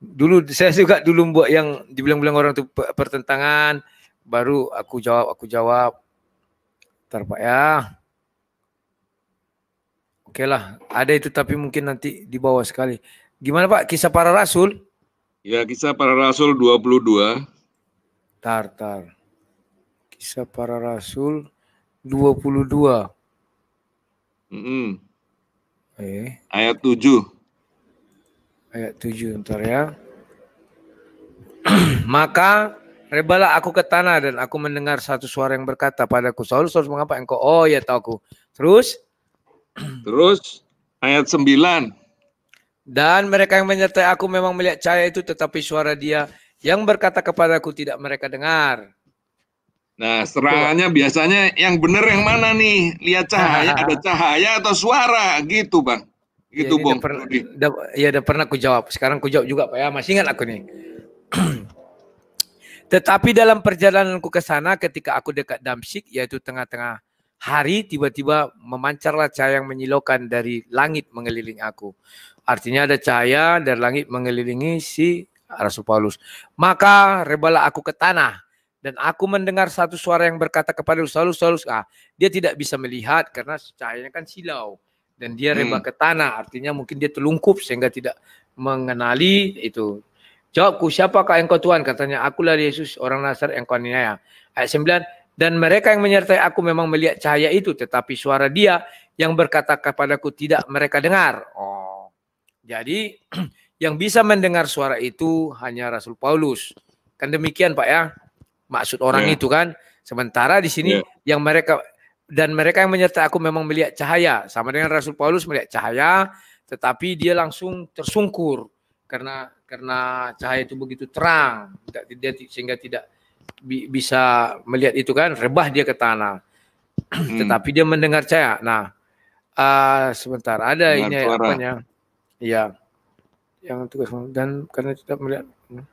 Dulu saya juga dulu buat yang dibilang-bilang orang itu pertentangan, baru aku jawab, aku jawab. Ntar Pak ya. Oke lah, ada itu tapi mungkin nanti di bawah sekali. Gimana Pak, kisah para rasul?
Ya, kisah para rasul 22. Tar, tar. Kisah para rasul 22. Mm Okay. Ayat 7. Ayat 7, ntar ya.
Maka rebalah aku ke tanah dan aku mendengar satu suara yang berkata padaku, Saul, Saul, mengapa engkau? Oh ya tahu aku. Terus?
Terus ayat 9.
Dan mereka yang menyertai aku memang melihat cahaya itu tetapi suara dia yang berkata kepadaku tidak mereka dengar.
Nah, serangannya biasanya yang benar yang mana nih? Lihat cahaya, ada cahaya atau suara gitu, Bang. Ya, gitu, ya, Bang. Pernah,
udah pernah aku jawab. Sekarang aku jawab juga, Pak. Ya, masih ingat aku nih. Tetapi dalam perjalananku ke sana ketika aku dekat Damsyik, yaitu tengah-tengah hari, tiba-tiba memancarlah cahaya yang menyilaukan dari langit mengelilingi aku. Artinya ada cahaya dari langit mengelilingi si Rasul Paulus. Maka rebalah aku ke tanah dan aku mendengar satu suara yang berkata kepada Saulus, Saulus, ah, dia tidak bisa melihat karena cahayanya kan silau dan dia rebah hmm. ke tanah. Artinya mungkin dia telungkup sehingga tidak mengenali itu. Jawabku, siapakah engkau Tuhan? Katanya, akulah Yesus, orang Nasar kau niaya. Ayat 9, dan mereka yang menyertai aku memang melihat cahaya itu, tetapi suara dia yang berkata kepadaku tidak mereka dengar. Oh, jadi yang bisa mendengar suara itu hanya Rasul Paulus. Kan demikian Pak ya maksud orang yeah. itu kan. Sementara di sini yeah. yang mereka dan mereka yang menyertai aku memang melihat cahaya sama dengan Rasul Paulus melihat cahaya tetapi dia langsung tersungkur karena karena cahaya itu begitu terang tidak, dia sehingga tidak bi, bisa melihat itu kan rebah dia ke tanah hmm. tetapi dia mendengar cahaya nah uh, ah, sebentar ada ini apa ya iya. yang tugas dan karena tidak melihat hmm.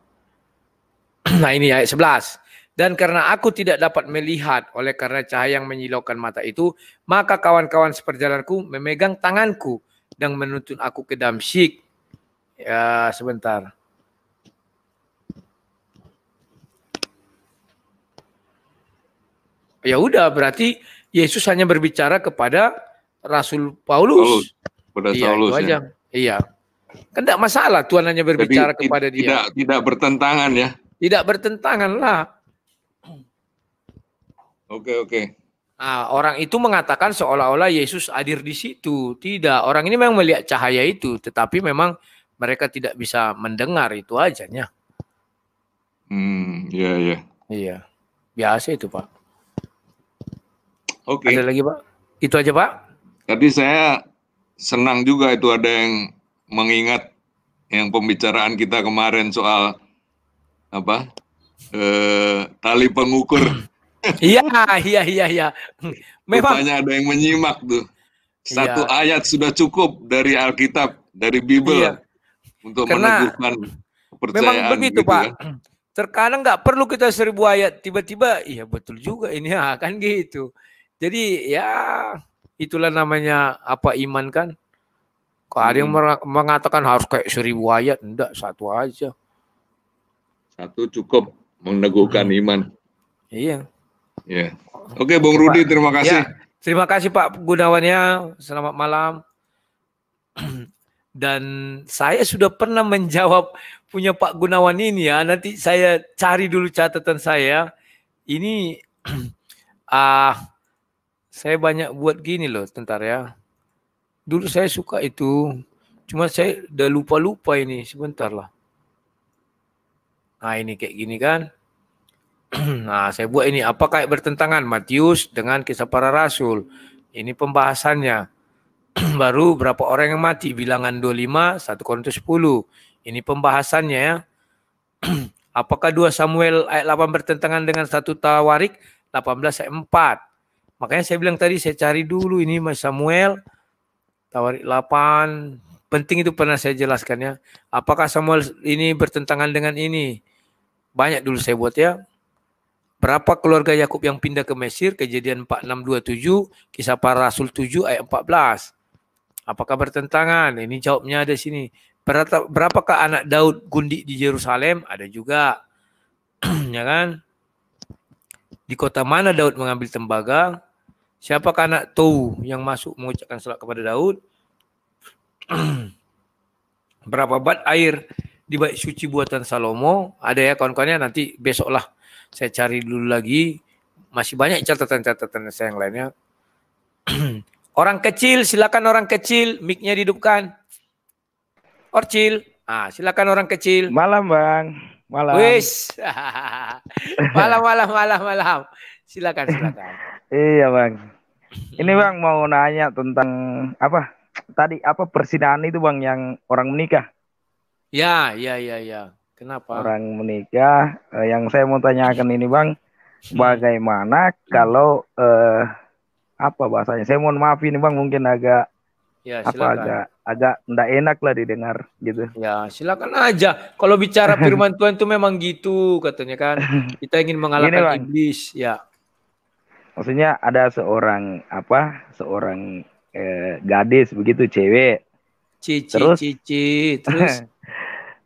nah ini ayat 11 dan karena aku tidak dapat melihat oleh karena cahaya yang menyilaukan mata itu, maka kawan-kawan seperjalanku memegang tanganku dan menuntun aku ke Damsyik. Ya, sebentar. Ya udah, berarti Yesus hanya berbicara kepada Rasul Paulus. Paulus.
Pada iya, Saulus. Ya.
Iya. Kan tidak masalah Tuhan hanya berbicara Jadi, kepada tidak, dia. Tidak
tidak bertentangan ya. Tidak bertentangan lah. Oke, okay, oke. Okay.
Nah, orang itu mengatakan seolah-olah Yesus hadir di situ. Tidak, orang ini memang melihat cahaya itu, tetapi memang mereka tidak bisa mendengar itu aja nya.
Hmm, iya, iya. Iya. Biasa itu, Pak. Oke. Okay. Ada lagi, Pak? Itu aja, Pak. Tadi saya senang juga itu ada yang mengingat yang pembicaraan kita kemarin soal apa? Eh, tali pengukur
Iya, iya, iya, iya.
Memang. Rupanya ada yang menyimak tuh. Satu ya. ayat sudah cukup dari Alkitab, dari Bible ya. untuk Karena meneguhkan kepercayaan. Memang begitu, gitu, Pak. Kan?
Terkadang nggak perlu kita seribu ayat, tiba-tiba, iya betul juga ini, ya, gitu. Jadi ya itulah namanya apa iman kan. Kok ada yang hmm. mengatakan harus kayak seribu ayat, enggak satu aja.
Satu cukup meneguhkan hmm. iman. Iya. Ya. Oke, Bung Rudi, terima kasih. Ya,
terima kasih Pak Gunawannya. Selamat malam. Dan saya sudah pernah menjawab punya Pak Gunawan ini ya. Nanti saya cari dulu catatan saya. Ya. Ini ah saya banyak buat gini loh, tentar ya. Dulu saya suka itu. Cuma saya udah lupa-lupa ini. Sebentar lah. Nah, ini kayak gini kan. nah, saya buat ini apakah bertentangan Matius dengan kisah para rasul? Ini pembahasannya. Baru berapa orang yang mati? Bilangan 25, 1 Korintus 10. Ini pembahasannya ya. apakah dua Samuel ayat 8 bertentangan dengan satu Tawarik 18 ayat 4? Makanya saya bilang tadi saya cari dulu ini Mas Samuel Tawarik 8 penting itu pernah saya jelaskan ya. Apakah Samuel ini bertentangan dengan ini? Banyak dulu saya buat ya. Berapa keluarga Yakub yang pindah ke Mesir? Kejadian 4627, kisah para Rasul 7 ayat 14. Apakah bertentangan? Ini jawabnya ada sini. Berapakah anak Daud gundik di Yerusalem? Ada juga. ya kan? Di kota mana Daud mengambil tembaga? Siapakah anak Tau yang masuk mengucapkan salat kepada Daud? Berapa bat air di bait suci buatan Salomo? Ada ya kawan-kawannya nanti besoklah saya cari dulu lagi masih banyak catatan-catatan saya yang lainnya. orang kecil, silakan orang kecil, mic dihidupkan. Orcil, ah silakan orang kecil. Malam bang, malam. Wis, malam, malam, malam, malam. Silakan, silakan. iya bang.
Ini bang mau nanya tentang apa? Tadi apa persidangan itu bang yang orang menikah?
Ya, ya, ya, ya. Kenapa? Orang
menikah. Eh, yang saya mau tanyakan ini bang, hmm. bagaimana kalau eh, apa bahasanya? Saya mohon maaf ini bang, mungkin agak
ya, apa agak
agak tidak enak
lah didengar gitu. Ya silakan aja. Kalau bicara firman Tuhan itu memang gitu katanya kan. Kita ingin mengalahkan ini, bang. iblis. Ya.
Maksudnya ada seorang apa? Seorang eh, gadis begitu cewek.
Cici, terus, cici, terus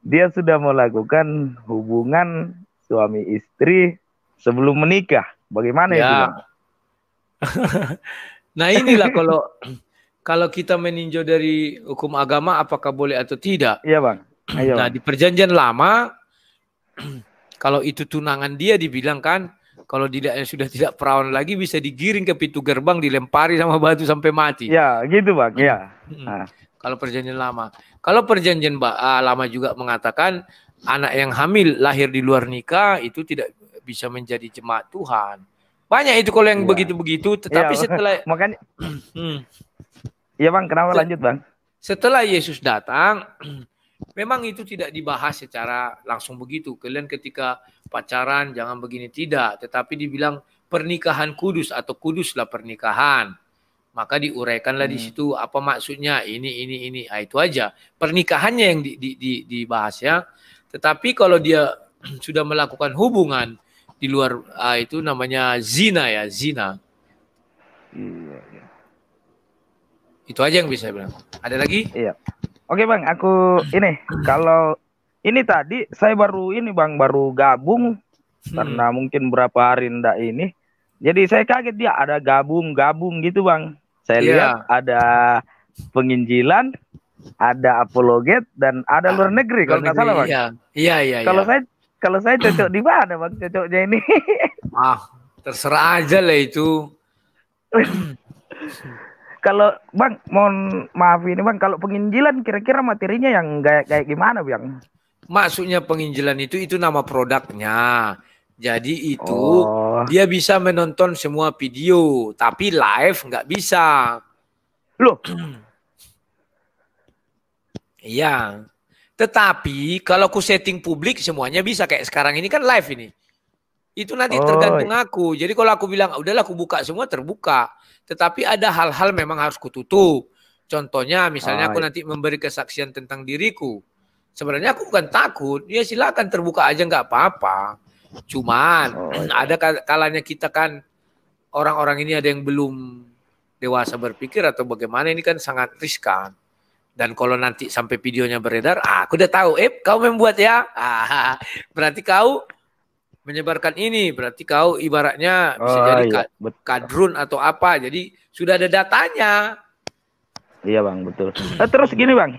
dia sudah melakukan hubungan suami istri sebelum menikah. Bagaimana ya? itu?
nah inilah kalau kalau kita meninjau dari hukum agama apakah boleh atau tidak? Iya bang. Ayo, iya, nah di perjanjian lama kalau itu tunangan dia dibilang kan kalau tidak sudah tidak perawan lagi bisa digiring ke pintu gerbang dilempari sama batu sampai mati. Ya gitu bang. Iya. Nah. Kalau perjanjian lama. Kalau perjanjian ah, lama juga mengatakan anak yang hamil lahir di luar nikah itu tidak bisa menjadi jemaat Tuhan. Banyak itu kalau yang iya. begitu-begitu, ya. tetapi ya, setelah
makanya hmm.
Iya, Bang, kenapa lanjut, Bang? Setelah Yesus datang, memang itu tidak dibahas secara langsung begitu. Kalian ketika pacaran jangan begini tidak, tetapi dibilang pernikahan kudus atau kuduslah pernikahan maka diuraikanlah hmm. di situ apa maksudnya ini ini ini nah, itu aja pernikahannya yang di, di, di, dibahas ya tetapi kalau dia sudah melakukan hubungan di luar uh, itu namanya zina ya zina iya, iya. itu aja yang bisa bilang ada lagi iya oke
bang aku ini kalau ini tadi saya baru ini bang baru gabung hmm. karena mungkin berapa hari ndak ini jadi saya kaget dia ada gabung gabung gitu bang saya yeah. lihat ada penginjilan, ada apologet dan ada luar negeri kalau nggak salah, Bang. Iya, iya, iya. Kalau iya. saya kalau saya cocok di mana, Bang? Cocoknya ini.
ah, terserah aja lah itu.
kalau Bang, mohon maaf ini Bang, kalau penginjilan kira-kira materinya yang kayak kayak gimana, Bang?
Maksudnya penginjilan itu itu nama produknya. Jadi itu oh dia bisa menonton semua video, tapi live nggak bisa. Loh? Iya. Tetapi kalau aku setting publik semuanya bisa kayak sekarang ini kan live ini. Itu nanti oh. tergantung aku. Jadi kalau aku bilang ah, udahlah aku buka semua terbuka. Tetapi ada hal-hal memang harus kututup. Contohnya misalnya oh. aku nanti memberi kesaksian tentang diriku. Sebenarnya aku bukan takut. Ya silakan terbuka aja nggak apa-apa. Cuman oh, iya. ada kalanya kita kan orang-orang ini ada yang belum dewasa berpikir atau bagaimana ini kan sangat riskan. Dan kalau nanti sampai videonya beredar, ah, aku udah tahu, eh kau membuat ya. Ah, berarti kau menyebarkan ini, berarti kau ibaratnya bisa oh, jadi iya. kadrun atau apa. Jadi sudah ada datanya.
Iya bang, betul. Eh, terus gini bang,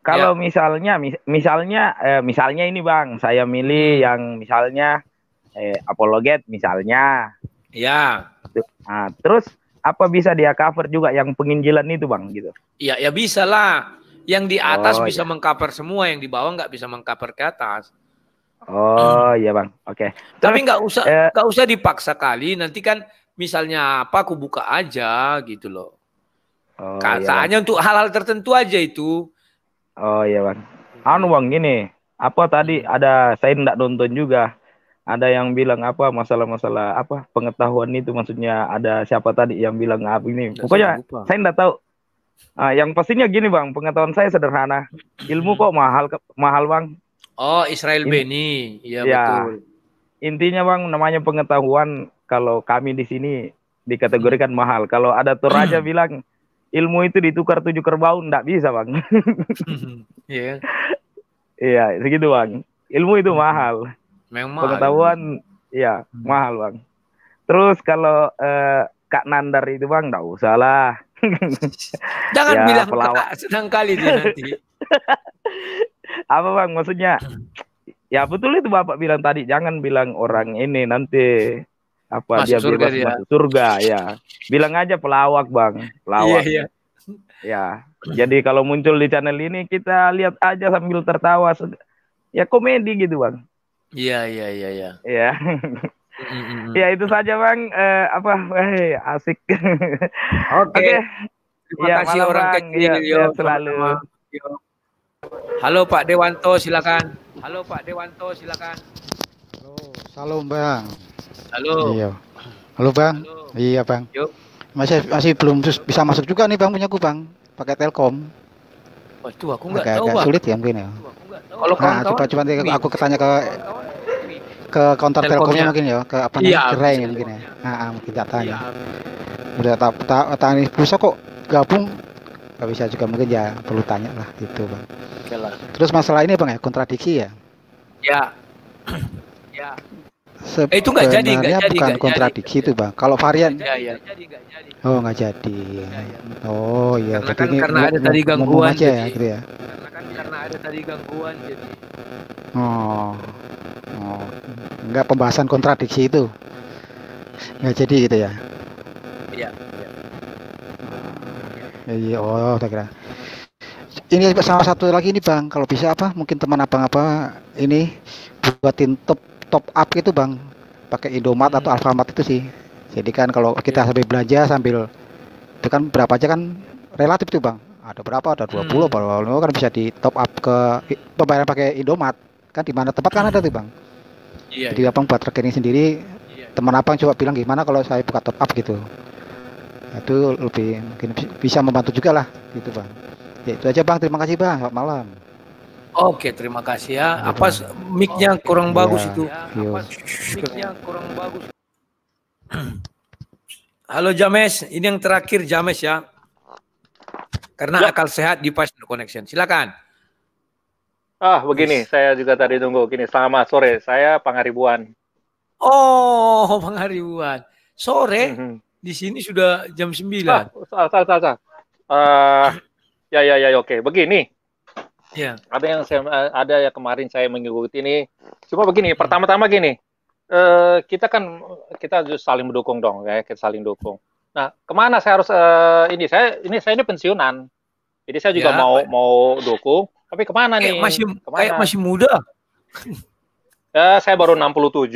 kalau yeah. misalnya, mis misalnya, eh, misalnya ini bang, saya milih hmm. yang misalnya eh, apologet misalnya.
Ya.
Nah, terus apa bisa dia cover juga yang penginjilan itu bang gitu?
Iya, ya bisa lah. Yang di atas oh, bisa yeah. mengcover semua, yang di bawah nggak bisa mengcover ke atas.
Oh hmm. iya bang, oke. Okay.
Tapi nggak usah, eh, nggak eh, usah dipaksa kali. Nanti kan misalnya apa, aku buka aja gitu loh. Oh, iya, Katanya iya, bang. untuk halal tertentu aja itu
Oh iya bang. Anu bang gini, apa tadi hmm. ada saya tidak nonton juga. Ada yang bilang apa masalah-masalah apa pengetahuan itu maksudnya ada siapa tadi yang bilang apa ini. Pokoknya saya tidak tahu. Uh, yang pastinya gini bang, pengetahuan saya sederhana. Ilmu kok mahal mahal bang.
Oh Israel In Beni, iya ya, betul.
Intinya bang namanya pengetahuan kalau kami di sini dikategorikan mahal. Kalau ada Toraja bilang ilmu itu ditukar tujuh kerbau ndak bisa bang iya kan? iya segitu bang ilmu itu hmm. mahal
memang pengetahuan
iya hmm. mahal bang terus kalau uh, kak Nandar itu bang ndak usah lah jangan ya, bilang pelawak. kak
senang kali dia nanti
apa bang maksudnya hmm. ya betul itu bapak bilang tadi jangan bilang orang ini nanti apa masuk dia surga bebas dia. masuk surga ya bilang aja pelawak bang pelawak yeah, yeah. ya jadi kalau muncul di channel ini kita lihat aja sambil tertawa ya komedi gitu bang iya iya iya iya ya ya itu saja bang eh, apa eh, asik
oke okay. okay.
terima ya, kasih malam, orang bang. ya, ya, selalu
yo. halo Pak Dewanto silakan halo Pak Dewanto silakan halo salam bang Halo. Iya. Halo Bang. Halo. Iya Bang. Yuk.
Masih masih belum bisa masuk juga nih Bang Punya punyaku Bang. Pakai Telkom.
Waduh, aku enggak tahu. Agak bang. sulit ya mungkin ya. Kalau nah, coba
coba nanti aku ketanya ke ke kantor Telkomnya mungkin ya, ke apa namanya iya, gerai ya, mungkin ya. Nah, ah, mungkin tak tanya. Ya. Udah tak tak tanya bisa kok gabung nggak bisa juga mungkin ya perlu tanya lah gitu bang. Oke lah. Terus masalah ini bang ya kontradiksi ya.
Ya. ya.
Sebenarnya eh, itu enggak jadi, enggak jadi, bukan gak kontradiksi jadi. itu bang. Kalau varian, gak
jadi,
jadi. oh nggak jadi. Oh iya. Karena kan ini karena ada tadi gangguan aja ya, jadi, ya, gitu ya. Karena
kan karena ada tadi gangguan jadi.
Oh, oh, nggak pembahasan kontradiksi itu, nggak jadi gitu ya? Iya. Iya, iya oh, tak kira. Ini sama satu lagi ini bang, kalau bisa apa? Mungkin teman abang apa ini buatin top top up gitu bang pakai Indomaret hmm. atau Alfamart itu sih jadi kan kalau kita sambil belanja sambil itu kan berapa aja kan relatif tuh bang ada berapa ada 20 puluh hmm. kan bisa di top up ke pembayaran pakai Indomaret kan di mana tempat kan ada tuh bang yeah, jadi yeah. abang buat rekening sendiri yeah. teman abang coba bilang gimana kalau saya buka top up gitu itu lebih mungkin bisa membantu juga lah gitu bang ya itu aja bang terima kasih bang selamat malam
Oke, terima kasih ya. Apa mic-nya kurang iya. bagus itu? Iya. mic-nya kurang bagus? Halo James, ini yang terakhir James ya. Karena ya. akal sehat di pas Connection. Silakan.
Ah, begini, saya juga tadi tunggu. Gini, selamat sore. Saya Pangaribuan.
Oh, Pangaribuan. Sore? Mm -hmm. Di sini sudah jam 9. Ah,
salah, salah, salah.
Uh, ya, ya, ya, ya, oke. Begini, Yeah.
Ada yang saya ada ya kemarin saya mengikuti ini. Cuma begini, hmm. pertama-tama gini, eh, kita kan kita harus saling mendukung dong, ya kita saling dukung. Nah, kemana saya harus eh, ini saya ini saya ini pensiunan, jadi saya juga ya, mau mau dukung. Tapi kemana kayak nih? Masih
kemana? Kayak masih muda.
Uh, saya baru 67.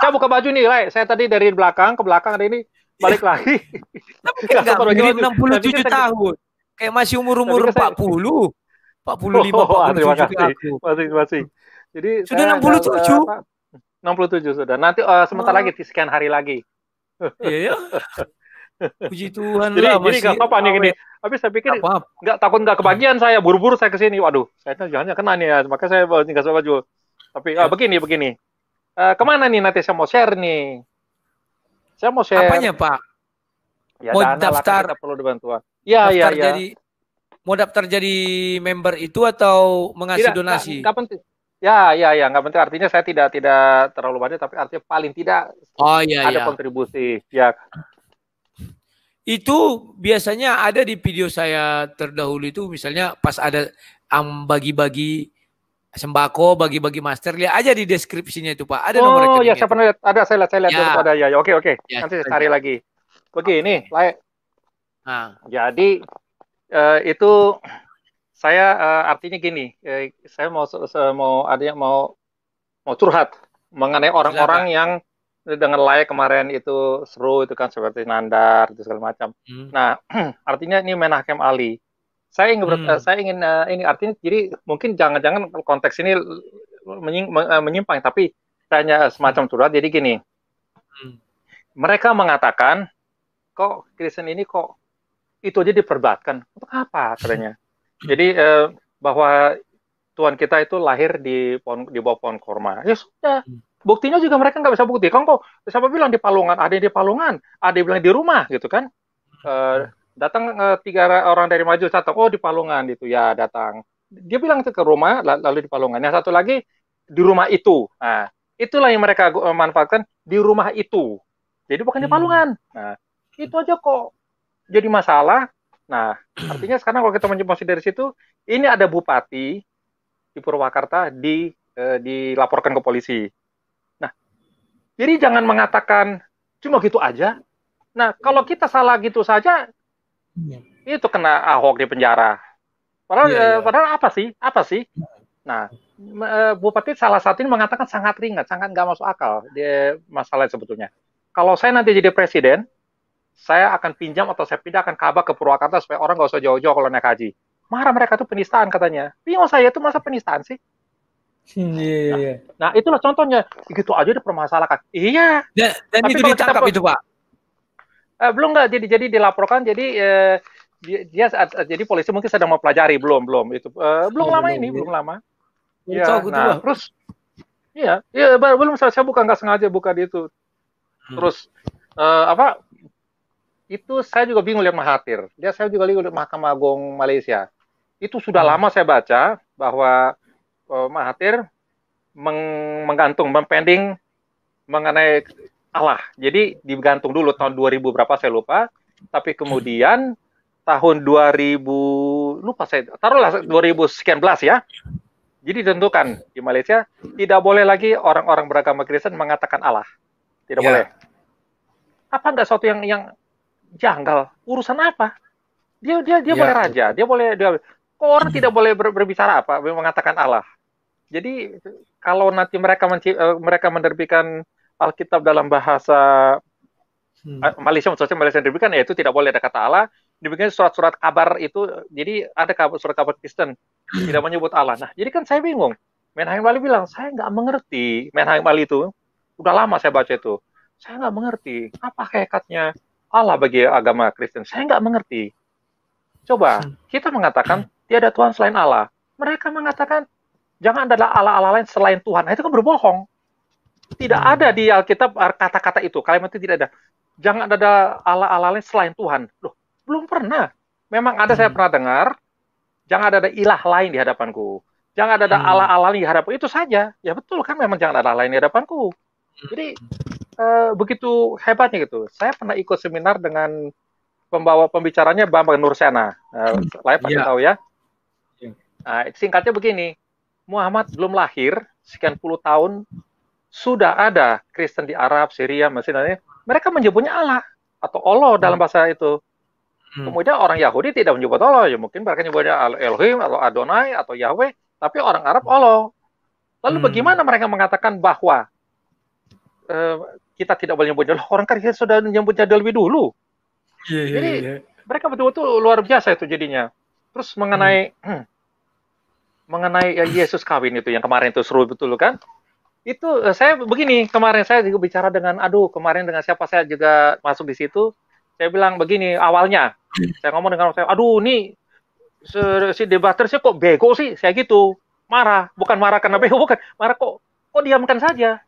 Saya buka baju nih, Lai. Saya tadi dari belakang ke belakang hari ini balik ya. lagi.
Tapi kan puluh tujuh tahun. Kayak masih umur-umur 40. puluh 45 oh, 47 ah, terima kasih. Aku.
Masih, masih. Jadi sudah 67.
Uh,
67 sudah. Nanti uh, sebentar oh. lagi sekian hari lagi. Iya ya. Puji Tuhan jadi, lah. Jadi nggak apa-apa nih gini. Habis saya pikir nggak takut nggak kebagian saya buru-buru saya ke sini. Waduh, saya kan jangan kena nih ya. Makanya saya nggak sama baju. Tapi ah, ya. ah, begini begini. Uh, kemana nih nanti saya mau share nih? Saya mau share. Apanya Pak?
Ya, mau daftar. Lah, kita perlu bantuan. Iya iya iya. Jadi mau daftar jadi member itu atau mengasih tidak, donasi? Tidak, enggak penting.
Ya, ya, ya, nggak penting. Artinya saya tidak tidak terlalu banyak, tapi artinya paling tidak oh, iya, ada iya. kontribusi. Ya.
Itu biasanya ada di video saya terdahulu itu, misalnya pas ada am bagi-bagi sembako bagi-bagi master lihat aja di deskripsinya itu pak ada oh, nomor iya, rekening oh ya saya
pernah lihat ada saya lihat saya lihat ya. ada
ya ya oke oke ya, nanti saya cari lagi oke okay. ini
layak nah. jadi uh, itu saya uh, artinya gini, uh, saya mau mau ada yang mau mau curhat mengenai orang-orang yang dengan layak kemarin itu seru itu kan seperti Nandar itu segala macam. Hmm. Nah, artinya ini menakem Ali. Saya ingin hmm. saya ingin uh, ini artinya jadi mungkin jangan-jangan konteks ini menyimpang tapi tanya semacam curhat jadi gini. Hmm. Mereka mengatakan kok Kristen ini kok itu aja diperbatkan untuk apa katanya jadi eh, bahwa Tuhan kita itu lahir di pohon di bawah pohon korma ya
sudah hmm.
buktinya juga mereka nggak bisa bukti kan kok siapa bilang di Palungan ada yang di Palungan ada yang bilang di rumah gitu kan eh, datang eh, tiga orang dari maju satu oh di Palungan itu ya datang dia bilang itu ke rumah lalu di Palungan yang satu lagi di rumah itu nah itulah yang mereka eh, manfaatkan di rumah itu jadi bukan di hmm. Palungan nah itu aja kok jadi masalah. Nah, artinya sekarang kalau kita menjemosi dari situ, ini ada bupati di Purwakarta di eh, dilaporkan ke polisi. Nah, jadi jangan mengatakan cuma gitu aja. Nah, kalau iya. kita salah gitu saja, ya. itu kena Ahok di penjara. Padahal, ya, ya. Eh, iya. padahal apa sih? Apa sih? Iya. Nah, eh, Bupati salah satu ini mengatakan sangat ringan, sangat nggak masuk akal dia masalahnya sebetulnya. Kalau saya nanti jadi presiden, saya akan pinjam atau saya pindahkan Ka'bah ke Purwakarta supaya orang nggak usah jauh-jauh kalau naik haji. Marah mereka tuh penistaan katanya. Bingung saya tuh masa penistaan sih? Iya, yeah, nah, iya. nah, itulah contohnya. Gitu aja dipermasalahkan. Iya.
Dan, dan itu ditangkap kita, itu,
Pak. Eh, belum nggak jadi jadi dilaporkan jadi eh, dia, dia jadi polisi mungkin sedang mempelajari belum belum itu eh, belum yeah, lama yeah. ini iya. belum lama. Iya. Nah, juga. terus Iya, iya belum saya, saya bukan nggak sengaja bukan itu. Hmm. Terus eh, apa itu saya juga bingung lihat Mahathir. Dia saya juga lihat Mahkamah Agung Malaysia. Itu sudah hmm. lama saya baca bahwa uh, Mahathir meng menggantung, mempending mengenai Allah. Jadi digantung dulu tahun 2000 berapa saya lupa. Tapi kemudian tahun 2000 lupa saya taruhlah 2000 sekian belas ya. Jadi tentukan di Malaysia tidak boleh lagi orang-orang beragama Kristen mengatakan Allah. Tidak yeah. boleh. Apa enggak suatu yang yang janggal. Urusan apa? Dia dia dia ya, boleh ya. raja, dia boleh dia kok orang tidak hmm. boleh ber, berbicara apa mengatakan Allah. Jadi kalau nanti mereka menci, eh, mereka menerbitkan Alkitab dalam bahasa hmm. Eh, Malaysia maksudnya Malaysia menerbitkan, ya itu tidak boleh ada kata Allah dibikin surat-surat kabar itu jadi ada kabar surat kabar Kristen hmm. tidak menyebut Allah nah jadi kan saya bingung Menhaim Ali bilang saya nggak mengerti Menhaim Ali itu udah lama saya baca itu saya nggak mengerti apa hakikatnya Allah bagi agama Kristen. Saya nggak mengerti. Coba hmm. kita mengatakan tiada Tuhan selain Allah. Mereka mengatakan jangan ada Allah-Allah lain selain Tuhan. Nah, itu kan berbohong. Tidak hmm. ada di Alkitab kata-kata itu. Kalimat itu tidak ada. Jangan ada Allah-Allah lain selain Tuhan. Loh, belum pernah. Memang ada saya hmm. pernah dengar. Jangan ada, ilah lain di hadapanku. Jangan ada, ada Allah-Allah lain di hadapanku. Itu saja. Ya betul kan memang jangan ada Allah lain di hadapanku. Jadi Eh, begitu hebatnya gitu. Saya pernah ikut seminar dengan pembawa pembicaranya Bambang Nursena. Uh, Lain pasti yeah. tahu ya. Iya. Nah, singkatnya begini, Muhammad belum lahir sekian puluh tahun sudah ada Kristen di Arab, Syria, Mesir dan Mereka menyebutnya Allah atau Allah hmm. dalam bahasa itu. Hmm. Kemudian orang Yahudi tidak menyebut Allah, ya mungkin mereka menyebutnya Elohim atau Adonai atau Yahweh, tapi orang Arab Allah. Lalu hmm. bagaimana mereka mengatakan bahwa eh, kita tidak boleh nyambut jadwal. orang kan kita sudah nyambut jadwal lebih dulu. Yeah, iya, Jadi iya. mereka betul-betul luar biasa itu jadinya. Terus mengenai hmm. Hmm, mengenai ya, Yesus kawin itu yang kemarin itu seru betul kan? Itu eh, saya begini kemarin saya juga bicara dengan aduh kemarin dengan siapa saya juga masuk di situ. Saya bilang begini awalnya hmm. saya ngomong dengan saya aduh nih si debater sih kok bego sih saya gitu marah bukan marah karena bego bukan marah kok kok diamkan saja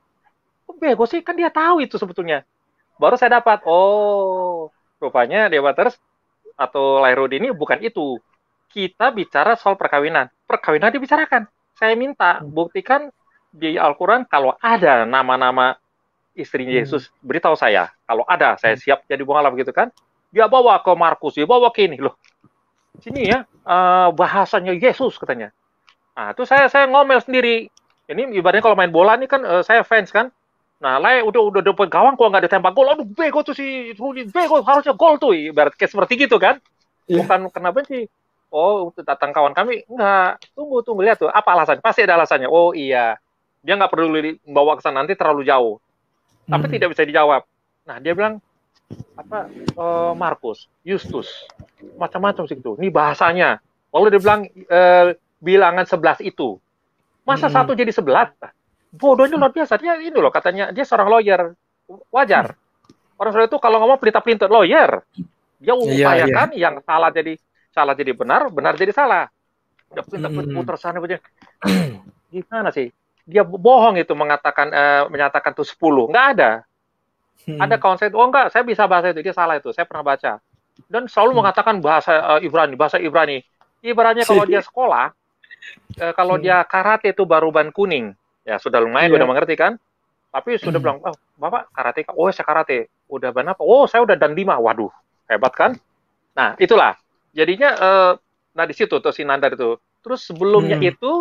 Oh bego sih kan dia tahu itu sebetulnya baru saya dapat oh rupanya Dewa Waters atau Lairud ini bukan itu kita bicara soal perkawinan perkawinan dibicarakan saya minta hmm. buktikan di Al-Quran kalau ada nama-nama istri hmm. Yesus hmm. beritahu saya kalau ada saya hmm. siap jadi bunga begitu kan dia bawa ke Markus dia bawa ke ini loh sini ya eh, bahasanya Yesus katanya. Nah, itu saya saya ngomel sendiri. Ini ibaratnya kalau main bola nih kan uh, saya fans kan. Nah, lay udah udah depan gawang kok nggak ada tembak gol. Aduh, bego tuh si Rudi. bego harusnya gol tuh. Ibarat kayak seperti gitu kan. Yeah. Bukan kenapa sih? Oh, datang kawan kami. Enggak, tunggu tunggu lihat tuh apa alasannya. Pasti ada alasannya. Oh iya. Dia nggak perlu bawa ke sana nanti terlalu jauh. Tapi hmm. tidak bisa dijawab. Nah, dia bilang apa e, Markus, Justus, macam-macam sih itu. Ini bahasanya. Lalu dia bilang e, bilangan sebelas itu. Masa hmm. satu jadi 11? bodohnya luar biasa. Dia ini loh katanya dia seorang lawyer. Wajar. Hmm. Orang seperti itu kalau ngomong pelita-pelintut lawyer. Dia iya, iya. upayakan yeah, yeah. yang salah jadi salah jadi benar, benar jadi salah. Udah pelintut hmm. putar sana putar. Gimana sih? Dia bohong itu mengatakan uh, menyatakan tuh 10. nggak ada. Hmm. Ada konsep oh enggak, saya bisa bahasa itu. Dia salah itu. Saya pernah baca. Dan selalu mengatakan bahasa uh, Ibrani, bahasa Ibrani. Ibaratnya kalau dia sekolah, uh, kalau dia karate itu ban kuning Ya sudah lumayan, yeah. Iya. mengerti kan? Tapi sudah hmm. bilang, oh, bapak karate, oh saya karate, udah ban apa? Oh saya udah dan lima, waduh hebat kan? Nah itulah, jadinya eh, nah di situ tuh si Nandar itu. Terus sebelumnya hmm. itu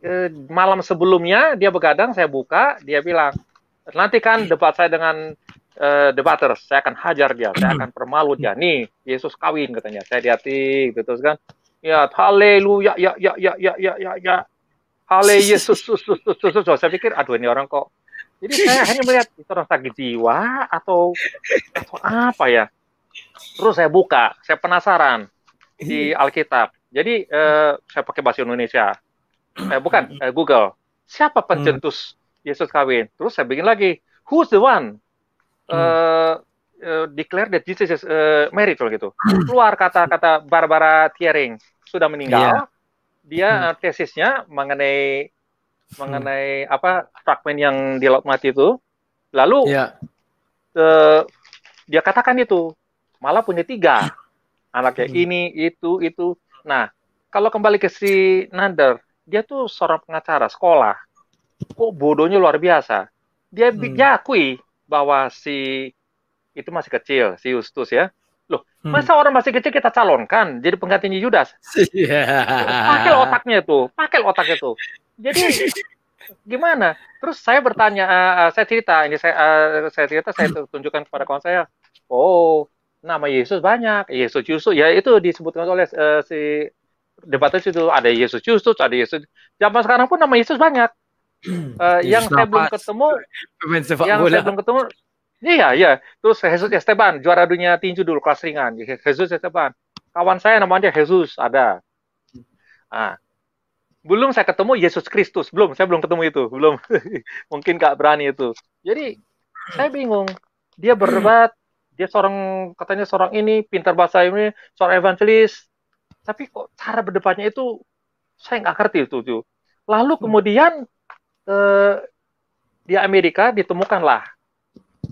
eh, malam sebelumnya dia begadang, saya buka, dia bilang nanti kan debat saya dengan eh, debaters, saya akan hajar dia, saya akan permalu dia. Hmm. Nih Yesus kawin katanya, saya diati gitu terus kan. Ya haleluya ya ya ya ya ya ya ya Ale Yesus sus, sus, sus, sus, sus. saya pikir aduh ini orang kok jadi saya hanya melihat itu orang sakit jiwa atau atau apa ya terus saya buka saya penasaran di iya. Alkitab jadi eh, saya pakai bahasa Indonesia eh, bukan eh, Google siapa pencetus mm. Yesus kawin terus saya bikin lagi who's the one uh, declare that Jesus is uh, married gitu keluar kata-kata Barbara Tiering sudah meninggal yeah dia hmm. Uh, tesisnya mengenai hmm. apa fragmen yang di laut mati itu. Lalu ya. uh, dia katakan itu malah punya tiga anaknya hmm. ini itu itu. Nah kalau kembali ke si Nander, dia tuh seorang pengacara sekolah. Kok bodohnya luar biasa. Dia hmm. dia bahwa si itu masih kecil si Justus ya Loh, hmm. masa orang masih kecil kita calonkan jadi penggantinya Judas Yeah. Pakai otaknya tuh, pakai otaknya tuh. Jadi gimana? Terus saya bertanya, uh, saya cerita ini saya uh, saya cerita saya tunjukkan kepada kawan saya. Oh, nama Yesus banyak. Yesus Yesus ya itu disebutkan oleh uh, si debatnya situ ada Yesus Yusuf ada Yesus. Zaman sekarang pun nama Yesus banyak. Uh, yang saya belum ketemu,
yang bola. saya belum ketemu
Iya, iya. Terus Jesus Esteban, juara dunia tinju dulu kelas ringan. Jesus Esteban. Kawan saya namanya Jesus, ada. Ah. belum saya ketemu Yesus Kristus, belum. Saya belum ketemu itu, belum. Mungkin gak berani itu. Jadi saya bingung. Dia berdebat, dia seorang katanya seorang ini pintar bahasa ini, seorang evangelis. Tapi kok cara berdebatnya itu saya nggak ngerti itu tuh. Lalu kemudian eh, di Amerika ditemukanlah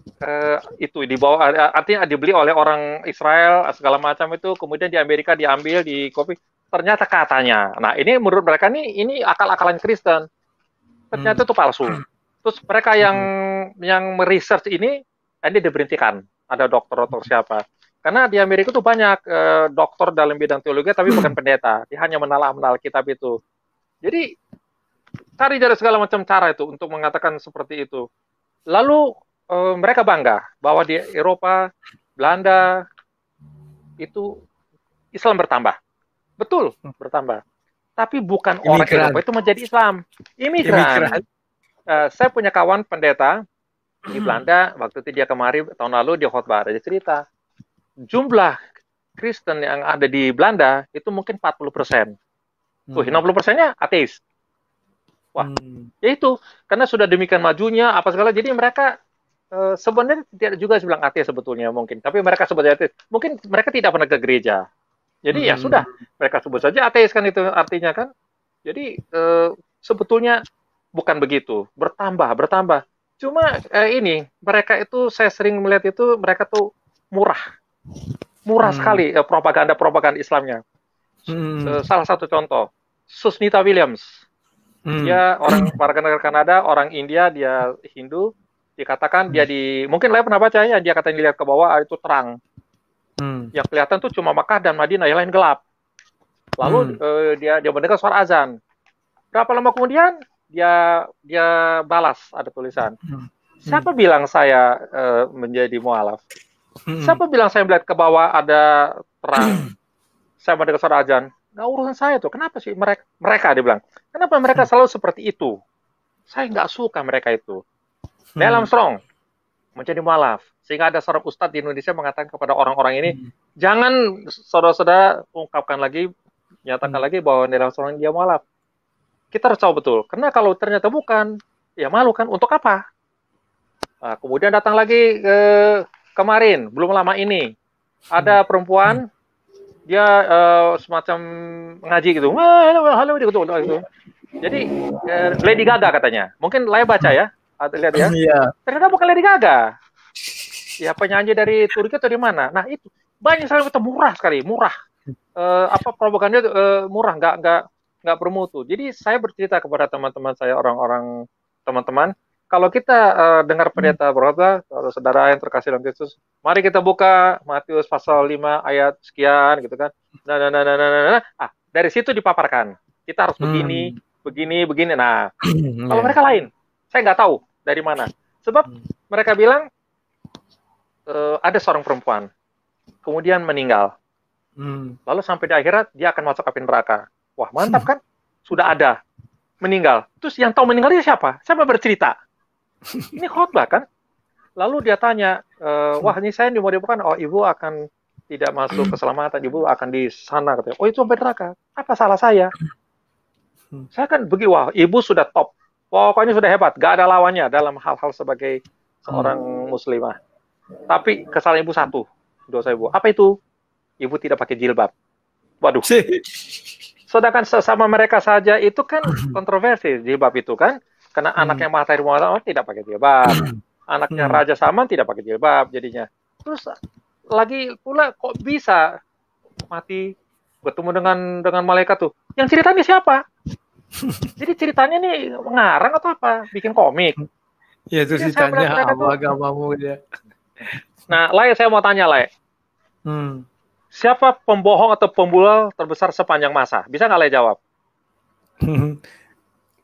Uh, itu bawah artinya dibeli oleh orang Israel segala macam itu kemudian di Amerika diambil di kopi ternyata katanya nah ini menurut mereka nih ini akal-akalan Kristen ternyata hmm. itu palsu hmm. terus mereka yang hmm. yang meresearch ini eh, ini diberhentikan ada dokter atau hmm. siapa karena di Amerika tuh banyak uh, eh, dokter dalam bidang teologi tapi bukan hmm. pendeta dia hanya menelaah-menelaah kitab itu jadi cari dari segala macam cara itu untuk mengatakan seperti itu lalu uh, mereka bangga bahwa di Eropa, Belanda itu Islam bertambah. Betul, hmm. bertambah. Tapi bukan Imigran. orang Eropa itu menjadi Islam. Ini Imigran. Uh, saya punya kawan pendeta di Belanda waktu itu dia kemari tahun lalu dia khotbah ada cerita jumlah Kristen yang ada di Belanda itu mungkin 40 persen. Tuh, 60 hmm. persennya ateis. Wah, hmm. ya itu karena sudah demikian majunya apa segala jadi mereka Eh, sebenarnya tidak juga bilang ateis sebetulnya mungkin, tapi mereka sebutnya ateis. Mungkin mereka tidak pernah ke gereja. Jadi ya hmm. ya sudah, mereka sebut saja ateis kan itu artinya kan. Jadi uh, sebetulnya bukan begitu, bertambah, bertambah. Cuma eh, ini mereka itu saya sering melihat itu mereka tuh murah,
murah hmm. sekali
eh, propaganda propaganda Islamnya.
Hmm.
Salah satu contoh, Susnita Williams, hmm. dia orang warga negara Kanada, orang India, dia Hindu, dikatakan dia hmm. di mungkin lain pernah baca ya dia katanya dilihat ke bawah itu terang hmm. yang kelihatan tuh cuma Makkah dan Madinah yang lain gelap lalu hmm. eh, dia dia mendengar suara azan berapa lama kemudian dia dia balas ada tulisan hmm. siapa bilang saya eh, menjadi mualaf hmm. siapa bilang saya melihat ke bawah ada terang saya mendengar suara azan nggak urusan saya tuh kenapa sih mereka mereka dia bilang kenapa mereka hmm. selalu seperti itu saya nggak suka mereka itu
Hmm. Neil Armstrong
menjadi mualaf. Sehingga ada seorang ustadz di Indonesia mengatakan kepada orang-orang ini, hmm. jangan saudara-saudara ungkapkan lagi, nyatakan hmm. lagi bahwa Neil Armstrong dia mualaf. Kita harus tahu betul. Karena kalau ternyata bukan, ya malu kan. Untuk apa? Nah, kemudian datang lagi ke kemarin, belum lama ini, ada hmm. perempuan, hmm. dia uh, semacam ngaji gitu. Halo, halo, gitu. gitu. Jadi uh, Lady Gaga katanya. Mungkin layak baca ya. Ada lihat ya? Iya. Ternyata bukan Lady Gaga. Ya penyanyi dari Turki atau di mana? Nah itu banyak sekali itu murah sekali, murah. Uh, apa propaganda uh, eh, murah, nggak nggak nggak bermutu. Jadi saya bercerita kepada teman-teman saya orang-orang teman-teman kalau kita uh, dengar pendeta hmm. berkata, kalau saudara yang terkasih dalam Kristus, mari kita buka Matius pasal 5 ayat sekian gitu kan. Nah, nah, nah, nah, nah, nah, nah. Ah, dari situ dipaparkan. Kita harus begini, hmm. begini, begini. Nah,
kalau iya. mereka
lain, saya nggak tahu dari mana? Sebab hmm. mereka bilang uh, ada seorang perempuan kemudian meninggal. Hmm. Lalu sampai di akhirat dia akan masuk api neraka. Wah, mantap hmm. kan? Sudah ada meninggal. Terus yang tahu meninggalnya siapa? Siapa bercerita? Ini khotbah kan? Lalu dia tanya, e, wah ini saya dimodifikasi, oh ibu akan tidak masuk keselamatan, ibu akan di sana. Katanya. Oh itu sampai neraka. Apa salah saya? Hmm. Saya kan begitu. wah ibu sudah top. Pokoknya sudah hebat, gak ada lawannya dalam hal-hal sebagai hmm. seorang muslimah. Tapi kesalahan ibu satu, dosa ibu. Apa itu? Ibu tidak pakai jilbab. Waduh. Sedangkan sesama mereka saja itu kan hmm. kontroversi jilbab itu kan. Karena hmm. anaknya Mahathir Muhammad tidak pakai jilbab. Hmm. Anaknya hmm. Raja Salman tidak pakai jilbab jadinya. Terus lagi pula kok bisa mati bertemu dengan dengan malaikat tuh. Yang ceritanya siapa? Jadi ceritanya nih ngarang atau apa? Bikin komik. Ya itu ceritanya ditanya apa agamamu ya. Nah, Lai saya mau tanya Lai. Hmm. Siapa pembohong atau pembulal terbesar sepanjang masa? Bisa nggak Lai jawab?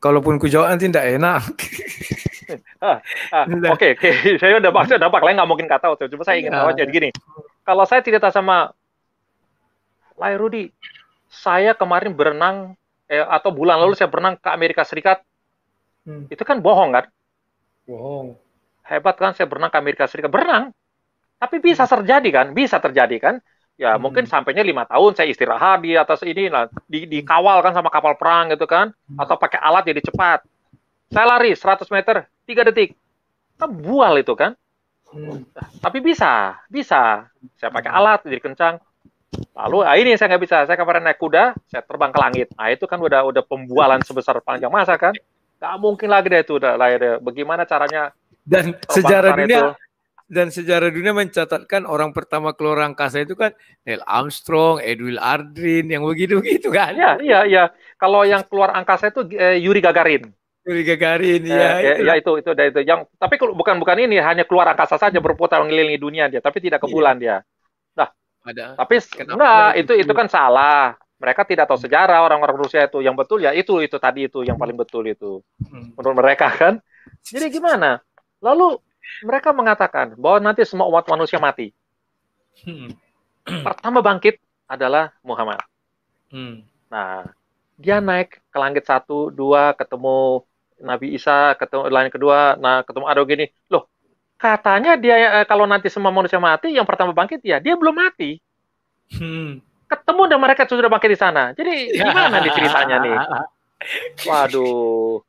Kalaupun ku jawab nanti tidak enak.
Ah, ah, oke Oke, okay, okay. saya udah baca Lai nggak mungkin kata waktu. Cuma saya ingin iya. tahu aja gini. Kalau saya tidak cerita sama Lai Rudi, saya kemarin berenang eh, atau bulan lalu hmm. saya berenang ke Amerika Serikat. Hmm. Itu kan bohong kan? Bohong. Hebat kan saya berenang ke Amerika Serikat. Berenang. Tapi hmm. bisa terjadi kan? Bisa terjadi kan? Ya hmm. mungkin sampainya lima tahun saya istirahat di atas ini lah di, hmm. dikawal kan sama kapal perang gitu kan atau pakai alat jadi cepat. Saya lari 100 meter 3 detik. Kan bual itu kan? Hmm. Tapi bisa, bisa. Saya pakai alat jadi kencang. Lalu ah, ini saya nggak bisa, saya kemarin naik kuda, saya terbang ke langit. Nah itu kan udah udah pembualan
sebesar panjang masa
kan? Gak mungkin lagi deh itu udah lah ya. Bagaimana caranya?
Dan sejarah dunia itu? dan sejarah dunia mencatatkan orang pertama keluar angkasa itu kan Neil Armstrong, Edwin Aldrin, yang begitu-begitu kan? Iya iya iya. Kalau yang
keluar angkasa itu eh, Yuri Gagarin. Yuri Gagarin, ya, eh, ya, itu. ya itu itu itu yang tapi bukan bukan ini hanya keluar angkasa saja berputar mengelilingi dunia dia, tapi tidak ke iya. bulan ya. dia. Ada. Tapi Kenapa enggak, itu itu kan salah. Mereka tidak tahu sejarah orang-orang Rusia itu. Yang betul ya itu itu tadi itu yang paling betul itu. Hmm. Menurut mereka kan. Jadi gimana? Lalu mereka mengatakan bahwa nanti semua umat manusia mati. Hmm. Pertama bangkit adalah Muhammad. Hmm. Nah, dia naik ke langit satu, dua, ketemu Nabi Isa, ketemu lain kedua, nah ketemu ada gini. Loh, katanya dia eh, kalau nanti semua manusia mati, yang pertama bangkit ya dia belum mati. Hmm. Ketemu dan mereka sudah bangkit di sana. Jadi gimana nih ceritanya nih?
Waduh.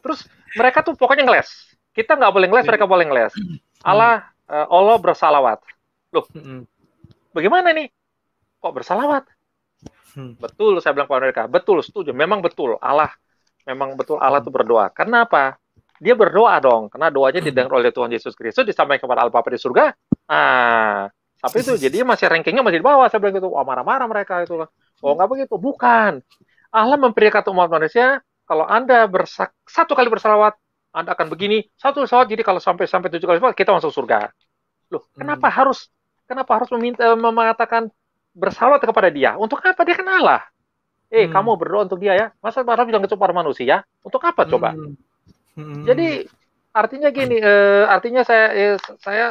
Terus mereka tuh pokoknya ngeles. Kita nggak boleh ngeles, mereka boleh ngeles. Hmm. Allah uh, Allah bersalawat. Loh, hmm. bagaimana nih? Kok bersalawat? Hmm. Betul, saya bilang kepada mereka. Betul, setuju. Memang betul Allah, memang betul Allah tuh berdoa. Karena apa? dia berdoa dong karena doanya hmm. didengar oleh Tuhan Yesus Kristus disampaikan kepada Allah Bapa di surga ah tapi itu jadi masih rankingnya masih di bawah saya bilang gitu wah oh, marah-marah mereka itu oh nggak begitu bukan Allah memperingatkan umat manusia kalau anda bersak satu kali bersalawat anda akan begini satu salawat jadi kalau sampai sampai tujuh kali salawat kita masuk surga loh hmm. kenapa hmm. harus kenapa harus meminta mengatakan bersalawat kepada dia untuk apa dia kenal lah eh hmm. kamu berdoa untuk dia ya masa marah bilang kecuali manusia untuk apa coba hmm Hmm. Jadi artinya gini, uh, artinya saya ya, saya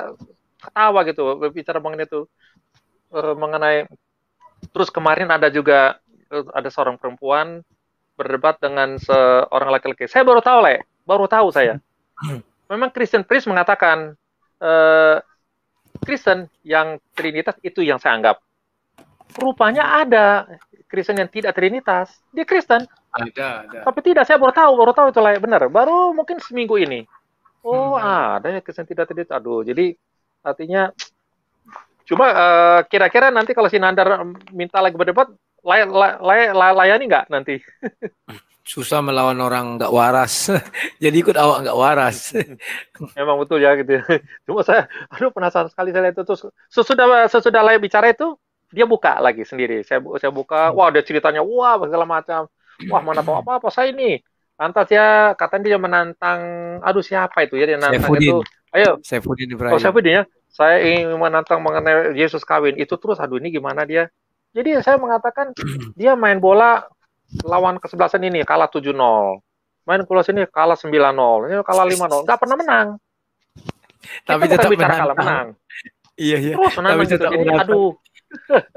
ketawa gitu berbicara mengenai itu uh, mengenai terus kemarin ada juga uh, ada seorang perempuan berdebat dengan seorang laki-laki. Saya baru tahu le, baru tahu saya. Memang Kristen Priest mengatakan uh, Kristen yang Trinitas itu yang saya anggap. Rupanya ada Kristen yang tidak Trinitas, dia Kristen.
Ada, Tapi
tidak, saya baru tahu, baru tahu itu layak benar. Baru mungkin seminggu ini.
Oh, hmm.
ada ya kesan tidak tidak. Aduh, jadi artinya cuma uh, kira-kira nanti kalau si Nandar minta lagi berdebat, lay, lay, lay, lay, layani nggak nanti?
Susah melawan orang nggak waras. jadi ikut awak nggak waras.
Emang betul ya gitu. Ya. Cuma saya, aduh penasaran sekali saya lihat itu. Sesudah sesudah layak bicara itu, dia buka lagi sendiri. Saya saya buka, hmm. wah ada ceritanya, wah segala macam Iya. wah mana bawa hmm. apa apa saya ini lantas dia ya, katanya dia menantang aduh siapa itu ya dia nantang Sefudin. itu ayo
Sefudin oh, Ibrahim. oh
Sefudin ya saya ingin menantang mengenai Yesus kawin itu terus aduh ini gimana dia jadi saya mengatakan dia main bola lawan kesebelasan ini kalah 7-0 main kulas ini kalah 9-0 ini kalah 5-0 nggak pernah menang tapi Kita kan tetap bicara menang. kalah menang
iya iya terus menang tapi gitu. Jadi, aduh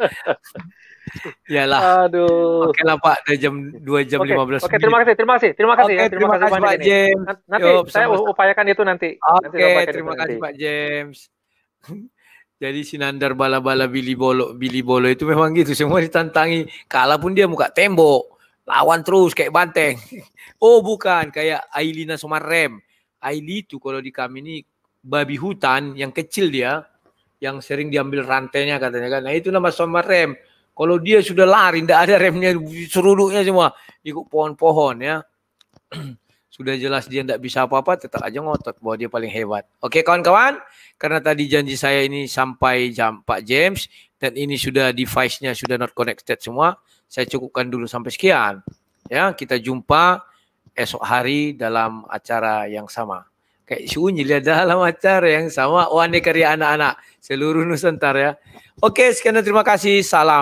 Iyalah. Aduh. Oke lah Pak, udah jam 2 jam okay. 15 Oke, okay, terima
kasih, terima kasih. Terima kasih okay, ya, terima, terima kasih Pak ini. James. Nanti Yop, saya sama upayakan itu nanti. Oke,
okay, terima kasih Pak James. Jadi Sinandar bala-bala Billy Bolo, Billy Bolo itu memang gitu, semua ditantangi. Kalah pun dia muka tembok, lawan terus kayak banteng. Oh bukan, kayak Ailina Sumarrem. Aili itu kalau di kami ini babi hutan yang kecil dia, yang sering diambil rantainya katanya kan. Nah itu nama Sumarrem kalau dia sudah lari, tidak ada remnya, seruduknya semua ikut pohon-pohon ya. sudah jelas dia tidak bisa apa-apa, tetap aja ngotot bahwa dia paling hebat. Oke kawan-kawan, karena tadi janji saya ini sampai jam Pak James dan ini sudah device-nya sudah not connected semua, saya cukupkan dulu sampai sekian. Ya, kita jumpa esok hari dalam acara yang sama. Kayak sunyi lihat dalam acara yang sama. Wahana karya anak-anak seluruh Nusantara ya. Oke, sekian
terima kasih. Salam.